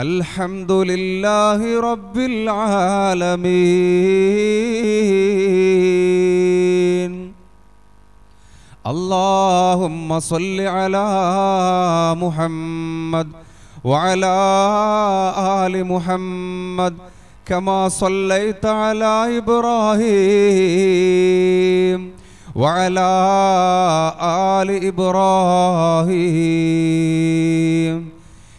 الحمد لله رب العالمين اللهم صل على محمد وعلى آل محمد كما صليت على إبراهيم وعلى آل إبراهيم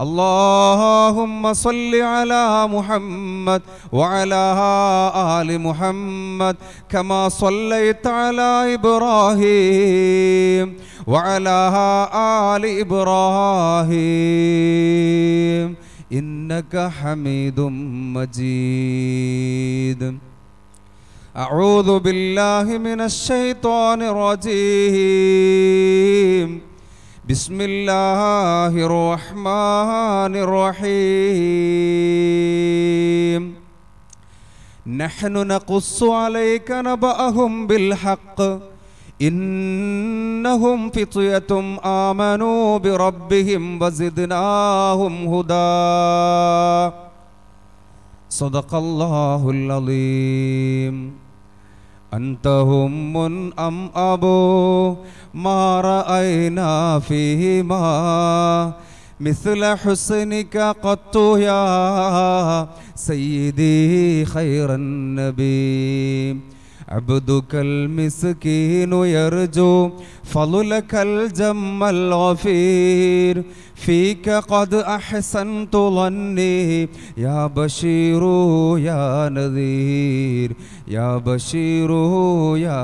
اللهم صل على محمد وعلى آل محمد كما صليت على إبراهيم وعلى آل إبراهيم إنك حميد مجيد أعوذ بالله من الشيطان الرجيم بسم الله الرحمن الرحيم نحن نقص عليك نبأهم بالحق إنهم فطية آمنوا بربهم وزدناهم هدى صدق الله العظيم أنت هم أم أبو ما رأينا فيهما مثل حسنك قط يا سيدي خير النبي عبدك المسكين يرجو فضلك الجم الغفير فيك قد أحسنت ظني يا بشير يا نذير يا بشير يا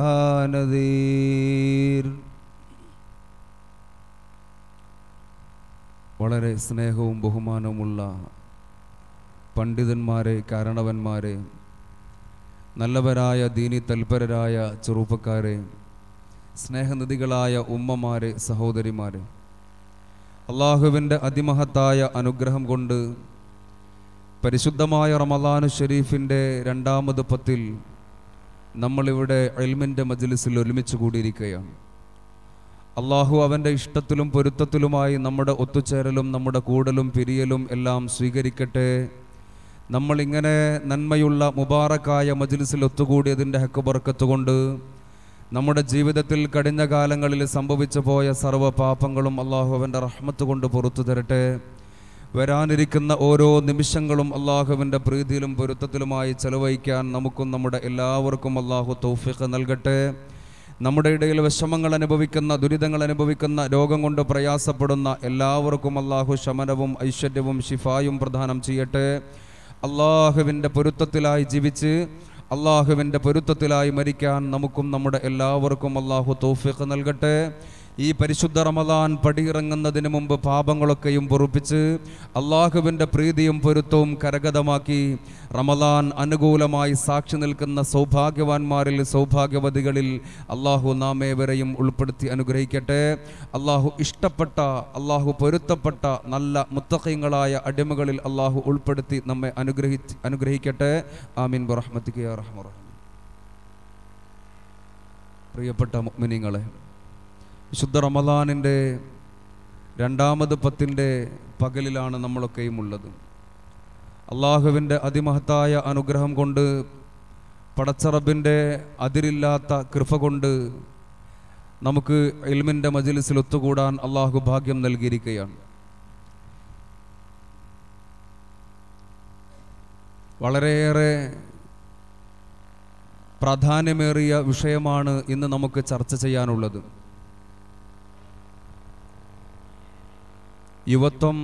نذير വളരെ സ്നേഹവും ബഹുമാനവുമുള്ള പണ്ഡിതന്മാരെ കാരണവന്മാരെ നല്ലവരായ ദീനി തൽപരരായ ചെറുപ്പക്കാരെ സ്നേഹനിധികളായ ഉമ്മമാരെ സഹോദരിമാരെ അള്ളാഹുവിൻ്റെ അതിമഹത്തായ അനുഗ്രഹം കൊണ്ട് പരിശുദ്ധമായ റമദാനു ഷെരീഫിൻ്റെ രണ്ടാമത് പത്തിൽ നമ്മളിവിടെ അൽമിൻ്റെ മജ്ലിസിൽ ഒരുമിച്ച് കൂടിയിരിക്കുകയാണ് അള്ളാഹു അവൻ്റെ ഇഷ്ടത്തിലും പൊരുത്തത്തിലുമായി നമ്മുടെ ഒത്തുചേരലും നമ്മുടെ കൂടലും പിരിയലും എല്ലാം സ്വീകരിക്കട്ടെ നമ്മളിങ്ങനെ നന്മയുള്ള മുബാറക്കായ മജ്ലിസിൽ ഒത്തുകൂടിയതിൻ്റെ ഹക്കുപറക്കത്തുകൊണ്ട് കൊണ്ട് നമ്മുടെ ജീവിതത്തിൽ കഴിഞ്ഞ കാലങ്ങളിൽ സംഭവിച്ചു പോയ സർവ്വ പാപങ്ങളും അള്ളാഹുവിൻ്റെ റഹ്മത്ത് കൊണ്ട് പുറത്തു തരട്ടെ വരാനിരിക്കുന്ന ഓരോ നിമിഷങ്ങളും അള്ളാഹുവിൻ്റെ പ്രീതിയിലും പൊരുത്തത്തിലുമായി ചെലവഴിക്കാൻ നമുക്കും നമ്മുടെ എല്ലാവർക്കും അള്ളാഹു തൗഫിഖ് നൽകട്ടെ നമ്മുടെ ഇടയിൽ വിഷമങ്ങൾ അനുഭവിക്കുന്ന ദുരിതങ്ങൾ അനുഭവിക്കുന്ന രോഗം കൊണ്ട് പ്രയാസപ്പെടുന്ന എല്ലാവർക്കും അള്ളാഹു ശമനവും ഐശ്വര്യവും ശിഫായും പ്രദാനം ചെയ്യട്ടെ അള്ളാഹുവിൻ്റെ പൊരുത്തത്തിലായി ജീവിച്ച് അള്ളാഹുവിൻ്റെ പൊരുത്തത്തിലായി മരിക്കാൻ നമുക്കും നമ്മുടെ എല്ലാവർക്കും അള്ളാഹു തോഫിക്ക് നൽകട്ടെ ഈ പരിശുദ്ധ റമദാൻ പടിയിറങ്ങുന്നതിന് മുമ്പ് പാപങ്ങളൊക്കെയും പൊറുപ്പിച്ച് അള്ളാഹുവിൻ്റെ പ്രീതിയും പൊരുത്തവും കരഗതമാക്കി റമദാൻ അനുകൂലമായി സാക്ഷി നിൽക്കുന്ന സൗഭാഗ്യവാന്മാരിൽ സൗഭാഗ്യവതികളിൽ അള്ളാഹു നാമേവരെയും ഉൾപ്പെടുത്തി അനുഗ്രഹിക്കട്ടെ അള്ളാഹു ഇഷ്ടപ്പെട്ട അള്ളാഹു പൊരുത്തപ്പെട്ട നല്ല മുത്തഖീങ്ങളായ അടിമകളിൽ അള്ളാഹു ഉൾപ്പെടുത്തി നമ്മെ അനുഗ്രഹി അനുഗ്രഹിക്കട്ടെ ആമീൻ ബറഹ്മത്തിക്ക് പ്രിയപ്പെട്ട മുഗ്മിനിങ്ങളെ വിശുദ്ധ റമദാനിൻ്റെ രണ്ടാമത് പത്തിൻ്റെ പകലിലാണ് നമ്മളൊക്കെയും ഉള്ളത് അള്ളാഹുവിൻ്റെ അതിമഹത്തായ അനുഗ്രഹം കൊണ്ട് പടച്ചറബിൻ്റെ അതിരില്ലാത്ത കൃപ കൊണ്ട് നമുക്ക് എൽമിൻ്റെ മജിലിസിൽ ഒത്തുകൂടാൻ അള്ളാഹു ഭാഗ്യം നൽകിയിരിക്കുകയാണ് വളരെയേറെ പ്രാധാന്യമേറിയ വിഷയമാണ് ഇന്ന് നമുക്ക് ചർച്ച ചെയ്യാനുള്ളത് യുവത്വം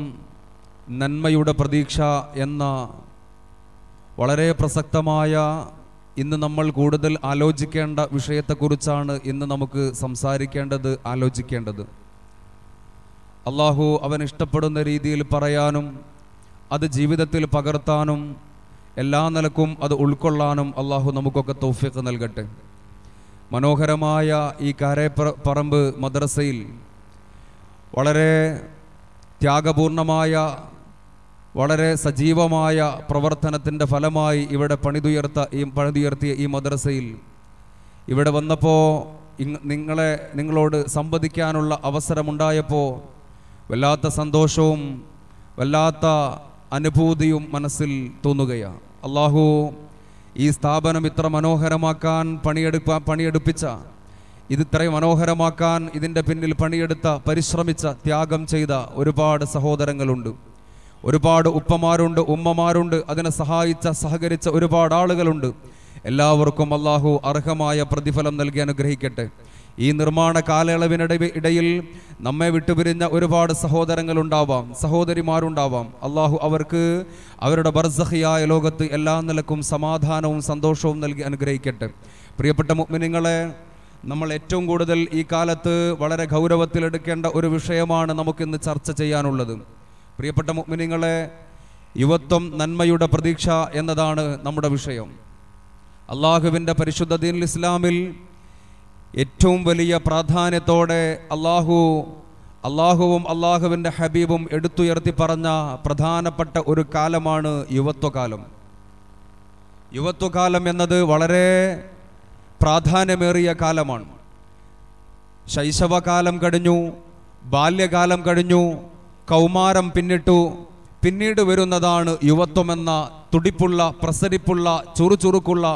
നന്മയുടെ പ്രതീക്ഷ എന്ന വളരെ പ്രസക്തമായ ഇന്ന് നമ്മൾ കൂടുതൽ ആലോചിക്കേണ്ട വിഷയത്തെക്കുറിച്ചാണ് ഇന്ന് നമുക്ക് സംസാരിക്കേണ്ടത് ആലോചിക്കേണ്ടത് അള്ളാഹു അവൻ ഇഷ്ടപ്പെടുന്ന രീതിയിൽ പറയാനും അത് ജീവിതത്തിൽ പകർത്താനും എല്ലാ നിലക്കും അത് ഉൾക്കൊള്ളാനും അള്ളാഹു നമുക്കൊക്കെ തൗഫീഖ് നൽകട്ടെ മനോഹരമായ ഈ കാരേപ്പറമ്പ് മദ്രസയിൽ വളരെ ത്യാഗപൂർണമായ വളരെ സജീവമായ പ്രവർത്തനത്തിൻ്റെ ഫലമായി ഇവിടെ പണിതുയർത്ത ഈ പണിതുയർത്തിയ ഈ മദ്രസയിൽ ഇവിടെ വന്നപ്പോൾ നിങ്ങളെ നിങ്ങളോട് സംവദിക്കാനുള്ള അവസരമുണ്ടായപ്പോൾ വല്ലാത്ത സന്തോഷവും വല്ലാത്ത അനുഭൂതിയും മനസ്സിൽ തോന്നുകയാണ് അള്ളാഹു ഈ സ്ഥാപനം ഇത്ര മനോഹരമാക്കാൻ പണിയെടുപ്പ പണിയെടുപ്പിച്ച ഇത് ഇത്രയും മനോഹരമാക്കാൻ ഇതിൻ്റെ പിന്നിൽ പണിയെടുത്ത പരിശ്രമിച്ച ത്യാഗം ചെയ്ത ഒരുപാട് സഹോദരങ്ങളുണ്ട് ഒരുപാട് ഉപ്പമാരുണ്ട് ഉമ്മമാരുണ്ട് അതിനെ സഹായിച്ച സഹകരിച്ച ഒരുപാട് ആളുകളുണ്ട് എല്ലാവർക്കും അള്ളാഹു അർഹമായ പ്രതിഫലം നൽകി അനുഗ്രഹിക്കട്ടെ ഈ നിർമ്മാണ കാലയളവിനിടവ് ഇടയിൽ നമ്മെ വിട്ടുപിരിഞ്ഞ ഒരുപാട് സഹോദരങ്ങളുണ്ടാവാം സഹോദരിമാരുണ്ടാവാം അള്ളാഹു അവർക്ക് അവരുടെ ബർസഹിയായ ലോകത്ത് എല്ലാ നിലക്കും സമാധാനവും സന്തോഷവും നൽകി അനുഗ്രഹിക്കട്ടെ പ്രിയപ്പെട്ട മുഗ്മിനിങ്ങളെ നമ്മൾ ഏറ്റവും കൂടുതൽ ഈ കാലത്ത് വളരെ ഗൗരവത്തിലെടുക്കേണ്ട ഒരു വിഷയമാണ് നമുക്കിന്ന് ചർച്ച ചെയ്യാനുള്ളത് പ്രിയപ്പെട്ട മുഗ്മിനിങ്ങളെ യുവത്വം നന്മയുടെ പ്രതീക്ഷ എന്നതാണ് നമ്മുടെ വിഷയം അള്ളാഹുവിൻ്റെ പരിശുദ്ധ ദീൻ ഇസ്ലാമിൽ ഏറ്റവും വലിയ പ്രാധാന്യത്തോടെ അള്ളാഹു അള്ളാഹുവും അള്ളാഹുവിൻ്റെ ഹബീബും എടുത്തുയർത്തി പറഞ്ഞ പ്രധാനപ്പെട്ട ഒരു കാലമാണ് യുവത്വകാലം യുവത്വകാലം എന്നത് വളരെ പ്രാധാന്യമേറിയ കാലമാണ് ശൈശവകാലം കഴിഞ്ഞു ബാല്യകാലം കഴിഞ്ഞു കൗമാരം പിന്നിട്ടു പിന്നീട് വരുന്നതാണ് യുവത്വമെന്ന തുടിപ്പുള്ള പ്രസരിപ്പുള്ള ചുറുചുറുക്കുള്ള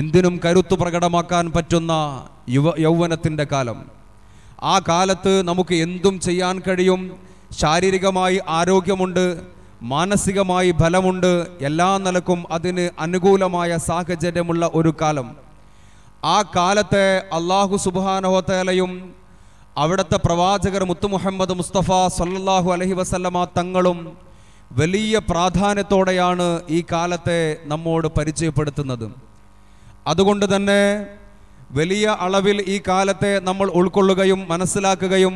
എന്തിനും കരുത്തു പ്രകടമാക്കാൻ പറ്റുന്ന യുവ യൗവനത്തിൻ്റെ കാലം ആ കാലത്ത് നമുക്ക് എന്തും ചെയ്യാൻ കഴിയും ശാരീരികമായി ആരോഗ്യമുണ്ട് മാനസികമായി ഫലമുണ്ട് എല്ലാ നിലക്കും അതിന് അനുകൂലമായ സാഹചര്യമുള്ള ഒരു കാലം ആ കാലത്തെ അള്ളാഹു സുബാനഹോത്തലയും അവിടുത്തെ പ്രവാചകർ മുത്തു മുഹമ്മദ് മുസ്തഫ സല്ലാഹു അലഹി വസല്ലമ തങ്ങളും വലിയ പ്രാധാന്യത്തോടെയാണ് ഈ കാലത്തെ നമ്മോട് പരിചയപ്പെടുത്തുന്നത് അതുകൊണ്ട് തന്നെ വലിയ അളവിൽ ഈ കാലത്തെ നമ്മൾ ഉൾക്കൊള്ളുകയും മനസ്സിലാക്കുകയും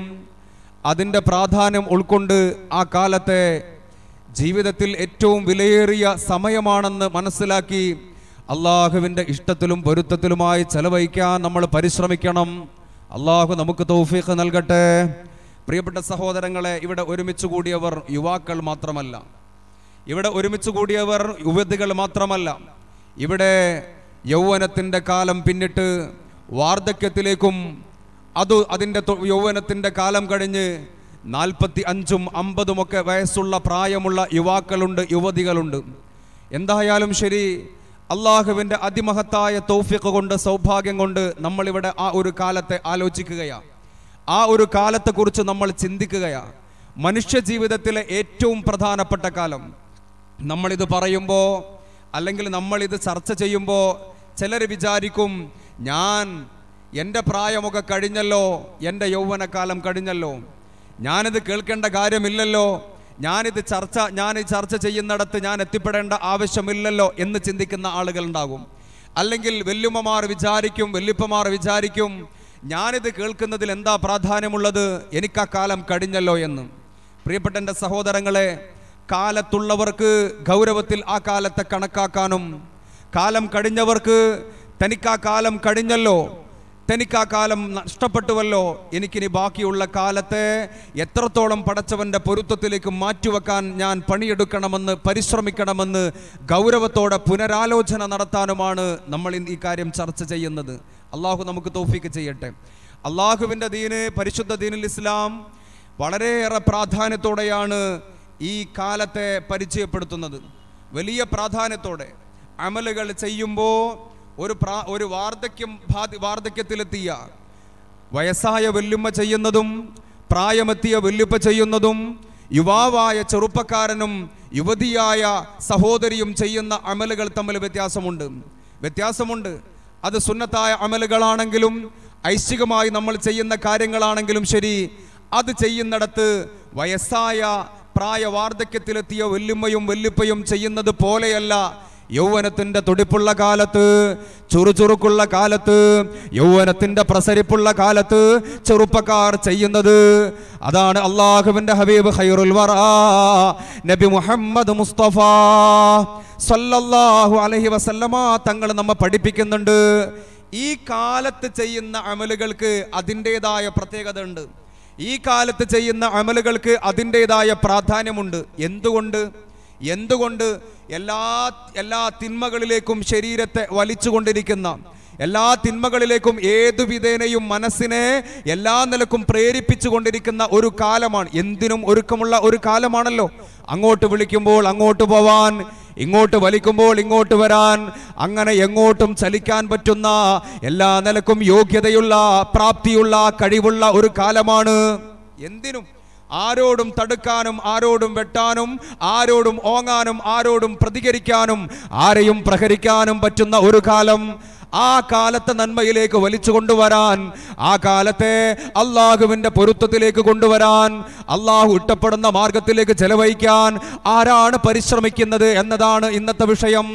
അതിൻ്റെ പ്രാധാന്യം ഉൾക്കൊണ്ട് ആ കാലത്തെ ജീവിതത്തിൽ ഏറ്റവും വിലയേറിയ സമയമാണെന്ന് മനസ്സിലാക്കി അള്ളാഹുവിൻ്റെ ഇഷ്ടത്തിലും പൊരുത്തത്തിലുമായി ചെലവഴിക്കാൻ നമ്മൾ പരിശ്രമിക്കണം അള്ളാഹു നമുക്ക് തൗഫീഖ് നൽകട്ടെ പ്രിയപ്പെട്ട സഹോദരങ്ങളെ ഇവിടെ ഒരുമിച്ച് കൂടിയവർ യുവാക്കൾ മാത്രമല്ല ഇവിടെ ഒരുമിച്ച് കൂടിയവർ യുവതികൾ മാത്രമല്ല ഇവിടെ യൗവനത്തിൻ്റെ കാലം പിന്നിട്ട് വാർദ്ധക്യത്തിലേക്കും അത് അതിൻ്റെ യൗവനത്തിൻ്റെ കാലം കഴിഞ്ഞ് നാൽപ്പത്തി അഞ്ചും അമ്പതുമൊക്കെ വയസ്സുള്ള പ്രായമുള്ള യുവാക്കളുണ്ട് യുവതികളുണ്ട് എന്തായാലും ശരി അള്ളാഹുവിൻ്റെ അതിമഹത്തായ തോഫിക്ക് കൊണ്ട് സൗഭാഗ്യം കൊണ്ട് നമ്മളിവിടെ ആ ഒരു കാലത്തെ ആലോചിക്കുകയാണ് ആ ഒരു കാലത്തെക്കുറിച്ച് നമ്മൾ ചിന്തിക്കുകയാണ് മനുഷ്യ ജീവിതത്തിലെ ഏറ്റവും പ്രധാനപ്പെട്ട കാലം നമ്മളിത് പറയുമ്പോൾ അല്ലെങ്കിൽ നമ്മളിത് ചർച്ച ചെയ്യുമ്പോൾ ചിലർ വിചാരിക്കും ഞാൻ എൻ്റെ പ്രായമൊക്കെ കഴിഞ്ഞല്ലോ എൻ്റെ യൗവനക്കാലം കഴിഞ്ഞല്ലോ ഞാനിത് കേൾക്കേണ്ട കാര്യമില്ലല്ലോ ഞാനിത് ചർച്ച ഞാൻ ഈ ചർച്ച ചെയ്യുന്നിടത്ത് ഞാൻ എത്തിപ്പെടേണ്ട ആവശ്യമില്ലല്ലോ എന്ന് ചിന്തിക്കുന്ന ആളുകളുണ്ടാകും അല്ലെങ്കിൽ വെല്ലുമ്മമാർ വിചാരിക്കും വല്യുപ്പമാർ വിചാരിക്കും ഞാനിത് കേൾക്കുന്നതിൽ എന്താ പ്രാധാന്യമുള്ളത് എനിക്ക് ആ കാലം കഴിഞ്ഞല്ലോ എന്ന് പ്രിയപ്പെട്ട എൻ്റെ സഹോദരങ്ങളെ കാലത്തുള്ളവർക്ക് ഗൗരവത്തിൽ ആ കാലത്തെ കണക്കാക്കാനും കാലം കഴിഞ്ഞവർക്ക് തനിക്കാ കാലം കഴിഞ്ഞല്ലോ തനിക്ക് ആ കാലം നഷ്ടപ്പെട്ടുവല്ലോ എനിക്കിനി ബാക്കിയുള്ള കാലത്തെ എത്രത്തോളം പടച്ചവൻ്റെ പൊരുത്തത്തിലേക്ക് മാറ്റിവെക്കാൻ ഞാൻ പണിയെടുക്കണമെന്ന് പരിശ്രമിക്കണമെന്ന് ഗൗരവത്തോടെ പുനരാലോചന നടത്താനുമാണ് നമ്മൾ ഈ കാര്യം ചർച്ച ചെയ്യുന്നത് അള്ളാഹു നമുക്ക് തോഫിക്ക് ചെയ്യട്ടെ അള്ളാഹുവിൻ്റെ ദീന് പരിശുദ്ധ ദീനുൽ ഇസ്ലാം വളരെയേറെ പ്രാധാന്യത്തോടെയാണ് ഈ കാലത്തെ പരിചയപ്പെടുത്തുന്നത് വലിയ പ്രാധാന്യത്തോടെ അമലുകൾ ചെയ്യുമ്പോൾ ഒരു പ്രാ ഒരു വാർദ്ധക്യം വാർദ്ധക്യത്തിലെത്തിയ വയസ്സായ വെല്ലുമ്മ ചെയ്യുന്നതും പ്രായമെത്തിയ വെല്ലുപ്പ ചെയ്യുന്നതും യുവാവായ ചെറുപ്പക്കാരനും യുവതിയായ സഹോദരിയും ചെയ്യുന്ന അമലുകൾ തമ്മിൽ വ്യത്യാസമുണ്ട് വ്യത്യാസമുണ്ട് അത് സുന്നത്തായ അമലുകളാണെങ്കിലും ഐശ്വികമായി നമ്മൾ ചെയ്യുന്ന കാര്യങ്ങളാണെങ്കിലും ശരി അത് ചെയ്യുന്നിടത്ത് വയസ്സായ പ്രായ വാർദ്ധക്യത്തിലെത്തിയ വെല്ലുമ്മയും വെല്ലുപ്പയും ചെയ്യുന്നത് പോലെയല്ല യൗവനത്തിൻ്റെ തുടിപ്പുള്ള കാലത്ത് ചുറുചുറുക്കുള്ള കാലത്ത് യൗവനത്തിൻ്റെ പ്രസരിപ്പുള്ള കാലത്ത് ചെറുപ്പക്കാർ ചെയ്യുന്നത് അതാണ് അള്ളാഹുവിൻ്റെ ഹബീബ് ഹൈറുൽ നബി മുഹമ്മദ് മുസ്തഫ സല്ലല്ലാഹു അലഹി വസല്ലമ തങ്ങൾ നമ്മ പഠിപ്പിക്കുന്നുണ്ട് ഈ കാലത്ത് ചെയ്യുന്ന അമലുകൾക്ക് അതിൻ്റെതായ പ്രത്യേകത ഉണ്ട് ഈ കാലത്ത് ചെയ്യുന്ന അമലുകൾക്ക് അതിൻ്റെതായ പ്രാധാന്യമുണ്ട് എന്തുകൊണ്ട് എന്തുകൊണ്ട് എല്ലാ എല്ലാ തിന്മകളിലേക്കും ശരീരത്തെ വലിച്ചുകൊണ്ടിരിക്കുന്ന എല്ലാ തിന്മകളിലേക്കും ഏതു വിധേനയും മനസ്സിനെ എല്ലാ നിലക്കും പ്രേരിപ്പിച്ചു കൊണ്ടിരിക്കുന്ന ഒരു കാലമാണ് എന്തിനും ഒരുക്കമുള്ള ഒരു കാലമാണല്ലോ അങ്ങോട്ട് വിളിക്കുമ്പോൾ അങ്ങോട്ട് പോവാൻ ഇങ്ങോട്ട് വലിക്കുമ്പോൾ ഇങ്ങോട്ട് വരാൻ അങ്ങനെ എങ്ങോട്ടും ചലിക്കാൻ പറ്റുന്ന എല്ലാ നിലക്കും യോഗ്യതയുള്ള പ്രാപ്തിയുള്ള കഴിവുള്ള ഒരു കാലമാണ് എന്തിനും ആരോടും തടുക്കാനും ആരോടും വെട്ടാനും ആരോടും ഓങ്ങാനും ആരോടും പ്രതികരിക്കാനും ആരെയും പ്രഹരിക്കാനും പറ്റുന്ന ഒരു കാലം ആ കാലത്തെ നന്മയിലേക്ക് വലിച്ചു കൊണ്ടുവരാൻ ആ കാലത്തെ അള്ളാഹുവിന്റെ പൊരുത്തത്തിലേക്ക് കൊണ്ടുവരാൻ അള്ളാഹു ഇട്ടപ്പെടുന്ന മാർഗത്തിലേക്ക് ചെലവഴിക്കാൻ ആരാണ് പരിശ്രമിക്കുന്നത് എന്നതാണ് ഇന്നത്തെ വിഷയം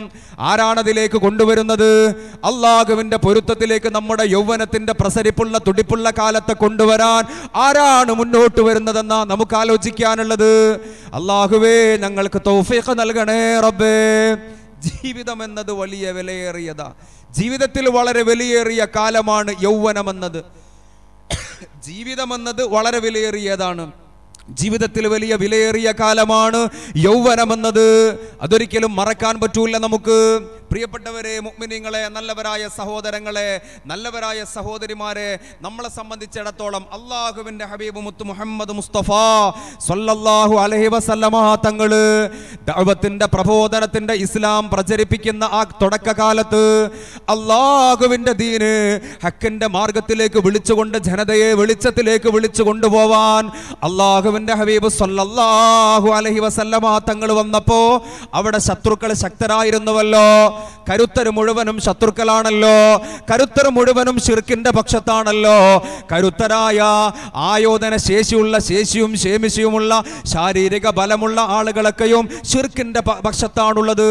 ആരാണതിലേക്ക് കൊണ്ടുവരുന്നത് അള്ളാഹുവിന്റെ പൊരുത്തത്തിലേക്ക് നമ്മുടെ യൗവനത്തിന്റെ പ്രസരിപ്പുള്ള തുടിപ്പുള്ള കാലത്തെ കൊണ്ടുവരാൻ ആരാണ് മുന്നോട്ട് വരുന്നതെന്ന നമുക്ക് ആലോചിക്കാനുള്ളത് അള്ളാഹുവേ ഞങ്ങൾക്ക് തൗഫീഖ് നൽകണേ റബ്ബേ ജീവിതം എന്നത് വലിയ വിലയേറിയതാ ജീവിതത്തിൽ വളരെ വിലയേറിയ കാലമാണ് യൗവനമെന്നത് ജീവിതമെന്നത് വളരെ വിലയേറിയതാണ് ജീവിതത്തിൽ വലിയ വിലയേറിയ കാലമാണ് യൗവനമെന്നത് അതൊരിക്കലും മറക്കാൻ പറ്റൂല നമുക്ക് പ്രിയപ്പെട്ടവരെ മുഗ്മിനിങ്ങളെ നല്ലവരായ സഹോദരങ്ങളെ നല്ലവരായ സഹോദരിമാരെ നമ്മളെ സംബന്ധിച്ചിടത്തോളം അള്ളാഹുവിൻ്റെ ഹബീബ് മുത്ത് മുഹമ്മദ് മുസ്തഫ സൊല്ലാഹു അലഹി വസല്ലമ തങ്ങൾ ദൈവത്തിൻ്റെ പ്രബോധനത്തിൻ്റെ ഇസ്ലാം പ്രചരിപ്പിക്കുന്ന ആ തുടക്കകാലത്ത് അള്ളാഹുവിൻ്റെ ദീന് ഹക്കിൻ്റെ മാർഗത്തിലേക്ക് വിളിച്ചുകൊണ്ട് ജനതയെ വെളിച്ചത്തിലേക്ക് വിളിച്ചു കൊണ്ടുപോവാൻ അള്ളാഹുവിൻ്റെ ഹബീബ് സൊല്ലാഹു അലഹി വസല്ലമ തങ്ങൾ വന്നപ്പോൾ അവിടെ ശത്രുക്കൾ ശക്തരായിരുന്നുവല്ലോ കരുത്തർ മുഴുവനും ശത്രുക്കളാണല്ലോ കരുത്തർ മുഴുവനും ഷിർക്കിന്റെ പക്ഷത്താണല്ലോ കരുത്തരായ ആയോധന ശേഷിയുള്ള ശേഷിയും ശേമിശിയുമുള്ള ശാരീരിക ബലമുള്ള ആളുകളൊക്കെയും ഷിർക്കിന്റെ പക്ഷത്താണുള്ളത്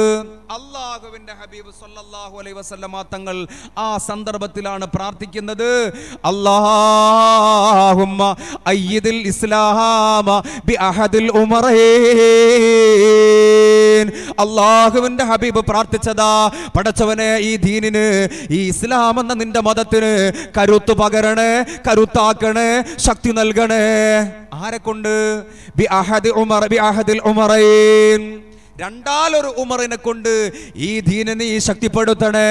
അല്ല അള്ളാഹുവിന്റെ ഹബീബ് സല്ലല്ലാഹു അലൈഹി വസല്ലമ തങ്ങൾ ആ സന്ദർഭത്തിലാണ് പ്രാർത്ഥിക്കുന്നത് അല്ലാഹുമ്മ അയ്യിദിൽ ഇസ്ലാമ ബി അഹദിൽ ഉമറേൻ അള്ളാഹുവിൻ്റെ ഹബീബ് പ്രാർത്ഥിച്ചതാ പടച്ചവനെ ഈ ദീനിന് ഈ ഇസ്ലാം എന്ന നിന്റെ മതത്തിന് കരുത്തു പകരണേ കരുത്താക്കണേ ശക്തി നൽകണേ ആരെ കൊണ്ട് ബി അഹദ് ഉമർ ബി അഹദിൽ ഉമറേൻ രണ്ടാലൊരു ഉമറിനെ കൊണ്ട് ഈ ദീനെ നീ ശക്തിപ്പെടുത്തണേ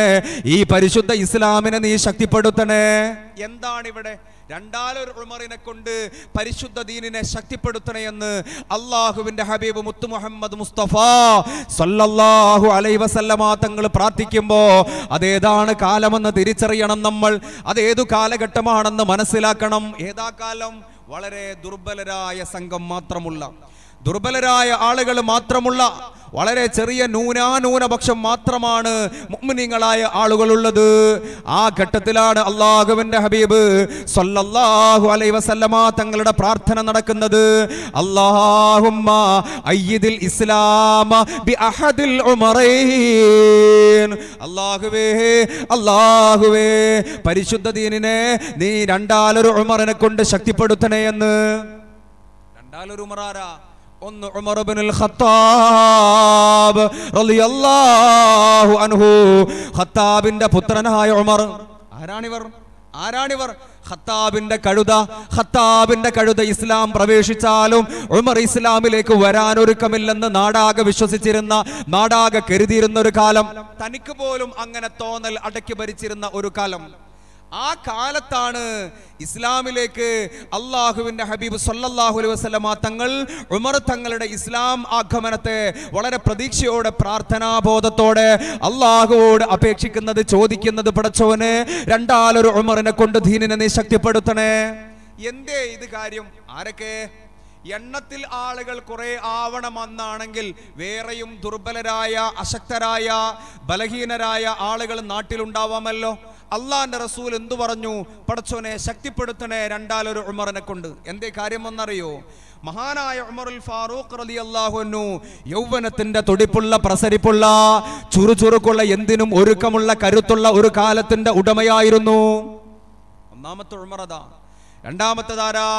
ഈ പരിശുദ്ധ ഇസ്ലാമിനെ നീ ശക്തിപ്പെടുത്തണേ എന്താണ് ഇവിടെ രണ്ടാലൊരു ഉമറിനെ കൊണ്ട് പരിശുദ്ധ ദീനിനെ ശക്തിപ്പെടുത്തണേ എന്ന് അള്ളാഹുവിൻ്റെ ഹബീബ് മുത്തു മുഹമ്മദ് മുസ്തഫ സല്ലല്ലാഹു അലൈ വസല്ലമാ തങ്ങൾ പ്രാർത്ഥിക്കുമ്പോൾ അതേതാണ് കാലമെന്ന് തിരിച്ചറിയണം നമ്മൾ അതേതു കാലഘട്ടമാണെന്ന് മനസ്സിലാക്കണം ഏതാ കാലം വളരെ ദുർബലരായ സംഘം മാത്രമുള്ള ദുർബലരായ ആളുകൾ മാത്രമുള്ള വളരെ ചെറിയ നൂനാനൂനപക്ഷം മാത്രമാണ് മുഗ്മിനിങ്ങളായ ആളുകളുള്ളത് ആ ഘട്ടത്തിലാണ് അള്ളാഹുവിൻ്റെ ഹബീബ് സല്ലല്ലാഹു അലൈ വസല്ലമ തങ്ങളുടെ പ്രാർത്ഥന നടക്കുന്നത് അള്ളാഹുമ്മ അയ്യിദിൽ ഇസ്ലാമ ബി അഹദിൽ ഉമറൈൻ അള്ളാഹുവേ അള്ളാഹുവേ പരിശുദ്ധ ദീനിനെ നീ രണ്ടാലൊരു ഉമറിനെ കൊണ്ട് ശക്തിപ്പെടുത്തണേ എന്ന് രണ്ടാലൊരു ഉമറാരാ ഒന്ന് ഉമർബിനുൽ ഖത്താബ് റളിയല്ലാഹു അൻഹു ഖത്താബിന്റെ പുത്രനായ ഉമർ ആരാണിവർ ആരാണിവർ ഖത്താബിന്റെ കഴുത ഖത്താബിന്റെ കഴുത ഇസ്ലാം പ്രവേശിച്ചാലും ഉമർ ഇസ്ലാമിലേക്ക് വരാനൊരുക്കമില്ലെന്ന് നാടാകെ വിശ്വസിച്ചിരുന്ന നാടാകെ കരുതിയിരുന്ന ഒരു കാലം തനിക്ക് പോലും അങ്ങനെ തോന്നൽ അടക്കി ഭരിച്ചിരുന്ന ഒരു കാലം ആ കാലത്താണ് ഇസ്ലാമിലേക്ക് അള്ളാഹുവിൻ്റെ ഹബീബ് സല്ലല്ലാഹു അലൈഹി വസല്ലമ തങ്ങൾ ഉമർ തങ്ങളുടെ ഇസ്ലാം ആഗമനത്തെ വളരെ പ്രതീക്ഷയോടെ പ്രാർത്ഥനാബോധത്തോടെ അള്ളാഹുവോട് അപേക്ഷിക്കുന്നത് ചോദിക്കുന്നത് പഠിച്ചവന് രണ്ടാലൊരു ഉമറിനെ കൊണ്ട് ദീനിനെ നീ ശക്തിപ്പെടുത്തണേ എന്തേ ഇത് കാര്യം ആരൊക്കെ എണ്ണത്തിൽ ആളുകൾ കുറെ ആവണമെന്നാണെങ്കിൽ വേറെയും ദുർബലരായ അശക്തരായ ബലഹീനരായ ആളുകൾ നാട്ടിലുണ്ടാവാമല്ലോ അള്ളാന്റെ റസൂൽ എന്തു പറഞ്ഞു പടച്ചോനെ ശക്തിപ്പെടുത്തണേ രണ്ടാലൊരു ഉമറിനെ കൊണ്ട് എന്തേ കാര്യം ഒന്നറിയോ മഹാനായ ഉമറുൽ ഫാറൂഖ് റലി അള്ളാഹുനു യൗവനത്തിന്റെ തുടിപ്പുള്ള പ്രസരിപ്പുള്ള ചുറുചുറുക്കുള്ള എന്തിനും ഒരുക്കമുള്ള കരുത്തുള്ള ഒരു കാലത്തിന്റെ ഉടമയായിരുന്നു ഒന്നാമത്തെ ഉമറതാ രണ്ടാമത്തേതാരാ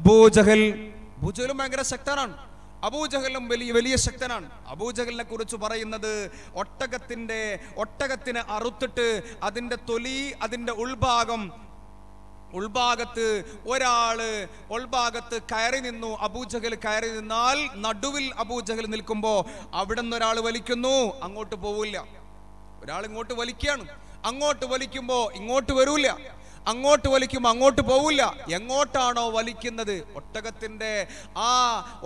അബൂജഹൽ ഭയങ്കര ശക്തനാണ് അബൂജഹലും വലിയ വലിയ ശക്തനാണ് അബൂജഹലിനെ കുറിച്ച് പറയുന്നത് ഒട്ടകത്തിൻ്റെ ഒട്ടകത്തിന് അറുത്തിട്ട് അതിൻ്റെ തൊലി അതിൻ്റെ ഉൾഭാഗം ഉൾഭാഗത്ത് ഒരാള് ഉൾഭാഗത്ത് കയറി നിന്നു അബൂജഹൽ കയറി നിന്നാൽ നടുവിൽ അബൂജഹൽ നിൽക്കുമ്പോൾ അവിടെ നിന്ന് ഒരാൾ വലിക്കുന്നു അങ്ങോട്ട് പോവില്ല ഒരാൾ ഇങ്ങോട്ട് വലിക്കുകയാണ് അങ്ങോട്ട് വലിക്കുമ്പോൾ ഇങ്ങോട്ട് വരൂല്ല അങ്ങോട്ട് വലിക്കും അങ്ങോട്ട് പോവില്ല എങ്ങോട്ടാണോ വലിക്കുന്നത് ഒട്ടകത്തിൻ്റെ ആ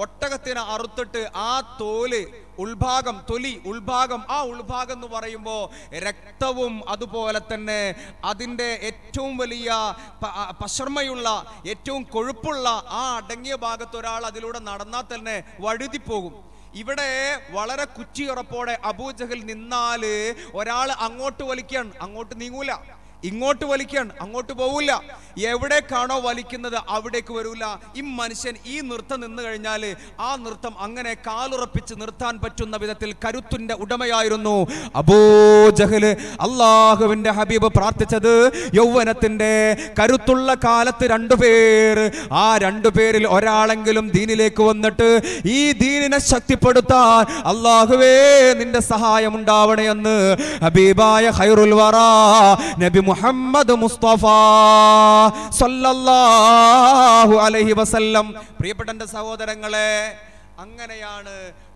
ഒട്ടകത്തിന് അറുത്തിട്ട് ആ തോല് ഉൾഭാഗം തൊലി ഉൾഭാഗം ആ ഉൾഭാഗം എന്ന് പറയുമ്പോൾ രക്തവും അതുപോലെ തന്നെ അതിൻ്റെ ഏറ്റവും വലിയ പശർമയുള്ള ഏറ്റവും കൊഴുപ്പുള്ള ആ അടങ്ങിയ ഭാഗത്ത് ഒരാൾ അതിലൂടെ നടന്നാൽ തന്നെ വഴുതിപ്പോകും ഇവിടെ വളരെ കുച്ചിയുറപ്പോടെ അബൂജഹൽ നിന്നാല് ഒരാൾ അങ്ങോട്ട് വലിക്കാൻ അങ്ങോട്ട് നീങ്ങൂല ഇങ്ങോട്ട് വലിക്കാണ് അങ്ങോട്ട് പോവില്ല എവിടേക്കാണോ വലിക്കുന്നത് അവിടേക്ക് വരൂല ഈ മനുഷ്യൻ ഈ നൃത്തം നിന്ന് കഴിഞ്ഞാൽ ആ നൃത്തം അങ്ങനെ കാലുറപ്പിച്ച് നിർത്താൻ പറ്റുന്ന വിധത്തിൽ കരുത്തിന്റെ ഉടമയായിരുന്നു അബൂ അള്ളാഹുവിന്റെ ഹബീബ് പ്രാർത്ഥിച്ചത് യൗവനത്തിന്റെ കരുത്തുള്ള കാലത്ത് രണ്ടുപേർ ആ രണ്ടുപേരിൽ ഒരാളെങ്കിലും ദീനിലേക്ക് വന്നിട്ട് ഈ ദീനിനെ ശക്തിപ്പെടുത്താൻ അള്ളാഹുവേ നിന്റെ സഹായം ഉണ്ടാവണേ എന്ന് ഹബീബായ ഹൈറുൽ വറ നബി മുഹമ്മദ് മുസ്തഫ സല്ലല്ലാഹു അലൈഹി വസല്ലം പ്രിയപ്പെട്ട സഹോദരങ്ങളെ അങ്ങനെയാണ്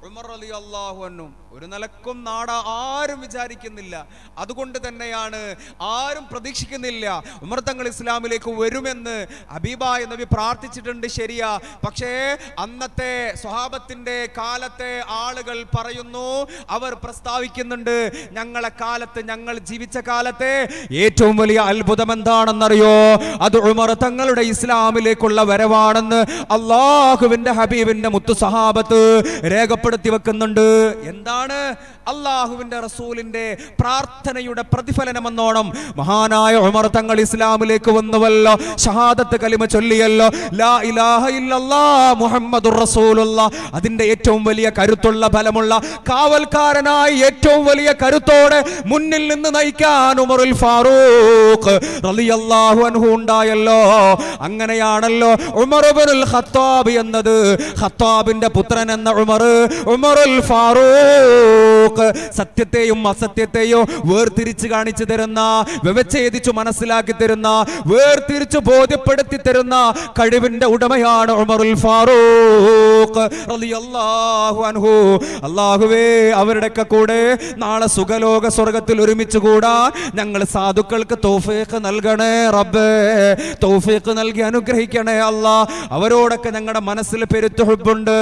ഉമർ അലി അള്ളാഹു എന്നും ഒരു നിലക്കും നാട ആരും വിചാരിക്കുന്നില്ല അതുകൊണ്ട് തന്നെയാണ് ആരും പ്രതീക്ഷിക്കുന്നില്ല ഉമർത്തങ്ങൾ ഇസ്ലാമിലേക്ക് വരുമെന്ന് അബീബായ നബി പ്രാർത്ഥിച്ചിട്ടുണ്ട് ശരിയാ പക്ഷേ അന്നത്തെ സ്വഹാബത്തിന്റെ കാലത്തെ ആളുകൾ പറയുന്നു അവർ പ്രസ്താവിക്കുന്നുണ്ട് ഞങ്ങളെ കാലത്ത് ഞങ്ങൾ ജീവിച്ച കാലത്തെ ഏറ്റവും വലിയ അത്ഭുതം എന്താണെന്നറിയോ അത് ഉമർ തങ്ങളുടെ ഇസ്ലാമിലേക്കുള്ള വരവാണെന്ന് അള്ളാഹുവിന്റെ ഹബീബിൻ്റെ മുത്തു സഹാബത്ത് രേഖപ്പെടുത്തി വെക്കുന്നുണ്ട് എന്താണ് ആണ് അള്ളാഹുവിന്റെ റസൂലിൻ്റെ പ്രാർത്ഥനയുടെ പ്രതിഫലനമെന്നോണം മഹാനായ ഉമർ തങ്ങൾ ഇസ്ലാമിലേക്ക് വന്നുവല്ലോ ഷഹാദത്ത് കലിമ ചൊല്ലിയല്ലോ ലാ ഇലാഹ ഇല്ലല്ലാ മുഹമ്മദുർ റസൂലുള്ള അതിൻ്റെ ഏറ്റവും വലിയ കരുത്തുള്ള ഫലമുള്ള കാവൽക്കാരനായി ഏറ്റവും വലിയ കരുത്തോടെ മുന്നിൽ നിന്ന് നയിക്കാൻ ഉമറുൽ ഫാറൂഖ് റളിയല്ലാഹു അൻഹു ഉണ്ടായല്ലോ അങ്ങനെയാണല്ലോ ഉമർ ഖത്താബ് എന്നത് ഖത്താബിന്റെ പുത്രൻ എന്ന ഉമർ ഉമറുൽ ഫാറൂഖ് നമുക്ക് സത്യത്തെയും അസത്യത്തെയും വേർതിരിച്ച് കാണിച്ചു തരുന്ന വ്യവച്ഛേദിച്ചു മനസ്സിലാക്കി തരുന്ന വേർതിരിച്ചു ബോധ്യപ്പെടുത്തി തരുന്ന കഴിവിന്റെ ഉടമയാണ് ഉമറുൽ ഫാറൂഖ് അൻഹു അള്ളാഹുവേ അവരുടെയൊക്കെ കൂടെ നാളെ സുഖലോക സ്വർഗത്തിൽ ഒരുമിച്ച് കൂടാ ഞങ്ങൾ സാധുക്കൾക്ക് തോഫേക്ക് നൽകണേ റബ്ബേ തോഫേക്ക് നൽകി അനുഗ്രഹിക്കണേ അല്ല അവരോടൊക്കെ ഞങ്ങളുടെ മനസ്സിൽ പെരുത്തു ഹുബുണ്ട്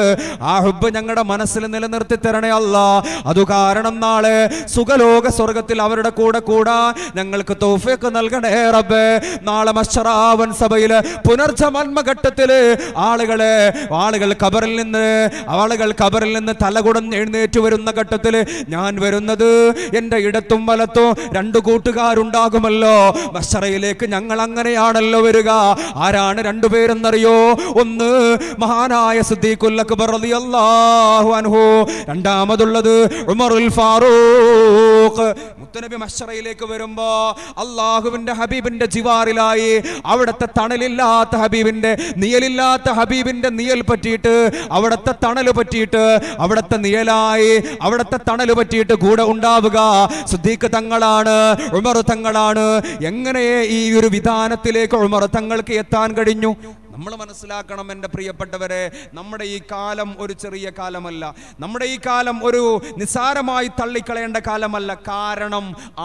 ആ ഹുബ് ഞങ്ങളുടെ മനസ്സിൽ നിലനിർത്തി തരണേ അല്ല അതുകാ കാരണം നാളെ സുഖലോക സ്വർഗത്തിൽ അവരുടെ കൂടെ കൂടാ ഞങ്ങൾക്ക് തോഫയൊക്കെ നൽകണേ റബ്ബേ നാളെ മഷറാവൻ സഭയിൽ പുനർജ മന്മഘട്ടത്തില് ആളുകളെ ആളുകൾ കബറിൽ നിന്ന് ആളുകൾ കബറിൽ നിന്ന് തലകുടം എഴുന്നേറ്റ് വരുന്ന ഘട്ടത്തിൽ ഞാൻ വരുന്നത് എൻ്റെ ഇടത്തും വലത്തും രണ്ട് കൂട്ടുകാരുണ്ടാകുമല്ലോ മഷറയിലേക്ക് ഞങ്ങൾ അങ്ങനെയാണല്ലോ വരിക ആരാണ് രണ്ടുപേരെന്നറിയോ ഒന്ന് മഹാനായ സിദ്ദീഖുൽ അക്ബർ റളിയല്ലാഹു അൻഹു രണ്ടാമതുള്ളത് ഉമർ ഉമറുൽ ഫാറൂഖ് മുത്തനബി മഷറയിലേക്ക് വരുമ്പോ അള്ളാഹുവിന്റെ ഹബീബിന്റെ ജിവാറിലായി അവിടുത്തെ തണലില്ലാത്ത ഹബീബിന്റെ നിയലില്ലാത്ത ഹബീബിന്റെ നിയൽ പറ്റിയിട്ട് അവിടുത്തെ തണൽ പറ്റിയിട്ട് അവിടുത്തെ നിയലായി അവിടുത്തെ തണൽ പറ്റിയിട്ട് കൂടെ ഉണ്ടാവുക സുദ്ദീഖ് തങ്ങളാണ് ഉമർ തങ്ങളാണ് എങ്ങനെ ഈ ഒരു വിധാനത്തിലേക്ക് ഉമർ തങ്ങൾക്ക് എത്താൻ കഴിഞ്ഞു നമ്മൾ മനസ്സിലാക്കണം എൻ്റെ പ്രിയപ്പെട്ടവരെ നമ്മുടെ ഈ കാലം ഒരു ചെറിയ കാലമല്ല നമ്മുടെ ഈ കാലം ഒരു നിസ്സാരമായി തള്ളിക്കളയേണ്ട കാലമല്ല കാരണം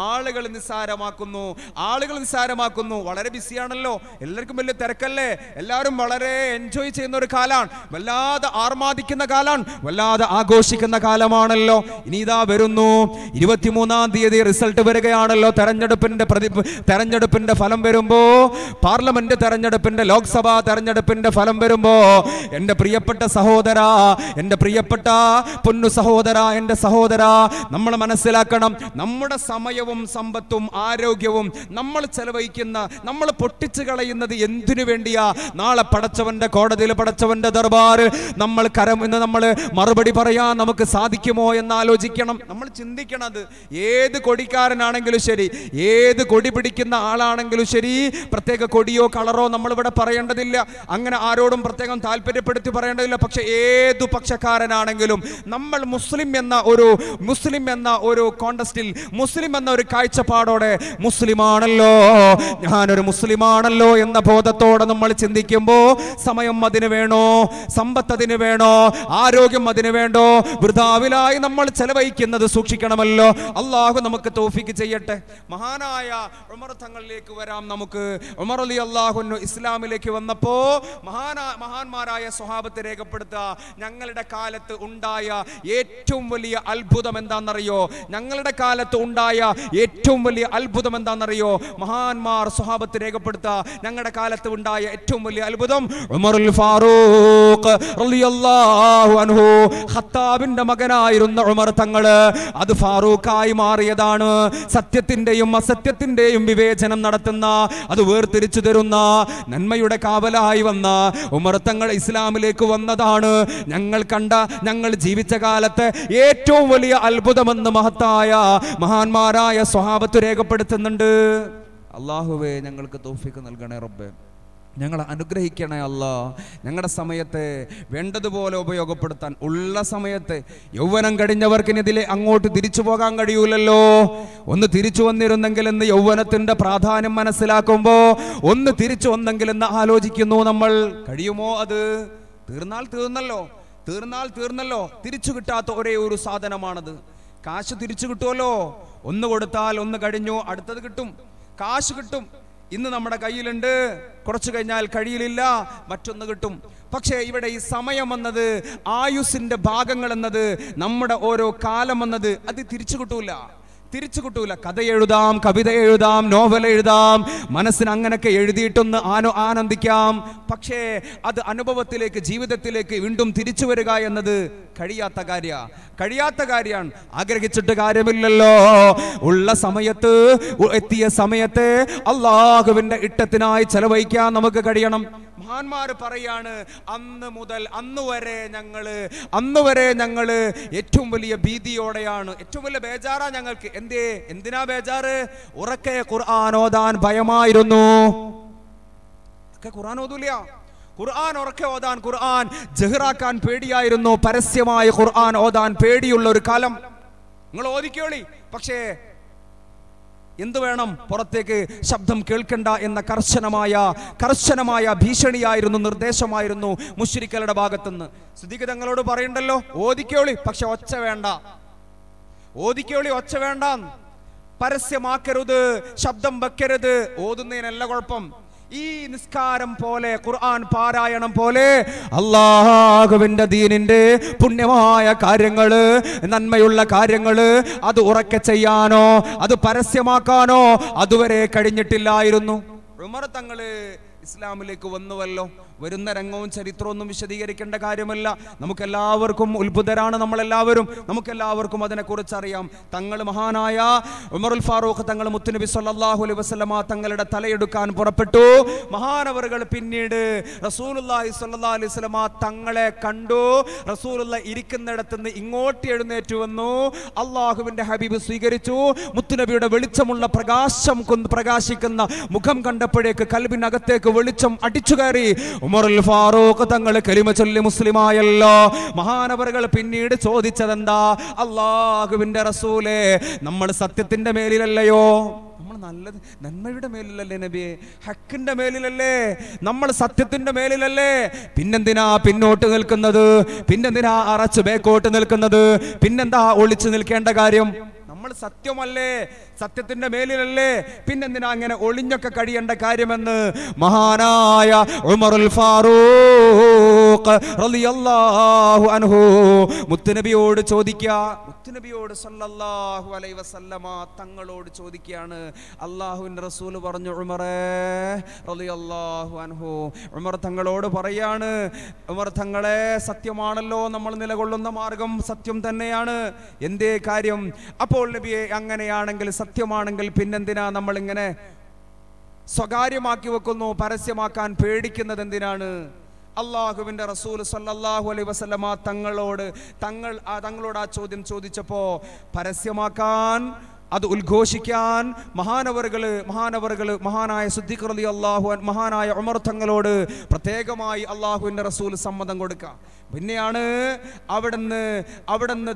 ആളുകൾ നിസ്സാരമാക്കുന്നു ആളുകൾ നിസ്സാരമാക്കുന്നു വളരെ ബിസിയാണല്ലോ എല്ലാവർക്കും വലിയ തിരക്കല്ലേ എല്ലാവരും വളരെ എൻജോയ് ചെയ്യുന്ന ഒരു കാലാണ് വല്ലാതെ ആർമാദിക്കുന്ന കാലാണ് വല്ലാതെ ആഘോഷിക്കുന്ന കാലമാണല്ലോ ഇനി ഇതാ വരുന്നു ഇരുപത്തിമൂന്നാം തീയതി റിസൾട്ട് വരികയാണല്ലോ തെരഞ്ഞെടുപ്പിന്റെ പ്രതി തെരഞ്ഞെടുപ്പിന്റെ ഫലം വരുമ്പോൾ പാർലമെന്റ് തെരഞ്ഞെടുപ്പിന്റെ ലോക്സഭാ തെരഞ്ഞെടുപ്പിന്റെ ഫലം വരുമ്പോ എൻ്റെ പ്രിയപ്പെട്ട സഹോദര എൻ്റെ പ്രിയപ്പെട്ട പൊന്നു സഹോദര എൻ്റെ സഹോദര നമ്മൾ മനസ്സിലാക്കണം നമ്മുടെ സമയവും സമ്പത്തും ആരോഗ്യവും നമ്മൾ ചെലവഴിക്കുന്ന നമ്മൾ പൊട്ടിച്ചു കളയുന്നത് എന്തിനു വേണ്ടിയാ നാളെ പടച്ചവന്റെ കോടതിയിൽ പടച്ചവന്റെ ദർബാർ നമ്മൾ കരം എന്ന് നമ്മൾ മറുപടി പറയാൻ നമുക്ക് സാധിക്കുമോ എന്ന് ആലോചിക്കണം നമ്മൾ ചിന്തിക്കണത് ഏത് കൊടിക്കാരനാണെങ്കിലും ശരി ഏത് കൊടി പിടിക്കുന്ന ആളാണെങ്കിലും ശരി പ്രത്യേക കൊടിയോ കളറോ നമ്മളിവിടെ പറയേണ്ടതില്ല അങ്ങനെ ആരോടും പ്രത്യേകം താല്പര്യപ്പെടുത്തി പറയേണ്ടതില്ല പക്ഷെ ഏതു പക്ഷക്കാരനാണെങ്കിലും നമ്മൾ മുസ്ലിം എന്ന ഒരു മുസ്ലിം എന്ന ഒരു കോണ്ടസ്റ്റിൽ മുസ്ലിം എന്ന ഒരു കാഴ്ചപ്പാടോടെ മുസ്ലിമാണല്ലോ ഞാനൊരു മുസ്ലിമാണല്ലോ എന്ന ബോധത്തോടെ നമ്മൾ ചിന്തിക്കുമ്പോൾ സമയം അതിന് വേണോ സമ്പത്ത് അതിന് വേണോ ആരോഗ്യം അതിന് വേണ്ടോ വൃതാവിലായി നമ്മൾ ചെലവഴിക്കുന്നത് സൂക്ഷിക്കണമല്ലോ അള്ളാഹു നമുക്ക് തോഫിക്ക് ചെയ്യട്ടെ മഹാനായ ഉമർ തങ്ങളിലേക്ക് വരാം നമുക്ക് ഉമർ അലി അള്ളാഹുന്നു ഇസ്ലാമിലേക്ക് വന്നപ്പോൾ മഹാനാ മഹാന്മാരായ സ്വഭാവത്തെ രേഖപ്പെടുത്തുക ഞങ്ങളുടെ കാലത്ത് ഉണ്ടായ ഏറ്റവും വലിയ അത്ഭുതം എന്താണെന്നറിയോ ഞങ്ങളുടെ കാലത്ത് ഉണ്ടായ ഏറ്റവും വലിയ അത്ഭുതം എന്താണെന്നറിയോ മഹാന്മാർ സ്വഹാബത്ത് രേഖപ്പെടുത്തുക ഞങ്ങളുടെ കാലത്ത് ഉണ്ടായ ഏറ്റവും വലിയ അത്ഭുതം ഉമറുൽ ഫാറൂഖ് അൻഹു ഖത്താബിന്റെ മകനായിരുന്ന ഉമർ തങ്ങള് അത് ഫാറൂഖായി മാറിയതാണ് സത്യത്തിന്റെയും അസത്യത്തിന്റെയും വിവേചനം നടത്തുന്ന അത് വേർതിരിച്ചു തരുന്ന നന്മയുടെ കാവലാ മുസ്ലിങ്ങളായി വന്ന ഉമർ തങ്ങൾ ഇസ്ലാമിലേക്ക് വന്നതാണ് ഞങ്ങൾ കണ്ട ഞങ്ങൾ ജീവിച്ച കാലത്ത് ഏറ്റവും വലിയ അത്ഭുതമെന്ന് മഹത്തായ മഹാന്മാരായ സ്വഭാവത്ത് രേഖപ്പെടുത്തുന്നുണ്ട് അള്ളാഹുവേ ഞങ്ങൾക്ക് തോഫിക്ക് നൽകണേ റബ്ബേ ഞങ്ങളെ അനുഗ്രഹിക്കണേ അല്ല ഞങ്ങളുടെ സമയത്തെ വേണ്ടതുപോലെ ഉപയോഗപ്പെടുത്താൻ ഉള്ള സമയത്തെ യൗവനം കഴിഞ്ഞവർക്കിനെതിരെ അങ്ങോട്ട് തിരിച്ചു പോകാൻ കഴിയൂലല്ലോ ഒന്ന് തിരിച്ചു വന്നിരുന്നെങ്കിൽ എന്ന് യൗവനത്തിൻ്റെ പ്രാധാന്യം മനസ്സിലാക്കുമ്പോൾ ഒന്ന് തിരിച്ചു വന്നെങ്കിൽ എന്ന് ആലോചിക്കുന്നു നമ്മൾ കഴിയുമോ അത് തീർന്നാൽ തീർന്നല്ലോ തീർന്നാൽ തീർന്നല്ലോ തിരിച്ചു കിട്ടാത്ത ഒരേ ഒരു സാധനമാണത് കാശ് തിരിച്ചു കിട്ടുമല്ലോ ഒന്ന് കൊടുത്താൽ ഒന്ന് കഴിഞ്ഞു അടുത്തത് കിട്ടും കാശ് കിട്ടും ഇന്ന് നമ്മുടെ കയ്യിലുണ്ട് കുറച്ചു കഴിഞ്ഞാൽ കഴിയിലില്ല മറ്റൊന്ന് കിട്ടും പക്ഷേ ഇവിടെ ഈ സമയം എന്നത് ആയുസിന്റെ ഭാഗങ്ങൾ എന്നത് നമ്മുടെ ഓരോ കാലം എന്നത് അത് തിരിച്ചു കിട്ടൂല തിരിച്ചു കിട്ടൂല കഥ എഴുതാം കവിത എഴുതാം നോവൽ എഴുതാം മനസ്സിന് അങ്ങനെയൊക്കെ എഴുതിയിട്ടൊന്ന് ആനോ ആനന്ദിക്കാം പക്ഷേ അത് അനുഭവത്തിലേക്ക് ജീവിതത്തിലേക്ക് വീണ്ടും തിരിച്ചു വരിക എന്നത് കഴിയാത്ത കാര്യ കഴിയാത്ത കാര്യമാണ് ആഗ്രഹിച്ചിട്ട് കാര്യമില്ലല്ലോ ഉള്ള സമയത്ത് എത്തിയ സമയത്തെ അള്ളാഹുവിൻ്റെ ഇട്ടത്തിനായി ചെലവഴിക്കാൻ നമുക്ക് കഴിയണം മഹാന്മാർ പറയാണ് അന്ന് മുതൽ അന്ന് വരെ ഞങ്ങൾ അന്ന് വരെ ഞങ്ങൾ ഏറ്റവും വലിയ ഭീതിയോടെയാണ് ഏറ്റവും വലിയ ബേജാറാ ഞങ്ങൾക്ക് എന്തേ എന്തിനാ ബേജാറ് ഉറക്കെ ഖുർആാനോദാൻ ഭയമായിരുന്നു ഖുർആൻ ഓതൂല ഖുർആൻ ഉറക്കെ ഓതാൻ ഖുർആൻ ജഹ്റാക്കാൻ പേടിയായിരുന്നു പരസ്യമായ ഖുർആൻ ഓതാൻ പേടിയുള്ള ഒരു കാലം നിങ്ങൾ ഓദിക്കോളി പക്ഷേ എന്തു വേണം പുറത്തേക്ക് ശബ്ദം കേൾക്കണ്ട എന്ന കർശനമായ കർശനമായ ഭീഷണിയായിരുന്നു നിർദ്ദേശമായിരുന്നു മുശ്രിക്കലുടെ ഭാഗത്തുനിന്ന് സിദ്ദിഖ് തങ്ങളോട് പറയണ്ടല്ലോ ഓദിക്കോളി പക്ഷെ ഒച്ച വേണ്ട ഓദിക്കോളി ഒച്ച വേണ്ട പരസ്യമാക്കരുത് ശബ്ദം വെക്കരുത് ഓതുന്നതിനല്ല കുഴപ്പം ഈ നിസ്കാരം പോലെ ഖുർആൻ പാരായണം പോലെ അള്ളാഹുവിൻ്റെ ദീനിൻ്റെ പുണ്യമായ കാര്യങ്ങൾ നന്മയുള്ള കാര്യങ്ങൾ അത് ഉറക്കെ ചെയ്യാനോ അത് പരസ്യമാക്കാനോ അതുവരെ കഴിഞ്ഞിട്ടില്ലായിരുന്നു ഉമർ തങ്ങൾ ഇസ്ലാമിലേക്ക് വന്നുവല്ലോ വരുന്ന രംഗവും ചരിത്രമൊന്നും വിശദീകരിക്കേണ്ട കാര്യമല്ല നമുക്കെല്ലാവർക്കും ഉത്ഭുതരാണ് നമ്മളെല്ലാവരും നമുക്കെല്ലാവർക്കും അതിനെക്കുറിച്ച് അറിയാം തങ്ങൾ മഹാനായ ഉമറുൽ ഫാറൂഖ് തങ്ങൾ മുത്തുനബി സല്ലാഹു അലൈ വസ്ലമ തങ്ങളുടെ തലയെടുക്കാൻ പുറപ്പെട്ടു മഹാനവറുകൾ പിന്നീട് റസൂൽ സല്ലാ അലൈഹി സ്വലമ തങ്ങളെ കണ്ടു റസൂലുള്ള ഇരിക്കുന്നിടത്ത് നിന്ന് ഇങ്ങോട്ട് എഴുന്നേറ്റു വന്നു അള്ളാഹുവിന്റെ ഹബീബ് സ്വീകരിച്ചു മുത്തുനബിയുടെ വെളിച്ചമുള്ള പ്രകാശം പ്രകാശിക്കുന്ന മുഖം കണ്ടപ്പോഴേക്ക് കൽബിനകത്തേക്ക് വെളിച്ചം അടിച്ചു കയറി ഉമറുൽ ഫാറൂഖ് തങ്ങൾ കലിമ ചൊല്ലി മുസ്ലിമായല്ലോ മഹാനവറുകൾ പിന്നീട് ചോദിച്ചതെന്താ അള്ളാഹുവിൻ്റെ റസൂലേ നമ്മൾ സത്യത്തിൻ്റെ മേലിലല്ലയോ നമ്മൾ നല്ലത് നന്മയുടെ മേലിലല്ലേ നബിയെ ഹക്കിൻ്റെ മേലിലല്ലേ നമ്മൾ സത്യത്തിൻ്റെ മേലിലല്ലേ പിന്നെന്തിനാ പിന്നോട്ട് നിൽക്കുന്നത് പിന്നെന്തിനാ അറച്ച് ബേക്കോട്ട് നിൽക്കുന്നത് പിന്നെന്താ ഒളിച്ചു നിൽക്കേണ്ട കാര്യം നമ്മൾ സത്യമല്ലേ സത്യത്തിന്റെ മേലിലല്ലേ പിന്നെന്തിനാ അങ്ങനെ ഒളിഞ്ഞൊക്കെ കഴിയേണ്ട കാര്യമെന്ന് മഹാനായ ഉമറുൽ ഫാറൂഖ് റളിയല്ലാഹു അൻഹു മുത്തുനബിയോട് ചോദിക്കുക മുത്തുനബിയോട് സല്ലല്ലാഹു അലൈഹി വസല്ലമ തങ്ങളോട് ചോദിക്കുകയാണ് അള്ളാഹുവിൻ്റെ റസൂൽ പറഞ്ഞു ഉമറേ റളിയല്ലാഹു അൻഹു ഉമർ തങ്ങളോട് പറയാണ് ഉമർ തങ്ങളെ സത്യമാണല്ലോ നമ്മൾ നിലകൊള്ളുന്ന മാർഗം സത്യം തന്നെയാണ് എന്തേ കാര്യം അപ്പോൾ നബിയെ അങ്ങനെയാണെങ്കിൽ സത്യം സത്യമാണെങ്കിൽ പിന്നെന്തിനാ നമ്മളിങ്ങനെ സ്വകാര്യമാക്കി വെക്കുന്നു പരസ്യമാക്കാൻ പേടിക്കുന്നത് എന്തിനാണ് അള്ളാഹുവിൻ്റെ റസൂൽ സല്ലാഹു അലൈ വസ്ലമ തങ്ങളോട് തങ്ങൾ തങ്ങളോട് ആ ചോദ്യം ചോദിച്ചപ്പോൾ പരസ്യമാക്കാൻ അത് ഉദ്ഘോഷിക്കാൻ മഹാനവറുകള് മഹാനവറുകള് മഹാനായ സുദ്ദീഖർ അലി അള്ളാഹു മഹാനായ ഉമർ തങ്ങളോട് പ്രത്യേകമായി അള്ളാഹുവിൻ്റെ റസൂൽ സമ്മതം കൊടുക്കുക പിന്നെയാണ് അവിടുന്ന് അവിടുന്ന്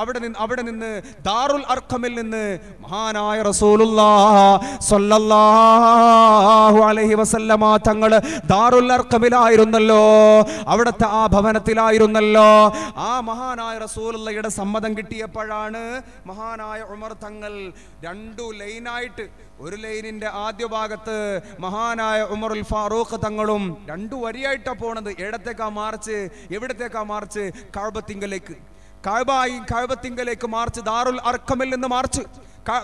അവിടെ നിന്ന് അവിടെ നിന്ന് ദാറുൽ അർഖമിൽ നിന്ന് മഹാനായ റസൂലുല്ലാഹു അലഹി വസല്ലമ തങ്ങൾ ദാറുൽ അർഖമിലായിരുന്നല്ലോ അവിടുത്തെ ആ ഭവനത്തിലായിരുന്നല്ലോ ആ മഹാനായ റസൂലുള്ളയുടെ സമ്മതം കിട്ടിയപ്പോഴാണ് മഹാനായ ഉമർ തങ്ങൾ രണ്ടു ലൈനായിട്ട് ഒരു ലൈനിന്റെ ആദ്യ ഭാഗത്ത് മഹാനായ ഉമറുൽ ഫാറൂഖ് തങ്ങളും രണ്ടു വരിയായിട്ടാണ് പോണത് എടത്തേക്കാ മാർച്ച് എവിടത്തേക്കാ മാർച്ച് കഴബത്തിങ്കലേക്ക് കഴബായി കഴബത്തിങ്കലേക്ക് മാർച്ച് ദാറുൽ അർക്കമിൽ നിന്ന് മാർച്ച്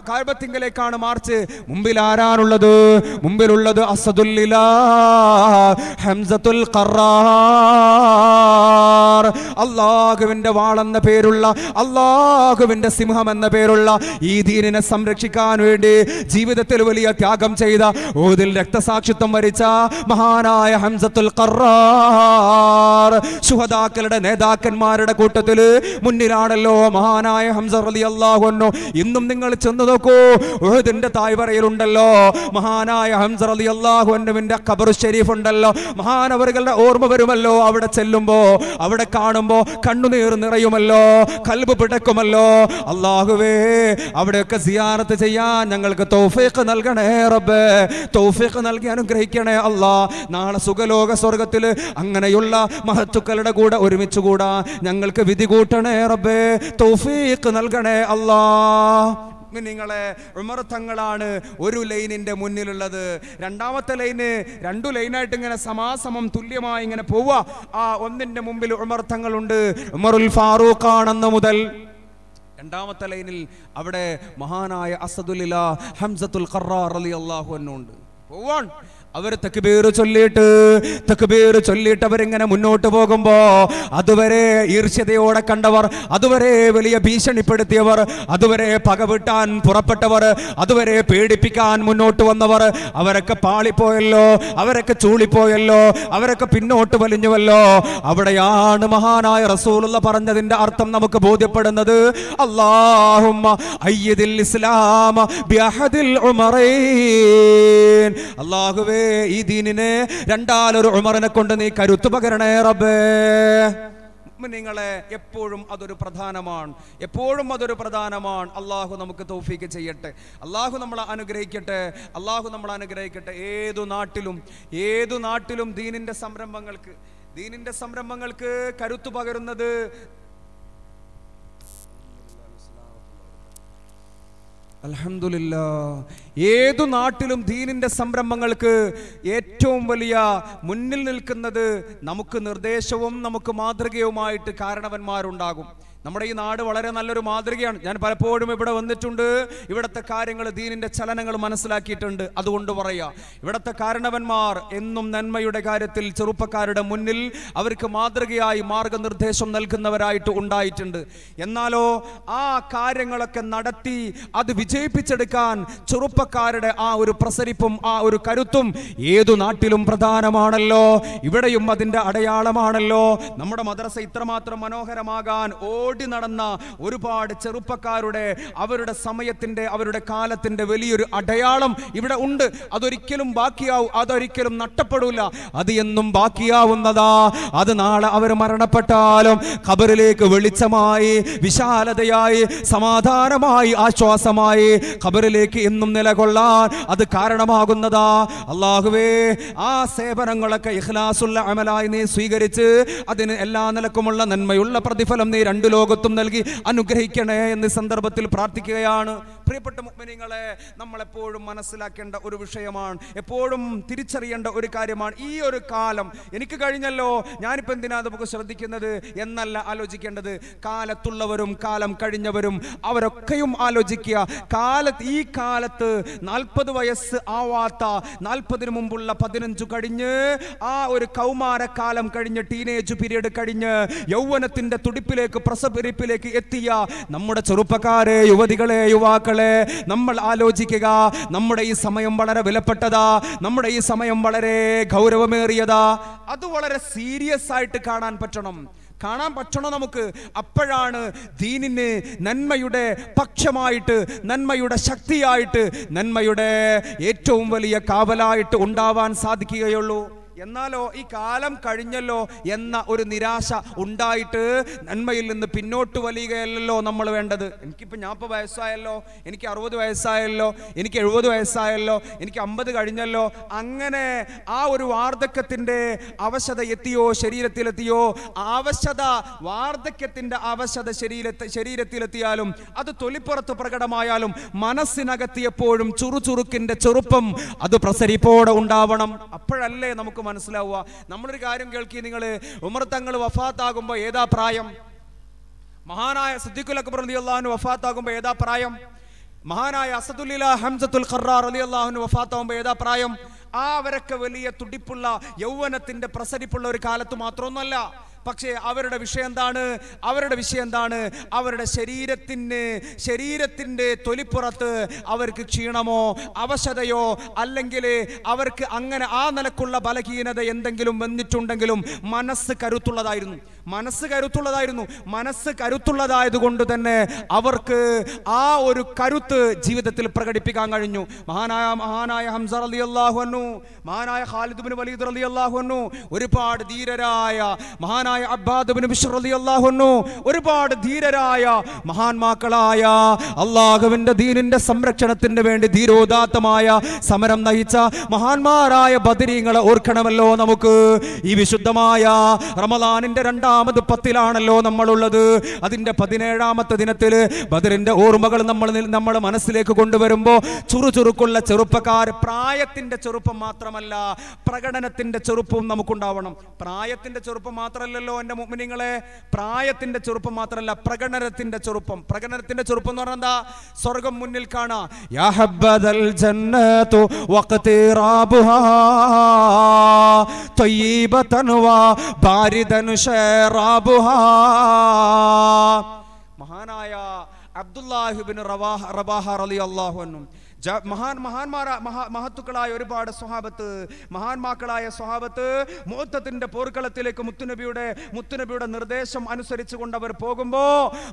കാൽബത്തിങ്കലേക്കാണ് മാർച്ച് മുമ്പിൽ ആരാണുള്ളത് മുമ്പിലുള്ളത് അസദുൽ ഹംസത്തുൽ ഖറാർ വാളെന്ന പേരുള്ള അള്ളാഹുവിന്റെ സിംഹം എന്ന പേരുള്ള ഈ ദീനിനെ സംരക്ഷിക്കാൻ വേണ്ടി ജീവിതത്തിൽ വലിയ ത്യാഗം ചെയ്ത ഓതിൽ രക്തസാക്ഷിത്വം വരിച്ച മഹാനായ ഹംസത്തുൽ ഖറാർ നേതാക്കന്മാരുടെ കൂട്ടത്തിൽ മുന്നിലാണല്ലോ മഹാനായ ഹംസ റലി അള്ളാഹു ഇന്നും നിങ്ങൾ ചെന്ന് ചെന്ന് നോക്കൂ ഉഹദിന്റെ തായ്വറയിലുണ്ടല്ലോ മഹാനായ ഹംസർ അലി എന്നുവിന്റെ ഖബർ ഷെരീഫ് ഉണ്ടല്ലോ മഹാനവറുകളുടെ ഓർമ്മ വരുമല്ലോ അവിടെ ചെല്ലുമ്പോ അവിടെ കാണുമ്പോ കണ്ണുനീർ നിറയുമല്ലോ കൽബ് പിടക്കുമല്ലോ അള്ളാഹുവേ അവിടെയൊക്കെ സിയാറത്ത് ചെയ്യാൻ ഞങ്ങൾക്ക് തൗഫീഖ് നൽകണേ റബ്ബേ തൗഫീഖ് നൽകി അനുഗ്രഹിക്കണേ അല്ലാ നാളെ സുഖലോക സ്വർഗത്തിൽ അങ്ങനെയുള്ള മഹത്തുക്കളുടെ കൂടെ ഒരുമിച്ച് കൂടാ ഞങ്ങൾക്ക് വിധി കൂട്ടണേ റബ്ബേ തൗഫീഖ് നൽകണേ അള്ളാ ഉമർ തങ്ങളാണ് ഒരു ലൈനിൻ്റെ മുന്നിലുള്ളത് രണ്ടാമത്തെ ലൈന് രണ്ടു ലൈനായിട്ട് ഇങ്ങനെ സമാസമം തുല്യമായി ഇങ്ങനെ പോവുക ആ ഒന്നിൻ്റെ മുമ്പിൽ ഉമർത്തങ്ങളുണ്ട് ഉമറുൽ ഫാറൂഖ് ആണെന്ന് മുതൽ രണ്ടാമത്തെ ലൈനിൽ അവിടെ മഹാനായ അസദുലില ഹംസത്തുൽ ഖറാർ അലി അള്ളാഹു എന്നുണ്ട് പോവാൻ അവർ തെക്കുപേറ് ചൊല്ലിയിട്ട് തെക്കുപേറ് ചൊല്ലിയിട്ട് അവരിങ്ങനെ മുന്നോട്ട് പോകുമ്പോൾ അതുവരെ ഈർഷ്യതയോടെ കണ്ടവർ അതുവരെ വലിയ ഭീഷണിപ്പെടുത്തിയവർ അതുവരെ പകവിട്ടാൻ പുറപ്പെട്ടവർ അതുവരെ പേടിപ്പിക്കാൻ മുന്നോട്ട് വന്നവർ അവരൊക്കെ പാളിപ്പോയല്ലോ അവരൊക്കെ ചൂളിപ്പോയല്ലോ അവരൊക്കെ പിന്നോട്ട് വലിഞ്ഞുവല്ലോ അവിടെയാണ് മഹാനായ റസൂലുള്ള പറഞ്ഞതിൻ്റെ അർത്ഥം നമുക്ക് ബോധ്യപ്പെടുന്നത് അള്ളാഹുമ്മ അയ്യദിൽ ഇസ്ലാം അള്ളാഹുവേ റബ്ബേ ഈ ദീനിനെ രണ്ടാലൊരു ഉമറിനെ കൊണ്ട് നീ കരുത്തു പകരണേ റബ്ബേ നിങ്ങളെ എപ്പോഴും അതൊരു പ്രധാനമാണ് എപ്പോഴും അതൊരു പ്രധാനമാണ് അള്ളാഹു നമുക്ക് തൗഫീക്ക് ചെയ്യട്ടെ അള്ളാഹു നമ്മളെ അനുഗ്രഹിക്കട്ടെ അള്ളാഹു നമ്മളെ അനുഗ്രഹിക്കട്ടെ ഏതു നാട്ടിലും ഏതു നാട്ടിലും ദീനിന്റെ സംരംഭങ്ങൾക്ക് ദീനിന്റെ സംരംഭങ്ങൾക്ക് കരുത്തു പകരുന്നത് അലഹമില്ല ഏതു നാട്ടിലും ദീനിൻ്റെ സംരംഭങ്ങൾക്ക് ഏറ്റവും വലിയ മുന്നിൽ നിൽക്കുന്നത് നമുക്ക് നിർദ്ദേശവും നമുക്ക് മാതൃകയുമായിട്ട് കാരണവന്മാരുണ്ടാകും നമ്മുടെ ഈ നാട് വളരെ നല്ലൊരു മാതൃകയാണ് ഞാൻ പലപ്പോഴും ഇവിടെ വന്നിട്ടുണ്ട് ഇവിടുത്തെ കാര്യങ്ങൾ ദീനിൻ്റെ ചലനങ്ങൾ മനസ്സിലാക്കിയിട്ടുണ്ട് അതുകൊണ്ട് പറയുക ഇവിടുത്തെ കാരണവന്മാർ എന്നും നന്മയുടെ കാര്യത്തിൽ ചെറുപ്പക്കാരുടെ മുന്നിൽ അവർക്ക് മാതൃകയായി മാർഗനിർദ്ദേശം നൽകുന്നവരായിട്ട് ഉണ്ടായിട്ടുണ്ട് എന്നാലോ ആ കാര്യങ്ങളൊക്കെ നടത്തി അത് വിജയിപ്പിച്ചെടുക്കാൻ ചെറുപ്പക്കാരുടെ ആ ഒരു പ്രസരിപ്പും ആ ഒരു കരുത്തും ഏതു നാട്ടിലും പ്രധാനമാണല്ലോ ഇവിടെയും അതിൻ്റെ അടയാളമാണല്ലോ നമ്മുടെ മദ്രസ ഇത്രമാത്രം മനോഹരമാകാൻ ഓ ഓടി നടന്ന ഒരുപാട് ചെറുപ്പക്കാരുടെ അവരുടെ സമയത്തിൻ്റെ അവരുടെ കാലത്തിൻ്റെ വലിയൊരു അടയാളം ഇവിടെ ഉണ്ട് അതൊരിക്കലും ബാക്കിയാവും അതൊരിക്കലും നഷ്ടപ്പെടില്ല അത് എന്നും ബാക്കിയാവുന്നതാ അത് നാളെ അവർ മരണപ്പെട്ടാലും ഖബറിലേക്ക് വെളിച്ചമായി വിശാലതയായി സമാധാനമായി ആശ്വാസമായി ഖബറിലേക്ക് എന്നും നിലകൊള്ളാൻ അത് കാരണമാകുന്നതാ അള്ളാഹുവേ ആ സേവനങ്ങളൊക്കെ ഇഖ്ലാസുള്ള അമലായി നീ സ്വീകരിച്ച് അതിന് എല്ലാ നിലക്കുമുള്ള നന്മയുള്ള പ്രതിഫലം നീ രണ്ടു ലോകത്തും നൽകി അനുഗ്രഹിക്കണേ എന്ന സന്ദർഭത്തിൽ പ്രാർത്ഥിക്കുകയാണ് പ്രിയപ്പെട്ട മുഗ്മിനിങ്ങളെ നമ്മളെപ്പോഴും മനസ്സിലാക്കേണ്ട ഒരു വിഷയമാണ് എപ്പോഴും തിരിച്ചറിയേണ്ട ഒരു കാര്യമാണ് ഈ ഒരു കാലം എനിക്ക് കഴിഞ്ഞല്ലോ ഞാനിപ്പോൾ എന്തിനാ നമുക്ക് ശ്രദ്ധിക്കുന്നത് എന്നല്ല ആലോചിക്കേണ്ടത് കാലത്തുള്ളവരും കാലം കഴിഞ്ഞവരും അവരൊക്കെയും ആലോചിക്കുക കാലത്ത് ഈ കാലത്ത് നാൽപ്പത് വയസ്സ് ആവാത്ത നാൽപ്പതിനു മുമ്പുള്ള പതിനഞ്ച് കഴിഞ്ഞ് ആ ഒരു കൗമാരക്കാലം കഴിഞ്ഞ് ടീനേജ് പീരീഡ് കഴിഞ്ഞ് യൗവനത്തിൻ്റെ തുടിപ്പിലേക്ക് പ്രസവ പകർപ്പിരിപ്പിലേക്ക് എത്തിയ നമ്മുടെ ചെറുപ്പക്കാരെ യുവതികളെ യുവാക്കളെ നമ്മൾ ആലോചിക്കുക നമ്മുടെ ഈ സമയം വളരെ വിലപ്പെട്ടതാ നമ്മുടെ ഈ സമയം വളരെ ഗൗരവമേറിയതാ അത് വളരെ സീരിയസ് ആയിട്ട് കാണാൻ പറ്റണം കാണാൻ പറ്റണം നമുക്ക് അപ്പോഴാണ് ദീനിന് നന്മയുടെ പക്ഷമായിട്ട് നന്മയുടെ ശക്തിയായിട്ട് നന്മയുടെ ഏറ്റവും വലിയ കാവലായിട്ട് ഉണ്ടാവാൻ സാധിക്കുകയുള്ളൂ എന്നാലോ ഈ കാലം കഴിഞ്ഞല്ലോ എന്ന ഒരു നിരാശ ഉണ്ടായിട്ട് നന്മയിൽ നിന്ന് പിന്നോട്ട് വലിയുകയല്ലോ നമ്മൾ വേണ്ടത് എനിക്കിപ്പോൾ ഇപ്പോൾ വയസ്സായല്ലോ എനിക്ക് അറുപത് വയസ്സായല്ലോ എനിക്ക് എഴുപത് വയസ്സായല്ലോ എനിക്ക് അമ്പത് കഴിഞ്ഞല്ലോ അങ്ങനെ ആ ഒരു വാർദ്ധക്യത്തിൻ്റെ അവശത എത്തിയോ ശരീരത്തിലെത്തിയോ ആവശ്യത വാർദ്ധക്യത്തിൻ്റെ അവശത ശരീരത്തെ ശരീരത്തിലെത്തിയാലും അത് തൊലിപ്പുറത്ത് പ്രകടമായാലും മനസ്സിനകത്തിയപ്പോഴും ചുറുചുറുക്കിൻ്റെ ചെറുപ്പം അത് പ്രസരിപ്പോടെ ഉണ്ടാവണം അപ്പോഴല്ലേ നമുക്ക് മനസ്സിലാവുക നമ്മളൊരു കാര്യം കേൾക്കി നിങ്ങൾ ഉമർ തങ്ങൾ വഫാത്താകുമ്പോൾ ഏതാ പ്രായം മഹാനായ സിദ്ദിഖുൽ അക്ബർ അലി വഫാത്താകുമ്പോൾ ഏതാ പ്രായം മഹാനായ അസദുല്ല ഹംസത്തുൽ ഖറാർ അലി അള്ളാഹുന് വഫാത്താകുമ്പോൾ ഏതാ പ്രായം ആ അവരൊക്കെ വലിയ തുടിപ്പുള്ള യൗവനത്തിന്റെ പ്രസരിപ്പുള്ള ഒരു കാലത്ത് മാത്രമൊന്നുമല്ല പക്ഷേ അവരുടെ വിഷയം എന്താണ് അവരുടെ വിഷയം എന്താണ് അവരുടെ ശരീരത്തിന് ശരീരത്തിൻ്റെ തൊലിപ്പുറത്ത് അവർക്ക് ക്ഷീണമോ അവശതയോ അല്ലെങ്കിൽ അവർക്ക് അങ്ങനെ ആ നിലക്കുള്ള ബലഹീനത എന്തെങ്കിലും വന്നിട്ടുണ്ടെങ്കിലും മനസ്സ് കരുത്തുള്ളതായിരുന്നു മനസ്സ് കരുത്തുള്ളതായിരുന്നു മനസ്സ് കരുത്തുള്ളതായത് കൊണ്ട് തന്നെ അവർക്ക് ആ ഒരു കരുത്ത് ജീവിതത്തിൽ പ്രകടിപ്പിക്കാൻ കഴിഞ്ഞു മഹാനായ മഹാനായ ഹംസർ അലി അള്ളാഹു അന്നു മഹാനായ ഖാലിദ്ബിൻ വലീദ് അലി അള്ളാഹു അന്നു ഒരുപാട് ധീരരായ മഹാനായ അബ്ബാദ്ബിൻ ബിഷർ അലി അള്ളാഹു അന്നു ഒരുപാട് ധീരരായ മഹാന്മാക്കളായ അള്ളാഹുവിൻ്റെ ദീനിൻ്റെ സംരക്ഷണത്തിന് വേണ്ടി ധീരോദാത്തമായ സമരം നയിച്ച മഹാന്മാരായ ബദിരീങ്ങളെ ഓർക്കണമല്ലോ നമുക്ക് ഈ വിശുദ്ധമായ റമദാനിൻ്റെ രണ്ടാം പതിനേഴാമത് പത്തിലാണല്ലോ നമ്മളുള്ളത് അതിൻ്റെ പതിനേഴാമത്തെ ദിനത്തിൽ ബദറിൻ്റെ ഓർമ്മകൾ നമ്മൾ നമ്മൾ മനസ്സിലേക്ക് കൊണ്ടുവരുമ്പോൾ ചുറുചുറുക്കുള്ള ചെറുപ്പക്കാർ പ്രായത്തിൻ്റെ ചെറുപ്പം മാത്രമല്ല പ്രകടനത്തിൻ്റെ ചെറുപ്പവും നമുക്കുണ്ടാവണം പ്രായത്തിൻ്റെ ചെറുപ്പം മാത്രമല്ലല്ലോ എൻ്റെ മുമ്പിനിങ്ങളെ പ്രായത്തിൻ്റെ ചെറുപ്പം മാത്രമല്ല പ്രകടനത്തിൻ്റെ ചെറുപ്പം പ്രകടനത്തിൻ്റെ ചെറുപ്പം എന്ന് പറഞ്ഞാൽ എന്താ സ്വർഗം മുന്നിൽ കാണാം ربها مهانا يا عبد الله بن رواح رباها رضي الله عنه മഹാൻ മഹാന്മാരാ മഹത്തുക്കളായ ഒരുപാട് സ്വഹാബത്ത് മഹാന്മാക്കളായ സ്വഹാബത്ത് മൂത്തത്തിന്റെ പോർക്കളത്തിലേക്ക് മുത്തുനബിയുടെ മുത്തുനബിയുടെ നിർദ്ദേശം അനുസരിച്ചു കൊണ്ട് അവർ പോകുമ്പോൾ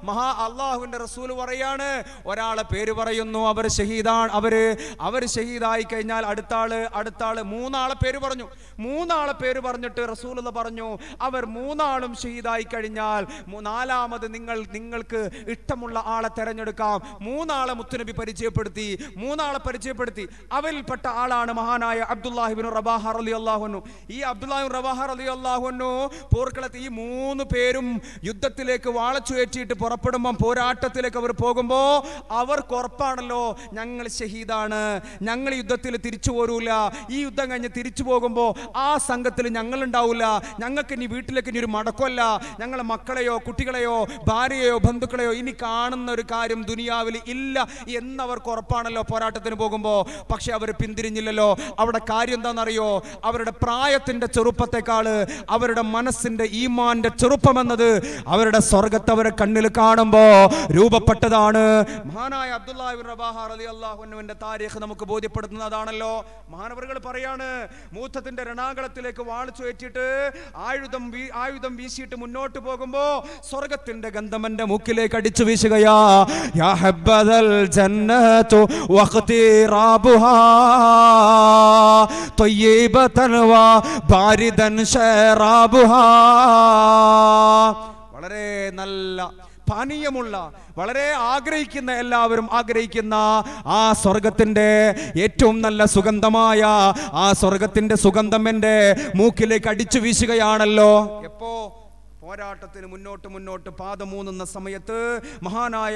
മഹാ അള്ളാഹുവിന്റെ റസൂൽ പറയാണ് ഒരാളെ പേര് പറയുന്നു അവർ ഷഹീദാണ് അവര് അവർ ഷഹീദായി കഴിഞ്ഞാൽ അടുത്ത അടുത്താള് അടുത്ത മൂന്നാളെ പേര് പറഞ്ഞു മൂന്നാളെ പേര് പറഞ്ഞിട്ട് റസൂൽ പറഞ്ഞു അവർ മൂന്നാളും ഷഹീദായി കഴിഞ്ഞാൽ നാലാമത് നിങ്ങൾ നിങ്ങൾക്ക് ഇഷ്ടമുള്ള ആളെ തിരഞ്ഞെടുക്കാം മൂന്നാളെ മുത്തുനബി പരിചയപ്പെടുത്തി മൂന്ന് മൂന്നാളെ പരിചയപ്പെടുത്തി അവരിൽപ്പെട്ട ആളാണ് മഹാനായ അബ്ദുല്ലാഹിബിൻ റബാഹർ അലി അള്ളാഹുനു ഈ അബ്ദുല്ലാഹിബിൻ റബാഹർ അലി അള്ളാഹുനു പോർക്കളത്ത് ഈ മൂന്ന് പേരും യുദ്ധത്തിലേക്ക് കയറ്റിയിട്ട് പുറപ്പെടുമ്പം പോരാട്ടത്തിലേക്ക് അവർ പോകുമ്പോൾ അവർക്ക് ഉറപ്പാണല്ലോ ഞങ്ങൾ ഷഹീദാണ് ഞങ്ങൾ യുദ്ധത്തിൽ തിരിച്ചു പോരൂല ഈ യുദ്ധം കഴിഞ്ഞ് തിരിച്ചു പോകുമ്പോൾ ആ സംഘത്തിൽ ഞങ്ങളുണ്ടാവില്ല ഞങ്ങൾക്ക് ഇനി വീട്ടിലേക്ക് ഇനി ഒരു മടക്കമല്ല ഞങ്ങളെ മക്കളെയോ കുട്ടികളെയോ ഭാര്യയോ ബന്ധുക്കളെയോ ഇനി കാണുന്ന ഒരു കാര്യം ദുനിയാവിൽ ഇല്ല എന്നവർക്ക് ഉറപ്പാണല്ലോ പോരാട്ടം കളിയാട്ടത്തിന് പോകുമ്പോൾ പക്ഷെ അവർ പിന്തിരിഞ്ഞില്ലല്ലോ അവിടെ കാര്യം എന്താണെന്നറിയോ അവരുടെ പ്രായത്തിൻ്റെ ചെറുപ്പത്തെക്കാൾ അവരുടെ മനസ്സിൻ്റെ ഈമാൻ്റെ ചെറുപ്പമെന്നത് അവരുടെ സ്വർഗത്തെ അവരെ കണ്ണിൽ കാണുമ്പോൾ രൂപപ്പെട്ടതാണ് മഹാനായ അബ്ദുല്ലാഹിബിൻ റബാഹ താരീഖ് നമുക്ക് ബോധ്യപ്പെടുത്തുന്നതാണല്ലോ മഹാനവറുകൾ പറയാണ് മൂത്തത്തിൻ്റെ രണാകളത്തിലേക്ക് വാളിച്ചു ഏറ്റിട്ട് ആയുധം ആയുധം വീശിയിട്ട് മുന്നോട്ട് പോകുമ്പോൾ സ്വർഗത്തിൻ്റെ ഗന്ധമൻ്റെ മൂക്കിലേക്ക് അടിച്ചു വീശുകയാ വളരെ നല്ല പാനീയമുള്ള വളരെ ആഗ്രഹിക്കുന്ന എല്ലാവരും ആഗ്രഹിക്കുന്ന ആ സ്വർഗത്തിൻ്റെ ഏറ്റവും നല്ല സുഗന്ധമായ ആ സ്വർഗത്തിൻ്റെ സുഗന്ധം എൻ്റെ മൂക്കിലേക്ക് അടിച്ചു വീശുകയാണല്ലോ എപ്പോ പോരാട്ടത്തിന് മുന്നോട്ട് മുന്നോട്ട് പാദമൂന്നുന്ന സമയത്ത് മഹാനായ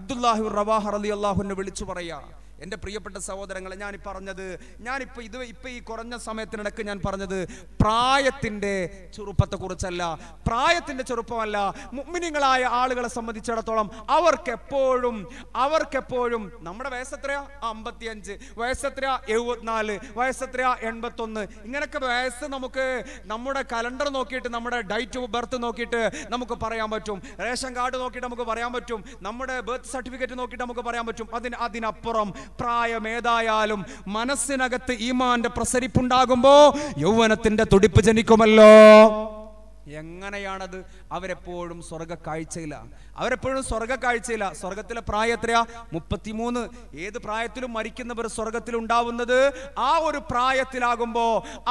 അബ്ദുല്ലാഹു റവാഹർ അലി അള്ളാഹുനെ വിളിച്ചു പറയാം എൻ്റെ പ്രിയപ്പെട്ട സഹോദരങ്ങളെ ഞാൻ പറഞ്ഞത് ഞാനിപ്പോൾ ഇത് ഇപ്പം ഈ കുറഞ്ഞ സമയത്തിനിടക്ക് ഞാൻ പറഞ്ഞത് പ്രായത്തിൻ്റെ ചെറുപ്പത്തെക്കുറിച്ചല്ല പ്രായത്തിൻ്റെ ചെറുപ്പമല്ല മുമ്മിനികളായ ആളുകളെ സംബന്ധിച്ചിടത്തോളം അവർക്കെപ്പോഴും അവർക്കെപ്പോഴും നമ്മുടെ വയസ്സെത്രയാ അമ്പത്തിയഞ്ച് വയസ്സെത്രയാ എഴുപത്തിനാല് വയസ്സെത്രയാ എൺപത്തൊന്ന് ഇങ്ങനെയൊക്കെ വയസ്സ് നമുക്ക് നമ്മുടെ കലണ്ടർ നോക്കിയിട്ട് നമ്മുടെ ഡേറ്റ് ഓഫ് ബർത്ത് നോക്കിയിട്ട് നമുക്ക് പറയാൻ പറ്റും റേഷൻ കാർഡ് നോക്കിയിട്ട് നമുക്ക് പറയാൻ പറ്റും നമ്മുടെ ബർത്ത് സർട്ടിഫിക്കറ്റ് നോക്കിയിട്ട് നമുക്ക് പറയാൻ പറ്റും അതിന് അതിനപ്പുറം പ്രായമേതായാലും മനസ്സിനകത്ത് ഈമാന്റെ പ്രസരിപ്പുണ്ടാകുമ്പോ യൗവനത്തിന്റെ തുടിപ്പ് ജനിക്കുമല്ലോ എങ്ങനെയാണത് അവരെപ്പോഴും സ്വർഗ കാഴ്ചയില്ല അവരെപ്പോഴും സ്വർഗ കാഴ്ചയില്ല സ്വർഗത്തിലെ പ്രായം എത്രയാ മുപ്പത്തിമൂന്ന് ഏത് പ്രായത്തിലും മരിക്കുന്നവർ സ്വർഗത്തിൽ ഉണ്ടാവുന്നത് ആ ഒരു പ്രായത്തിലാകുമ്പോ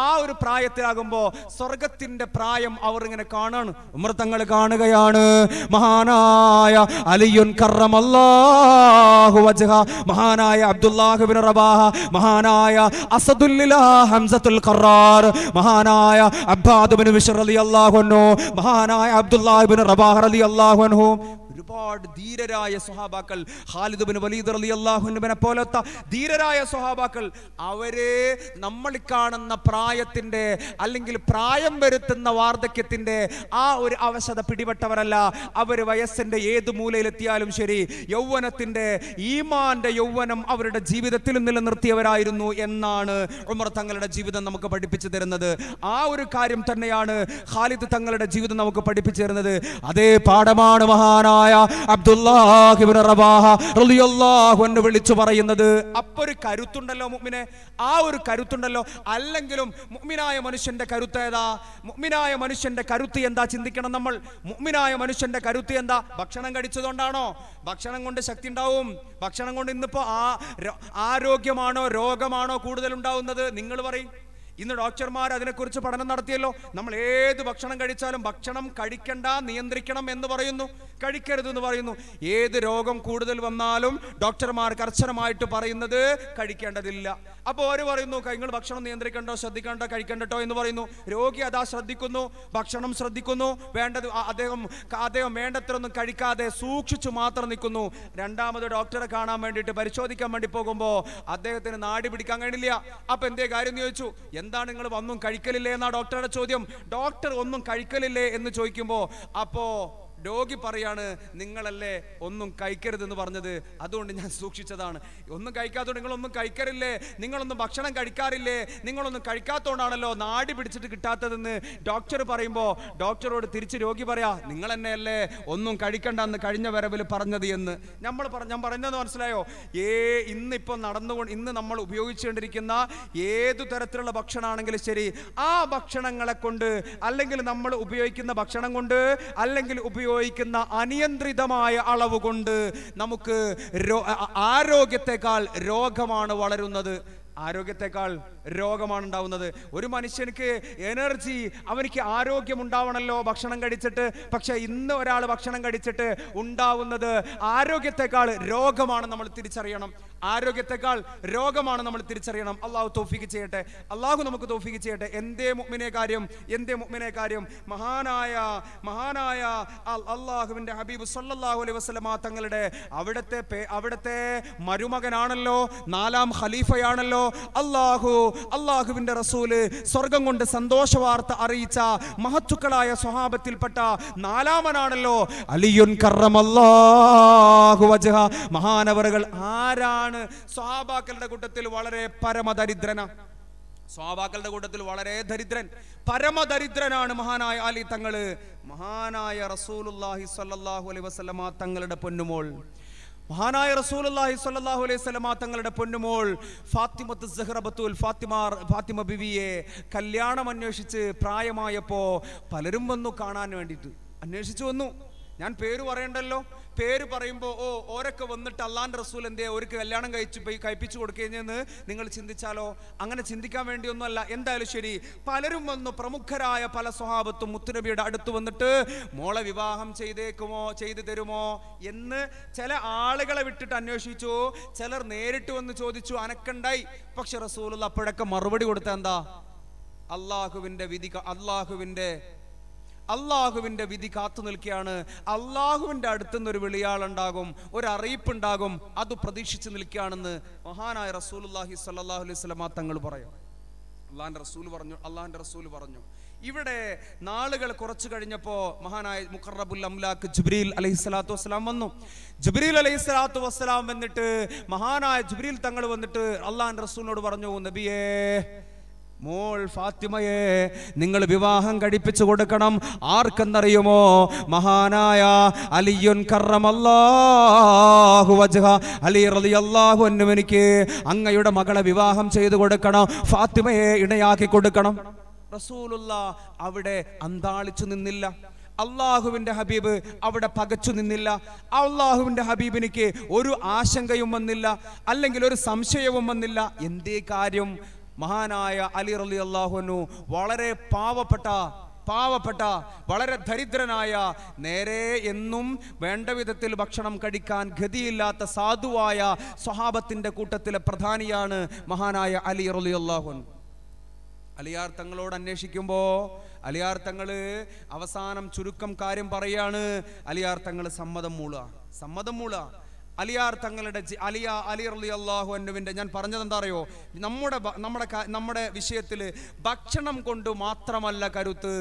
ആ ഒരു പ്രായത്തിലാകുമ്പോ സ്വർഗത്തിന്റെ പ്രായം അവർ ഇങ്ങനെ കാണാണ് ഉമൃത്തങ്ങൾ കാണുകയാണ് മഹാനായ അലിയുൻ മഹാനായ അബ്ദുല്ലാഹുബിൻ റബാഹ മഹാനായ അസദുല്ല ഹംസത്തുൽ ഖറാർ മഹാനായ അബ്ബാദുബിൻ വിഷർ അള്ളാഹുനോ മഹാനായ عبد الله بن رباه رضي الله عنه ഒരുപാട് ധീരരായ സ്വഹാബാക്കൾ ഖാലിദുബിന് വലീദർ അലി അള്ളാഹുബിനെ പോലത്തെ ധീരരായ സ്വഹാബാക്കൾ അവരെ നമ്മൾ കാണുന്ന പ്രായത്തിൻ്റെ അല്ലെങ്കിൽ പ്രായം വരുത്തുന്ന വാർദ്ധക്യത്തിൻ്റെ ആ ഒരു അവശത പിടിപെട്ടവരല്ല അവർ വയസ്സിൻ്റെ ഏത് മൂലയിലെത്തിയാലും ശരി യൗവനത്തിൻ്റെ ഈമാൻ്റെ യൗവനം അവരുടെ ജീവിതത്തിൽ നിലനിർത്തിയവരായിരുന്നു എന്നാണ് ഉമർ തങ്ങളുടെ ജീവിതം നമുക്ക് പഠിപ്പിച്ചു തരുന്നത് ആ ഒരു കാര്യം തന്നെയാണ് ഖാലിദ് തങ്ങളുടെ ജീവിതം നമുക്ക് പഠിപ്പിച്ചു തരുന്നത് അതേ പാഠമാണ് മഹാനായ സഹാബിയായ അബ്ദുല്ലാഹിബിൻ റളിയല്ലാഹു വിളിച്ചു പറയുന്നത് അപ്പൊരു കരുത്തുണ്ടല്ലോ മുഗ്മിനെ ആ ഒരു കരുത്തുണ്ടല്ലോ അല്ലെങ്കിലും മുഗ്മിനായ മനുഷ്യന്റെ കരുത്ത് ഏതാ മുഗ്മിനായ മനുഷ്യന്റെ കരുത്ത് എന്താ ചിന്തിക്കണം നമ്മൾ മുഗ്മിനായ മനുഷ്യന്റെ കരുത്ത് എന്താ ഭക്ഷണം കടിച്ചതുകൊണ്ടാണോ ഭക്ഷണം കൊണ്ട് ശക്തി ഉണ്ടാവും ഭക്ഷണം കൊണ്ട് ഇന്നിപ്പോ ആ ആരോഗ്യമാണോ രോഗമാണോ കൂടുതൽ ഉണ്ടാവുന്നത് നിങ്ങൾ പറയും ഇന്ന് ഡോക്ടർമാർ അതിനെക്കുറിച്ച് പഠനം നടത്തിയല്ലോ നമ്മൾ ഏത് ഭക്ഷണം കഴിച്ചാലും ഭക്ഷണം കഴിക്കണ്ട നിയന്ത്രിക്കണം എന്ന് പറയുന്നു കഴിക്കരുത് എന്ന് പറയുന്നു ഏത് രോഗം കൂടുതൽ വന്നാലും ഡോക്ടർമാർ കർശനമായിട്ട് പറയുന്നത് കഴിക്കേണ്ടതില്ല അപ്പോൾ അവർ പറയുന്നു കൈകൾ ഭക്ഷണം നിയന്ത്രിക്കണ്ടോ ശ്രദ്ധിക്കണ്ടോ കഴിക്കണ്ടോ എന്ന് പറയുന്നു രോഗി അതാ ശ്രദ്ധിക്കുന്നു ഭക്ഷണം ശ്രദ്ധിക്കുന്നു വേണ്ടത് അദ്ദേഹം അദ്ദേഹം ഒന്നും കഴിക്കാതെ സൂക്ഷിച്ചു മാത്രം നിൽക്കുന്നു രണ്ടാമത് ഡോക്ടറെ കാണാൻ വേണ്ടിയിട്ട് പരിശോധിക്കാൻ വേണ്ടി പോകുമ്പോൾ അദ്ദേഹത്തിന് നാടി പിടിക്കാൻ കഴിയില്ല അപ്പം എന്തേ കാര്യം എന്ന് ചോദിച്ചു എന്താണ് നിങ്ങൾ ഒന്നും കഴിക്കലില്ലേ എന്നാ ഡോക്ടറുടെ ചോദ്യം ഡോക്ടർ ഒന്നും കഴിക്കലില്ലേ എന്ന് ചോദിക്കുമ്പോൾ അപ്പോൾ രോഗി പറയാണ് നിങ്ങളല്ലേ ഒന്നും കഴിക്കരുതെന്ന് പറഞ്ഞത് അതുകൊണ്ട് ഞാൻ സൂക്ഷിച്ചതാണ് ഒന്നും കഴിക്കാത്തത് നിങ്ങളൊന്നും കഴിക്കാറില്ലേ നിങ്ങളൊന്നും ഭക്ഷണം കഴിക്കാറില്ലേ നിങ്ങളൊന്നും കഴിക്കാത്തതുകൊണ്ടാണല്ലോ നാടി പിടിച്ചിട്ട് കിട്ടാത്തതെന്ന് ഡോക്ടർ പറയുമ്പോൾ ഡോക്ടറോട് തിരിച്ച് രോഗി പറയാ നിങ്ങൾ തന്നെയല്ലേ ഒന്നും കഴിക്കണ്ടെന്ന് കഴിഞ്ഞ വരവിൽ പറഞ്ഞത് എന്ന് നമ്മൾ പറഞ്ഞ ഞാൻ പറഞ്ഞത് മനസ്സിലായോ ഏ ഇന്നിപ്പോൾ നടന്നുകൊണ്ട് ഇന്ന് നമ്മൾ ഉപയോഗിച്ചുകൊണ്ടിരിക്കുന്ന ഏതു തരത്തിലുള്ള ഭക്ഷണമാണെങ്കിലും ശരി ആ ഭക്ഷണങ്ങളെ കൊണ്ട് അല്ലെങ്കിൽ നമ്മൾ ഉപയോഗിക്കുന്ന ഭക്ഷണം കൊണ്ട് അല്ലെങ്കിൽ ഉപയോഗ ഉപയോഗിക്കുന്ന അനിയന്ത്രിതമായ അളവ് കൊണ്ട് നമുക്ക് ആരോഗ്യത്തെക്കാൾ രോഗമാണ് വളരുന്നത് ആരോഗ്യത്തെക്കാൾ രോഗമാണ് ഉണ്ടാവുന്നത് ഒരു മനുഷ്യനക്ക് എനർജി അവനിക്ക് ആരോഗ്യം ഉണ്ടാവണമല്ലോ ഭക്ഷണം കഴിച്ചിട്ട് പക്ഷേ ഇന്ന് ഒരാൾ ഭക്ഷണം കഴിച്ചിട്ട് ഉണ്ടാവുന്നത് ആരോഗ്യത്തെക്കാൾ രോഗമാണ് നമ്മൾ തിരിച്ചറിയണം ആരോഗ്യത്തെക്കാൾ രോഗമാണ് നമ്മൾ തിരിച്ചറിയണം അള്ളാഹു തോഫിക്ക് ചെയ്യട്ടെ അള്ളാഹു നമുക്ക് തോഫിക്ക് ചെയ്യട്ടെ എന്തേ മുഗ്മിനെ കാര്യം എന്തേ മുഗ്മിനെ കാര്യം മഹാനായ മഹാനായ അള്ളാഹുവിൻ്റെ ഹബീബ് സല്ലാഹു അലൈഹി വസ്ലമ തങ്ങളുടെ അവിടുത്തെ അവിടുത്തെ മരുമകനാണല്ലോ നാലാം ഖലീഫയാണല്ലോ അള്ളാഹു അള്ളാഹുവിന്റെ റസൂല് സ്വർഗം കൊണ്ട് സന്തോഷ വാർത്ത അറിയിച്ച മഹത്തുക്കളായ സ്വഹാബത്തിൽപ്പെട്ട നാലാമനാണല്ലോ അലിയുൻ മഹാനവറുകൾ ആരാണ് സ്വഹാബാക്കളുടെ കൂട്ടത്തിൽ വളരെ പരമദരിദ്രന സ്വാഭാക്കളുടെ കൂട്ടത്തിൽ വളരെ ദരിദ്രൻ പരമദരിദ്രനാണ് മഹാനായ അലി തങ്ങള് മഹാനായ റസൂൽ സല്ലാഹു അലൈ വസ്ലമ തങ്ങളുടെ പൊന്നുമോൾ മഹാനായ റസൂലി സ്വല്ലാഹു അലൈഹി സ്വലമ തങ്ങളുടെ പൊന്നുമോൾ ഫാത്തിമത്ത് സഹ്റബത്തുൽ ഫാത്തിമാർ ഫാത്തിമ ബിവിയെ കല്യാണം അന്വേഷിച്ച് പ്രായമായപ്പോൾ പലരും വന്നു കാണാൻ വേണ്ടിയിട്ട് അന്വേഷിച്ചു വന്നു ഞാൻ പേര് പറയണ്ടല്ലോ പേര് പറയുമ്പോൾ ഓ ഓരൊക്കെ വന്നിട്ട് അള്ളാൻ്റെ റസൂൽ എന്തേ ഒരു കല്യാണം കഴിച്ചു പോയി കഴിപ്പിച്ചു കൊടുക്കുന്നതെന്ന് നിങ്ങൾ ചിന്തിച്ചാലോ അങ്ങനെ ചിന്തിക്കാൻ വേണ്ടിയൊന്നുമല്ല എന്തായാലും ശരി പലരും വന്നു പ്രമുഖരായ പല സ്വഭാവത്തും മുത്തുനബിയുടെ അടുത്ത് വന്നിട്ട് മോളെ വിവാഹം ചെയ്തേക്കുമോ ചെയ്തു തരുമോ എന്ന് ചില ആളുകളെ വിട്ടിട്ട് അന്വേഷിച്ചു ചിലർ നേരിട്ട് വന്ന് ചോദിച്ചു അനക്കണ്ടായി പക്ഷെ റസൂൽ അപ്പോഴൊക്കെ മറുപടി കൊടുത്ത എന്താ അള്ളാഹുവിൻ്റെ വിധി അള്ളാഹുവിൻ്റെ അള്ളാഹുവിൻ്റെ വിധി കാത്തു നിൽക്കുകയാണ് അള്ളാഹുവിൻ്റെ അടുത്തുനിന്ന് ഒരു വിളിയാളുണ്ടാകും ഒരു അറിയിപ്പുണ്ടാകും അത് പ്രതീക്ഷിച്ച് നിൽക്കുകയാണെന്ന് മഹാനായ റസൂലുല്ലാഹി സല്ലാഹു അലൈഹി സ്വലമ തങ്ങൾ പറയും അള്ളാഹിൻ്റെ റസൂൽ പറഞ്ഞു അള്ളാഹിൻ്റെ റസൂൽ പറഞ്ഞു ഇവിടെ നാളുകൾ കുറച്ചു കഴിഞ്ഞപ്പോൾ മഹാനായ മുഖറബുൽ അംലാക്ക് ജുബ്രീൽ അലൈഹി സ്വലാത്തു വസ്സലാം വന്നു ജുബ്രീൽ അലൈഹി സ്വലാത്തു വസ്സലാം വന്നിട്ട് മഹാനായ ജുബ്രീൽ തങ്ങൾ വന്നിട്ട് അള്ളാഹാൻ റസൂലിനോട് പറഞ്ഞു നബിയേ മോൾ ഫാത്തിമയെ നിങ്ങൾ വിവാഹം കഴിപ്പിച്ചു കൊടുക്കണം ആർക്കെന്നറിയുമോ മഹാനായ അലിയുൻ കറമല്ലാഹു അലി എനിക്ക് അങ്ങയുടെ മകളെ വിവാഹം ചെയ്തു കൊടുക്കണം ഫാത്തിമയെ ഇണയാക്കി കൊടുക്കണം റസൂലുള്ള അവിടെ അന്താളിച്ചു നിന്നില്ല അള്ളാഹുവിന്റെ ഹബീബ് അവിടെ പകച്ചു നിന്നില്ല അള്ളാഹുവിന്റെ ഹബീബിനിക്ക് ഒരു ആശങ്കയും വന്നില്ല അല്ലെങ്കിൽ ഒരു സംശയവും വന്നില്ല എന്തേ കാര്യം മഹാനായ അലി റലി അള്ളാഹുനു വളരെ പാവപ്പെട്ട പാവപ്പെട്ട വളരെ ദരിദ്രനായ നേരെ എന്നും വേണ്ട വിധത്തിൽ ഭക്ഷണം കഴിക്കാൻ ഗതിയില്ലാത്ത സാധുവായ സ്വഹാബത്തിൻ്റെ കൂട്ടത്തിലെ പ്രധാനിയാണ് മഹാനായ അലി റലിയുള്ളാഹുൻ അലിയാർ തങ്ങളോട് അന്വേഷിക്കുമ്പോൾ അലിയാർ തങ്ങൾ അവസാനം ചുരുക്കം കാര്യം പറയാണ് അലിയാർ തങ്ങൾ സമ്മതം മൂള സമ്മതം മൂള അലിയാർ തങ്ങളുടെ അലിയ അലി അലി അള്ളാഹു അന്നുവിൻ്റെ ഞാൻ പറഞ്ഞത് എന്താ അറിയോ നമ്മുടെ നമ്മുടെ നമ്മുടെ വിഷയത്തിൽ ഭക്ഷണം കൊണ്ട് മാത്രമല്ല കരുത്ത്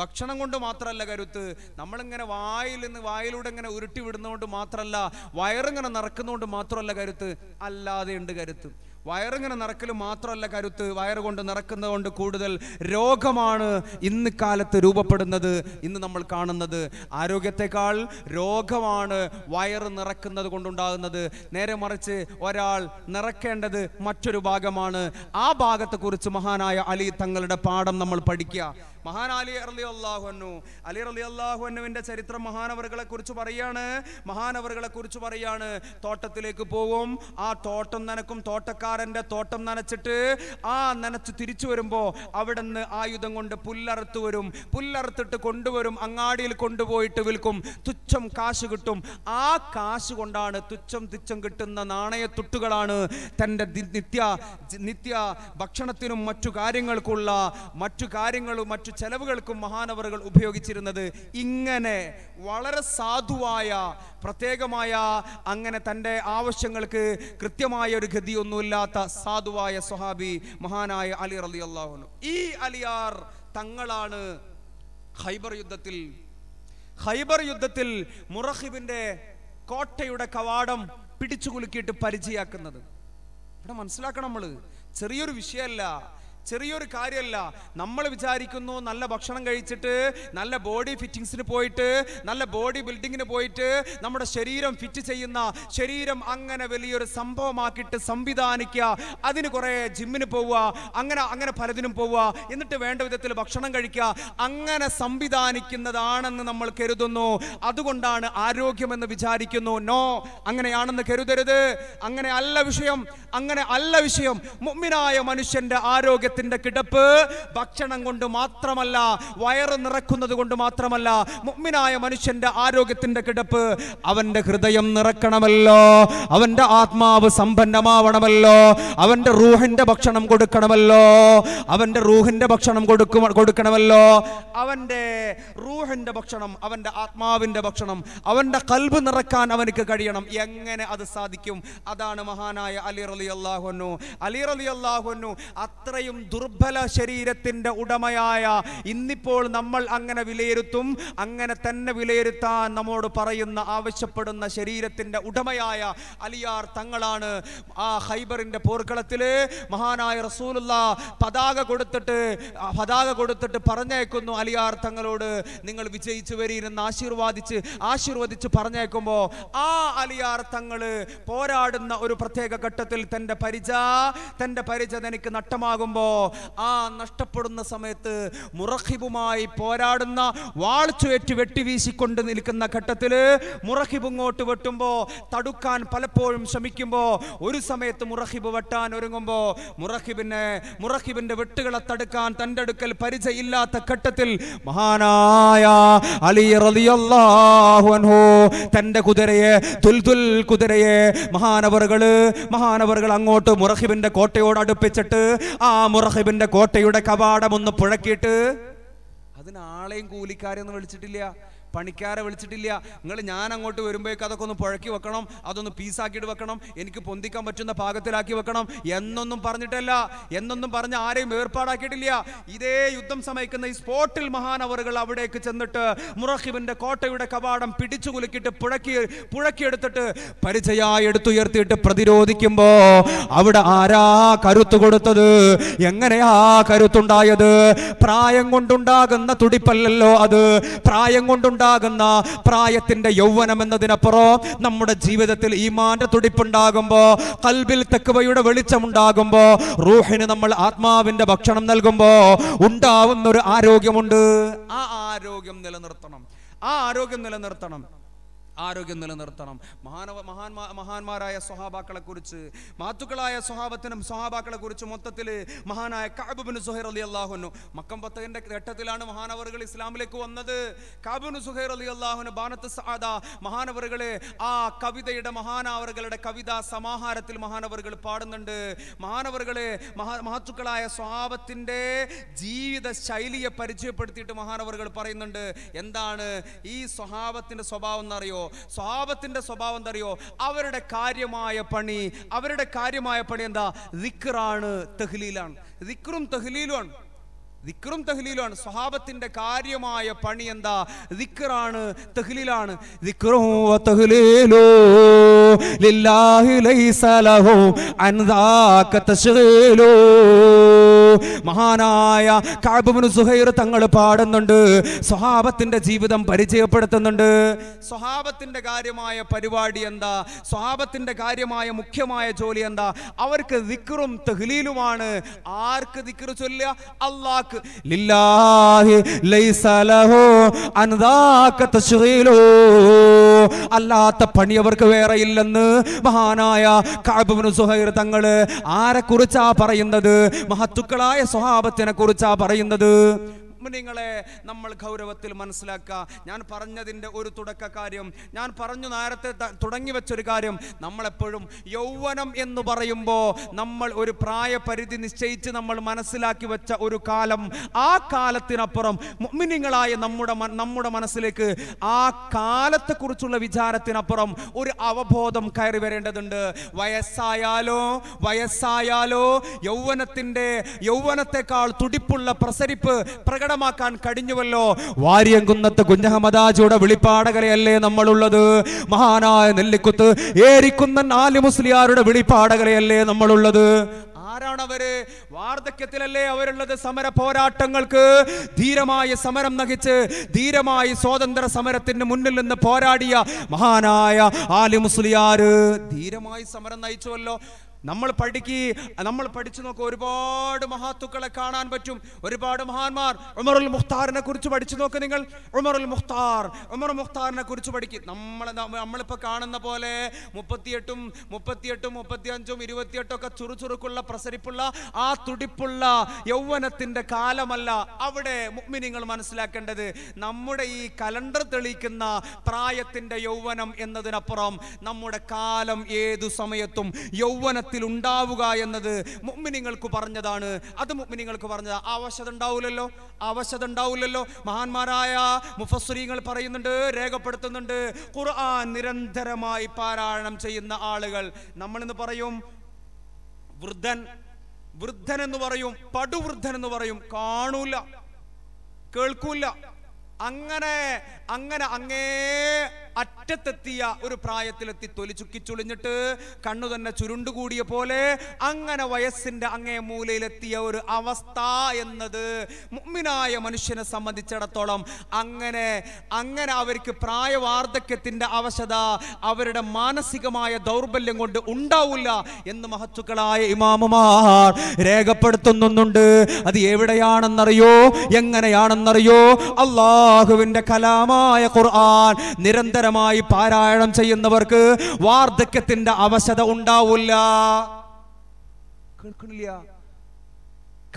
ഭക്ഷണം കൊണ്ട് മാത്രമല്ല കരുത്ത് നമ്മളിങ്ങനെ വായിൽ നിന്ന് വായിലൂടെ ഇങ്ങനെ ഉരുട്ടി വിടുന്നതുകൊണ്ട് മാത്രമല്ല വയറിങ്ങനെ നിറക്കുന്നതുകൊണ്ട് മാത്രമല്ല കരുത്ത് അല്ലാതെ ഉണ്ട് കരുത്ത് വയറിങ്ങനെ നിറക്കൽ മാത്രമല്ല കരുത്ത് വയറ് കൊണ്ട് നിറക്കുന്നതുകൊണ്ട് കൂടുതൽ രോഗമാണ് ഇന്ന് കാലത്ത് രൂപപ്പെടുന്നത് ഇന്ന് നമ്മൾ കാണുന്നത് ആരോഗ്യത്തെക്കാൾ രോഗമാണ് വയറ് നിറക്കുന്നത് കൊണ്ടുണ്ടാകുന്നത് നേരെ മറിച്ച് ഒരാൾ നിറക്കേണ്ടത് മറ്റൊരു ഭാഗമാണ് ആ ഭാഗത്തെക്കുറിച്ച് മഹാനായ അലി തങ്ങളുടെ പാഠം നമ്മൾ പഠിക്കുക മഹാൻ അലി അലി അള്ളാഹു അലി അലി അള്ളാഹു ചരിത്രം മഹാനവറുകളെ കുറിച്ച് പറയാണ് മഹാനവറുകളെ കുറിച്ച് പറയാണ് തോട്ടത്തിലേക്ക് പോകും ആ തോട്ടം നനക്കും തോട്ടക്കാരൻ്റെ തോട്ടം നനച്ചിട്ട് ആ നനച്ച് തിരിച്ചു വരുമ്പോൾ അവിടെ നിന്ന് ആയുധം കൊണ്ട് പുല്ലറുത്ത് വരും പുല്ലറുത്തിട്ട് കൊണ്ടുവരും അങ്ങാടിയിൽ കൊണ്ടുപോയിട്ട് വിൽക്കും തുച്ഛം കാശ് കിട്ടും ആ കാശ് കൊണ്ടാണ് തുച്ഛം തുച്ഛം കിട്ടുന്ന നാണയത്തുട്ടുകളാണ് തൻ്റെ നിത്യ നിത്യ ഭക്ഷണത്തിനും മറ്റു കാര്യങ്ങൾക്കുള്ള മറ്റു കാര്യങ്ങളും മറ്റു ചെലവുകൾക്കും മഹാനവറുകൾ ഉപയോഗിച്ചിരുന്നത് ഇങ്ങനെ വളരെ സാധുവായ പ്രത്യേകമായ അങ്ങനെ തൻ്റെ ആവശ്യങ്ങൾക്ക് കൃത്യമായ ഒരു ഗതിയൊന്നുമില്ലാത്ത സാധുവായ സ്വഹാബി മഹാനായ അലി അലി അള്ളാഹുനു ഈ അലിയാർ തങ്ങളാണ് ഹൈബർ യുദ്ധത്തിൽ ഹൈബർ യുദ്ധത്തിൽ മുറഹിബിൻ്റെ കോട്ടയുടെ കവാടം പിടിച്ചു കുലുക്കിയിട്ട് പരിചയാക്കുന്നത് ഇവിടെ മനസ്സിലാക്കണം നമ്മൾ ചെറിയൊരു വിഷയമല്ല ചെറിയൊരു കാര്യമല്ല നമ്മൾ വിചാരിക്കുന്നു നല്ല ഭക്ഷണം കഴിച്ചിട്ട് നല്ല ബോഡി ഫിറ്റിങ്സിന് പോയിട്ട് നല്ല ബോഡി ബിൽഡിങ്ങിന് പോയിട്ട് നമ്മുടെ ശരീരം ഫിറ്റ് ചെയ്യുന്ന ശരീരം അങ്ങനെ വലിയൊരു സംഭവമാക്കിയിട്ട് സംവിധാനിക്കുക അതിന് കുറേ ജിമ്മിന് പോവുക അങ്ങനെ അങ്ങനെ പലതിനും പോവുക എന്നിട്ട് വേണ്ട വിധത്തിൽ ഭക്ഷണം കഴിക്കുക അങ്ങനെ സംവിധാനിക്കുന്നതാണെന്ന് നമ്മൾ കരുതുന്നു അതുകൊണ്ടാണ് ആരോഗ്യമെന്ന് വിചാരിക്കുന്നു നോ അങ്ങനെയാണെന്ന് കരുതരുത് അങ്ങനെ അല്ല വിഷയം അങ്ങനെ അല്ല വിഷയം മുമ്മിനായ മനുഷ്യൻ്റെ ആരോഗ്യ രോഗത്തിന്റെ കിടപ്പ് ഭക്ഷണം കൊണ്ട് മാത്രമല്ല വയറ് നിറക്കുന്നത് കൊണ്ട് മാത്രമല്ല മുമ്മിനായ മനുഷ്യന്റെ ആരോഗ്യത്തിന്റെ കിടപ്പ് അവന്റെ ഹൃദയം നിറക്കണമല്ലോ അവന്റെ ആത്മാവ് സമ്പന്നമാവണമല്ലോ അവന്റെ റൂഹിന്റെ ഭക്ഷണം കൊടുക്കണമല്ലോ അവന്റെ റൂഹിന്റെ ഭക്ഷണം കൊടുക്കണമല്ലോ അവന്റെ റൂഹിന്റെ ഭക്ഷണം അവന്റെ ആത്മാവിന്റെ ഭക്ഷണം അവന്റെ കൽബ് നിറക്കാൻ അവനക്ക് കഴിയണം എങ്ങനെ അത് സാധിക്കും അതാണ് മഹാനായ അലി റലി അലി റലി അത്രയും ദുർബല ശരീരത്തിൻ്റെ ഉടമയായ ഇന്നിപ്പോൾ നമ്മൾ അങ്ങനെ വിലയിരുത്തും അങ്ങനെ തന്നെ വിലയിരുത്താൻ നമ്മോട് പറയുന്ന ആവശ്യപ്പെടുന്ന ശരീരത്തിൻ്റെ ഉടമയായ അലിയാർ തങ്ങളാണ് ആ ഹൈബറിൻ്റെ പോർക്കളത്തിൽ മഹാനായ റസൂലുള്ള പതാക കൊടുത്തിട്ട് പതാക കൊടുത്തിട്ട് പറഞ്ഞേക്കുന്നു അലിയാർ തങ്ങളോട് നിങ്ങൾ വിജയിച്ചു വരിയിരുന്ന് ആശീർവാദിച്ച് ആശീർവദിച്ച് പറഞ്ഞേക്കുമ്പോൾ ആ അലിയാർ തങ്ങൾ പോരാടുന്ന ഒരു പ്രത്യേക ഘട്ടത്തിൽ തൻ്റെ പരിച തൻ്റെ പരിച തനിക്ക് നട്ടമാകുമ്പോൾ ആ നഷ്ടപ്പെടുന്ന സമയത്ത് മുറഹിബുമായി പോരാടുന്ന വെട്ടി വീശിക്കൊണ്ട് നിൽക്കുന്ന ഘട്ടത്തിൽ മുറഹിബ് ഇങ്ങോട്ട് വെട്ടുമ്പോൾ തടുക്കാൻ പലപ്പോഴും ശ്രമിക്കുമ്പോൾ ഒരു സമയത്ത് മുറഹിബ് വെട്ടാൻ ഒരുങ്ങുമ്പോൾ മുറഹിബിനെ മുറഹിബിൻ്റെ വെട്ടുകളെ തടുക്കാൻ തൻ്റെ അടുക്കൽ പരിചയമില്ലാത്ത ഘട്ടത്തിൽ മഹാനായ അലി അൻഹു തൻ്റെ കുതിരയെ തുൽതുൽ കുതിരയെ മഹാനവറുകൾ മഹാനവറുകൾ അങ്ങോട്ട് മുറഹിബിൻ്റെ കോട്ടയോട് അടുപ്പിച്ചിട്ട് ആ മുറഹിബിന്റെ കോട്ടയുടെ കവാടം ഒന്ന് പുഴക്കിയിട്ട് അതിനാളെയും ഒന്നും വിളിച്ചിട്ടില്ല പണിക്കാരെ വിളിച്ചിട്ടില്ല നിങ്ങൾ ഞാൻ അങ്ങോട്ട് വരുമ്പോഴേക്ക് അതൊക്കെ ഒന്ന് പുഴക്കി വെക്കണം അതൊന്ന് പീസാക്കിയിട്ട് വെക്കണം എനിക്ക് പൊന്തിക്കാൻ പറ്റുന്ന പാകത്തിലാക്കി വെക്കണം എന്നൊന്നും പറഞ്ഞിട്ടല്ല എന്നൊന്നും പറഞ്ഞ് ആരെയും ഏർപ്പാടാക്കിയിട്ടില്ല ഇതേ യുദ്ധം സമയക്കുന്ന ഈ സ്പോട്ടിൽ മഹാനവറുകൾ അവിടേക്ക് ചെന്നിട്ട് മുറഹിബിന്റെ കോട്ടയുടെ കവാടം പിടിച്ചു കുലുക്കിയിട്ട് പുഴക്കി പുഴക്കിയെടുത്തിട്ട് പരിചയായി എടുത്തുയർത്തിയിട്ട് പ്രതിരോധിക്കുമ്പോൾ അവിടെ ആരാ കരുത്തു കൊടുത്തത് എങ്ങനെയാ കരുത്തുണ്ടായത് പ്രായം കൊണ്ടുണ്ടാകുന്ന തുടിപ്പല്ലല്ലോ അത് പ്രായം കൊണ്ടുണ്ടാകുന്ന ഉണ്ടാകുന്ന പ്രായത്തിന്റെ യൗവനം എന്നതിനപ്പുറം നമ്മുടെ ജീവിതത്തിൽ ഈമാന്റെ തുടിപ്പുണ്ടാകുമ്പോ കൽബിൽ തെക്കുവയുടെ വെളിച്ചമുണ്ടാകുമ്പോൾ റൂഹിന് നമ്മൾ ആത്മാവിന്റെ ഭക്ഷണം നൽകുമ്പോൾ ഉണ്ടാവുന്ന ഒരു ആരോഗ്യമുണ്ട് ആ ആരോഗ്യം നിലനിർത്തണം ആ ആരോഗ്യം നിലനിർത്തണം ആരോഗ്യം നിലനിർത്തണം മഹാനവ മഹാന്മാ മഹാന്മാരായ സ്വഹാബാക്കളെക്കുറിച്ച് മാത്തുക്കളായ സ്വഹാബത്തിനും സ്വഹാബാക്കളെക്കുറിച്ച് മൊത്തത്തിൽ മഹാനായ കാബുബിൻ സുഹൈർ അലി അള്ളാഹുനു മക്കം ഘട്ടത്തിലാണ് മഹാനവറുകൾ ഇസ്ലാമിലേക്ക് വന്നത് കാബുബിൻ സുഹൈർ അലി അള്ളാഹുനു ബാനത്ത് സാദ മഹാനവറുകളെ ആ കവിതയുടെ മഹാനവറുകളുടെ കവിതാ സമാഹാരത്തിൽ മഹാനവറുകൾ പാടുന്നുണ്ട് മഹാനവറുകളെ മഹാ മാത്തുക്കളായ സ്വഹാബത്തിൻ്റെ ജീവിത ശൈലിയെ പരിചയപ്പെടുത്തിയിട്ട് മഹാനവറുകൾ പറയുന്നുണ്ട് എന്താണ് ഈ സ്വഭാവത്തിൻ്റെ സ്വഭാവം എന്നറിയോ അറിയോ സ്വാപത്തിൻ്റെ സ്വഭാവം എന്തറിയോ അവരുടെ കാര്യമായ പണി അവരുടെ കാര്യമായ പണി എന്താ റിക്കറാണ് തെഹ്ലീലാണ് റിക്കറും തെഹ്ലീലുമാണ് ദിക്കറും തഹ്ലീലുമാണ് സ്വഹാബത്തിൻ്റെ കാര്യമായ പണി എന്താ ദിക്കറാണ് തഹ്ലീലാണ് ദിക്കറും മഹാനായ കാബുബിന് സുഹൈർ തങ്ങൾ പാടുന്നുണ്ട് സ്വഹാബത്തിന്റെ ജീവിതം പരിചയപ്പെടുത്തുന്നുണ്ട് സ്വഹാബത്തിന്റെ കാര്യമായ പരിപാടി എന്താ സ്വഹാബത്തിന്റെ കാര്യമായ മുഖ്യമായ ജോലി എന്താ അവർക്ക് ദിക്കറും തഹ്ലീലുമാണ് ആർക്ക് ദിക്കറ് ചൊല്ലുക അള്ളാഹ് ലില്ലാഹി ലൈസലഹു അൻദാക തശ്ഗീലു അല്ലാത്ത പണി അവർക്ക് വേറെ ഇല്ലെന്ന് മഹാനായ തങ്ങള് സുഹൈർ കുറിച്ചാ പറയുന്നത് മഹത്തുക്കളായ സ്വഭാവത്തിനെ കുറിച്ചാ പറയുന്നത് മുഅ്മിനീങ്ങളെ നമ്മൾ ഗൗരവത്തിൽ മനസ്സിലാക്കുക ഞാൻ പറഞ്ഞതിൻ്റെ ഒരു തുടക്കക്കാര്യം ഞാൻ പറഞ്ഞു നേരത്തെ തുടങ്ങി വെച്ചൊരു കാര്യം നമ്മളെപ്പോഴും യൗവനം എന്ന് പറയുമ്പോൾ നമ്മൾ ഒരു പ്രായപരിധി നിശ്ചയിച്ച് നമ്മൾ മനസ്സിലാക്കി വെച്ച ഒരു കാലം ആ കാലത്തിനപ്പുറം മുഗ്മിനിങ്ങളായ നമ്മുടെ നമ്മുടെ മനസ്സിലേക്ക് ആ കാലത്തെക്കുറിച്ചുള്ള വിചാരത്തിനപ്പുറം ഒരു അവബോധം കയറി വരേണ്ടതുണ്ട് വയസ്സായാലോ വയസ്സായാലോ യൗവനത്തിൻ്റെ യൗവനത്തെക്കാൾ തുടിപ്പുള്ള പ്രസരിപ്പ് പ്രകട പ്രകടമാക്കാൻ കഴിഞ്ഞുവല്ലോ വാര്യങ്കുന്നത്ത് കുഞ്ഞഹമ്മദാജിയുടെ വിളിപ്പാടകരയല്ലേ നമ്മളുള്ളത് മഹാനായ നെല്ലിക്കുത്ത് ഏരിക്കുന്ന നാല് മുസ്ലിയാരുടെ വിളിപ്പാടകരയല്ലേ നമ്മളുള്ളത് ആരാണ് അവര് വാർദ്ധക്യത്തിലല്ലേ അവരുള്ളത് സമര പോരാട്ടങ്ങൾക്ക് ധീരമായ സമരം നഹിച്ച് ധീരമായി സ്വാതന്ത്ര്യ സമരത്തിന് മുന്നിൽ നിന്ന് പോരാടിയ മഹാനായ ആലി മുസ്ലിയാർ ധീരമായി സമരം നയിച്ചുവല്ലോ നമ്മൾ പഠിക്കി നമ്മൾ പഠിച്ചു നോക്കുക ഒരുപാട് മഹാത്തുക്കളെ കാണാൻ പറ്റും ഒരുപാട് മഹാന്മാർ ഉമറുൽ മുഖ്താറിനെ കുറിച്ച് പഠിച്ചു നോക്ക് നിങ്ങൾ ഉമറുൽ മുഖ്താർ ഉമർ മുഖ്താറിനെ കുറിച്ച് പഠിക്കും നമ്മൾ നമ്മളിപ്പോൾ കാണുന്ന പോലെ മുപ്പത്തിയെട്ടും മുപ്പത്തിയെട്ടും മുപ്പത്തിയഞ്ചും ഇരുപത്തിയെട്ടൊക്കെ ചുറുചുറുക്കുള്ള പ്രസരിപ്പുള്ള ആ തുടിപ്പുള്ള യൗവനത്തിൻ്റെ കാലമല്ല അവിടെ മുഗ്മിനിങ്ങൾ മനസ്സിലാക്കേണ്ടത് നമ്മുടെ ഈ കലണ്ടർ തെളിയിക്കുന്ന പ്രായത്തിൻ്റെ യൗവനം എന്നതിനപ്പുറം നമ്മുടെ കാലം ഏതു സമയത്തും യൗവനത്തിൽ ജീവിതത്തിൽ ഉണ്ടാവുക എന്നത് മുമ്മിനിങ്ങൾക്ക് പറഞ്ഞതാണ് അത് മുമ്മിനിങ്ങൾക്ക് പറഞ്ഞത് ആവശ്യത ഉണ്ടാവില്ലല്ലോ ആവശ്യത ഉണ്ടാവില്ലല്ലോ മഹാന്മാരായ മുഫസ്രീങ്ങൾ പറയുന്നുണ്ട് രേഖപ്പെടുത്തുന്നുണ്ട് ഖുർആൻ നിരന്തരമായി പാരായണം ചെയ്യുന്ന ആളുകൾ നമ്മളിന്ന് പറയും വൃദ്ധൻ വൃദ്ധൻ എന്ന് പറയും പടുവൃദ്ധൻ എന്ന് പറയും കാണൂല കേൾക്കൂല അങ്ങനെ അങ്ങനെ അങ്ങേ അറ്റത്തെത്തിയ ഒരു പ്രായത്തിലെത്തി തൊലി ചുളിഞ്ഞിട്ട് കണ്ണു തന്നെ ചുരുണ്ടുകൂടിയ പോലെ അങ്ങനെ വയസ്സിന്റെ അങ്ങേ മൂലയിലെത്തിയ ഒരു അവസ്ഥ എന്നത് മുമ്മിനായ മനുഷ്യനെ സംബന്ധിച്ചിടത്തോളം അങ്ങനെ അങ്ങനെ അവർക്ക് പ്രായവാർദ്ധക്യത്തിന്റെ അവശത അവരുടെ മാനസികമായ ദൗർബല്യം കൊണ്ട് ഉണ്ടാവില്ല എന്ന് മഹത്തുക്കളായ ഇമാമുമാർ രേഖപ്പെടുത്തുന്നുണ്ട് അത് എവിടെയാണെന്നറിയോ എങ്ങനെയാണെന്നറിയോ അല്ലാ അള്ളാഹുവിന്റെ കലാമായ ഖുർആൻ നിരന്തരമായി പാരായണം ചെയ്യുന്നവർക്ക് വാർദ്ധക്യത്തിന്റെ അവശത ഉണ്ടാവില്ല കേൾക്കണില്ല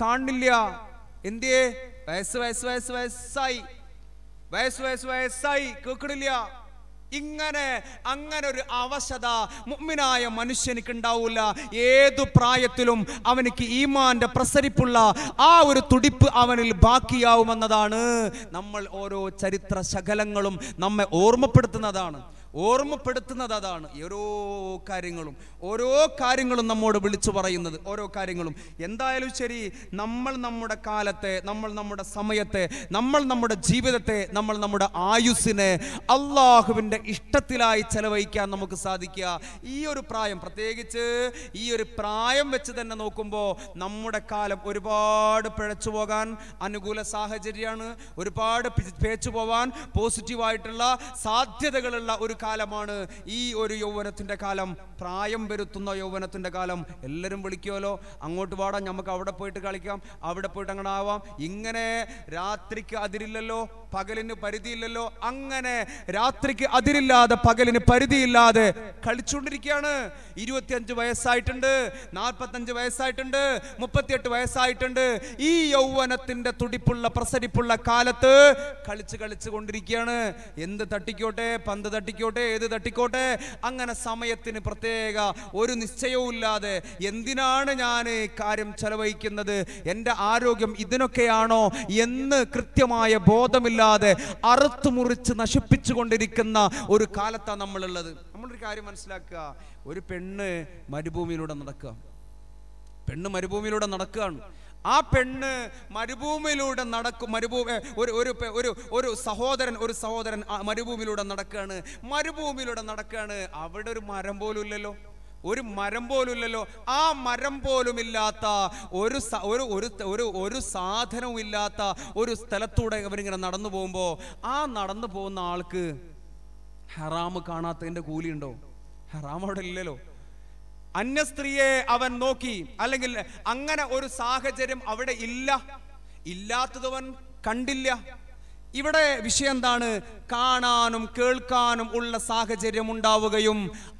കാണില്ല എന്തേ വയസ്സ് വയസ്സ് വയസ്സ് വയസ്സായി വയസ്സ് വയസ്സ് വയസ്സായി കേൾക്കണില്ല ഇങ്ങനെ അങ്ങനെ ഒരു അവശത മുമ്മിനായ മനുഷ്യനിക്ക് ഉണ്ടാവില്ല ഏതു പ്രായത്തിലും അവനക്ക് ഈമാന്റെ പ്രസരിപ്പുള്ള ആ ഒരു തുടിപ്പ് അവനിൽ ബാക്കിയാവുമെന്നതാണ് നമ്മൾ ഓരോ ചരിത്ര ശകലങ്ങളും നമ്മെ ഓർമ്മപ്പെടുത്തുന്നതാണ് ഓർമ്മപ്പെടുത്തുന്നത് അതാണ് ഓരോ കാര്യങ്ങളും ഓരോ കാര്യങ്ങളും നമ്മോട് വിളിച്ചു പറയുന്നത് ഓരോ കാര്യങ്ങളും എന്തായാലും ശരി നമ്മൾ നമ്മുടെ കാലത്തെ നമ്മൾ നമ്മുടെ സമയത്തെ നമ്മൾ നമ്മുടെ ജീവിതത്തെ നമ്മൾ നമ്മുടെ ആയുസ്സിനെ അള്ളാഹുവിൻ്റെ ഇഷ്ടത്തിലായി ചെലവഴിക്കാൻ നമുക്ക് സാധിക്കുക ഈ ഒരു പ്രായം പ്രത്യേകിച്ച് ഈ ഒരു പ്രായം വെച്ച് തന്നെ നോക്കുമ്പോൾ നമ്മുടെ കാലം ഒരുപാട് പിഴച്ചു പോകാൻ അനുകൂല സാഹചര്യമാണ് ഒരുപാട് പേച്ചു പോവാൻ പോസിറ്റീവായിട്ടുള്ള സാധ്യതകളുള്ള ഒരു കാലമാണ് ഈ ഒരു യൗവനത്തിൻ്റെ കാലം പ്രായം വരുത്തുന്ന യൗവനത്തിൻ്റെ കാലം എല്ലാവരും വിളിക്കുമല്ലോ അങ്ങോട്ട് പാടാം നമുക്ക് അവിടെ പോയിട്ട് കളിക്കാം അവിടെ പോയിട്ട് അങ്ങനെ ആവാം ഇങ്ങനെ രാത്രിക്ക് അതിരില്ലല്ലോ പകലിന് പരിധിയില്ലല്ലോ അങ്ങനെ രാത്രിക്ക് അതിരില്ലാതെ പകലിന് പരിധിയില്ലാതെ കളിച്ചുകൊണ്ടിരിക്കുകയാണ് ഇരുപത്തിയഞ്ച് വയസ്സായിട്ടുണ്ട് നാൽപ്പത്തഞ്ച് വയസ്സായിട്ടുണ്ട് മുപ്പത്തിയെട്ട് വയസ്സായിട്ടുണ്ട് ഈ യൗവനത്തിന്റെ തുടിപ്പുള്ള പ്രസരിപ്പുള്ള കാലത്ത് കളിച്ച് കളിച്ചു കൊണ്ടിരിക്കുകയാണ് എന്ത് തട്ടിക്കോട്ടെ പന്ത് തട്ടിക്കോട്ടെ ഏത് തട്ടിക്കോട്ടെ അങ്ങനെ സമയത്തിന് പ്രത്യേക ഒരു നിശ്ചയവും ഇല്ലാതെ എന്തിനാണ് ഞാൻ കാര്യം ചെലവഴിക്കുന്നത് എൻ്റെ ആരോഗ്യം ഇതിനൊക്കെയാണോ എന്ന് കൃത്യമായ ബോധമില്ല വരാതെ അറുത്തു മുറിച്ച് നശിപ്പിച്ചു കൊണ്ടിരിക്കുന്ന ഒരു കാലത്താണ് നമ്മളുള്ളത് നമ്മളൊരു കാര്യം മനസ്സിലാക്കുക ഒരു പെണ്ണ് മരുഭൂമിയിലൂടെ നടക്കുക പെണ്ണ് മരുഭൂമിയിലൂടെ നടക്കുകയാണ് ആ പെണ്ണ് മരുഭൂമിയിലൂടെ നടക്കും മരുഭൂമി ഒരു ഒരു ഒരു ഒരു സഹോദരൻ ഒരു സഹോദരൻ മരുഭൂമിയിലൂടെ നടക്കുകയാണ് മരുഭൂമിയിലൂടെ നടക്കുകയാണ് അവിടെ ഒരു മരം പോലും ഇല്ലല്ലോ ഒരു മരം പോലുമില്ലല്ലോ ആ മരം പോലുമില്ലാത്ത ഒരു ഒരു ഒരു ഒരു സാധനവും ഇല്ലാത്ത ഒരു സ്ഥലത്തൂടെ അവരിങ്ങനെ നടന്നു പോകുമ്പോൾ ആ നടന്നു പോകുന്ന ആൾക്ക് ഹറാമ് കാണാത്തതിൻ്റെ കൂലിയുണ്ടോ ഹറാം അവിടെ ഇല്ലല്ലോ അന്യ സ്ത്രീയെ അവൻ നോക്കി അല്ലെങ്കിൽ അങ്ങനെ ഒരു സാഹചര്യം അവിടെ ഇല്ല ഇല്ലാത്തതവൻ കണ്ടില്ല ഇവിടെ വിഷയം എന്താണ് കാണാനും കേൾക്കാനും ഉള്ള സാഹചര്യം ഉണ്ടാവുകയും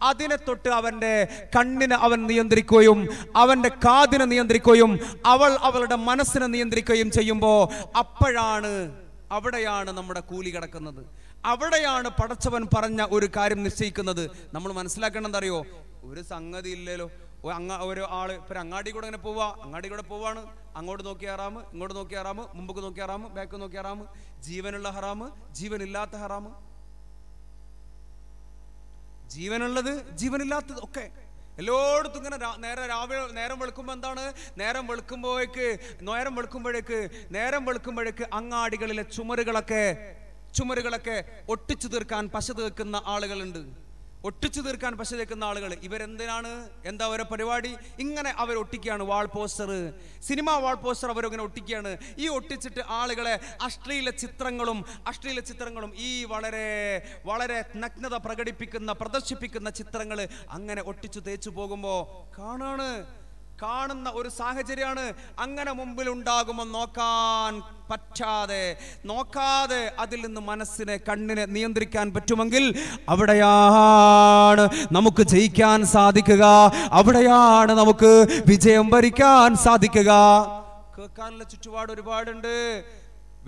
അതിനെ തൊട്ട് അവൻ്റെ കണ്ണിനെ അവൻ നിയന്ത്രിക്കുകയും അവൻ്റെ കാതിനെ നിയന്ത്രിക്കുകയും അവൾ അവളുടെ മനസ്സിനെ നിയന്ത്രിക്കുകയും ചെയ്യുമ്പോൾ അപ്പോഴാണ് അവിടെയാണ് നമ്മുടെ കൂലി കിടക്കുന്നത് അവിടെയാണ് പടച്ചവൻ പറഞ്ഞ ഒരു കാര്യം നിശ്ചയിക്കുന്നത് നമ്മൾ മനസ്സിലാക്കണം എന്തറിയോ ഒരു സംഗതി ഇല്ലല്ലോ അങ്ങ ഒരു ആൾ ഇപ്പം അങ്ങാടി കൂടെ അങ്ങനെ പോവുക അങ്ങാടി കൂടെ പോവാണ് അങ്ങോട്ട് നോക്കി ആറാമ് ഇങ്ങോട്ട് നോക്കി ആറാമ് മുമ്പക്ക് നോക്കി ആറാമ് ബാക്ക് നോക്കി ആറാമ് ജീവനുള്ള ഹറാമ് ജീവനില്ലാത്ത ഹറാമ് ജീവനുള്ളത് ജീവനില്ലാത്തത് ഒക്കെ എല്ലായിടത്തും ഇങ്ങനെ നേരെ രാവിലെ നേരം വെളുക്കുമ്പോൾ എന്താണ് നേരം വെളുക്കുമ്പോഴേക്ക് നേരം വെളുക്കുമ്പോഴേക്ക് നേരം വെളുക്കുമ്പോഴേക്ക് അങ്ങാടികളിലെ ചുമരുകളൊക്കെ ചുമരുകളൊക്കെ ഒട്ടിച്ചു തീർക്കാൻ പശ തീർക്കുന്ന ആളുകളുണ്ട് ഒട്ടിച്ചു തീർക്കാൻ നിൽക്കുന്ന ആളുകൾ ഇവരെന്തിനാണ് എന്താ അവരുടെ പരിപാടി ഇങ്ങനെ അവർ ഒട്ടിക്കുകയാണ് wall poster cinema wall poster അവരങ്ങനെ ഒട്ടിക്കുകയാണ് ഈ ഒട്ടിച്ചിട്ട് ആളുകളെ അശ്ലീല ചിത്രങ്ങളും അശ്ലീല ചിത്രങ്ങളും ഈ വളരെ വളരെ നഗ്നത പ്രകടിപ്പിക്കുന്ന പ്രദർശിപ്പിക്കുന്ന ചിത്രങ്ങൾ അങ്ങനെ ഒട്ടിച്ചു തേച്ചു പോകുമ്പോൾ കാണാണ് കാണുന്ന ഒരു സാഹചര്യമാണ് അങ്ങനെ മുമ്പിൽ ഉണ്ടാകുമ്പോൾ നോക്കാൻ പറ്റാതെ നോക്കാതെ അതിൽ നിന്ന് മനസ്സിനെ കണ്ണിനെ നിയന്ത്രിക്കാൻ പറ്റുമെങ്കിൽ അവിടെയാണ് നമുക്ക് ജയിക്കാൻ സാധിക്കുക അവിടെയാണ് നമുക്ക് വിജയം ഭരിക്കാൻ സാധിക്കുക കേൾക്കാനുള്ള ചുറ്റുപാട് ഒരുപാടുണ്ട്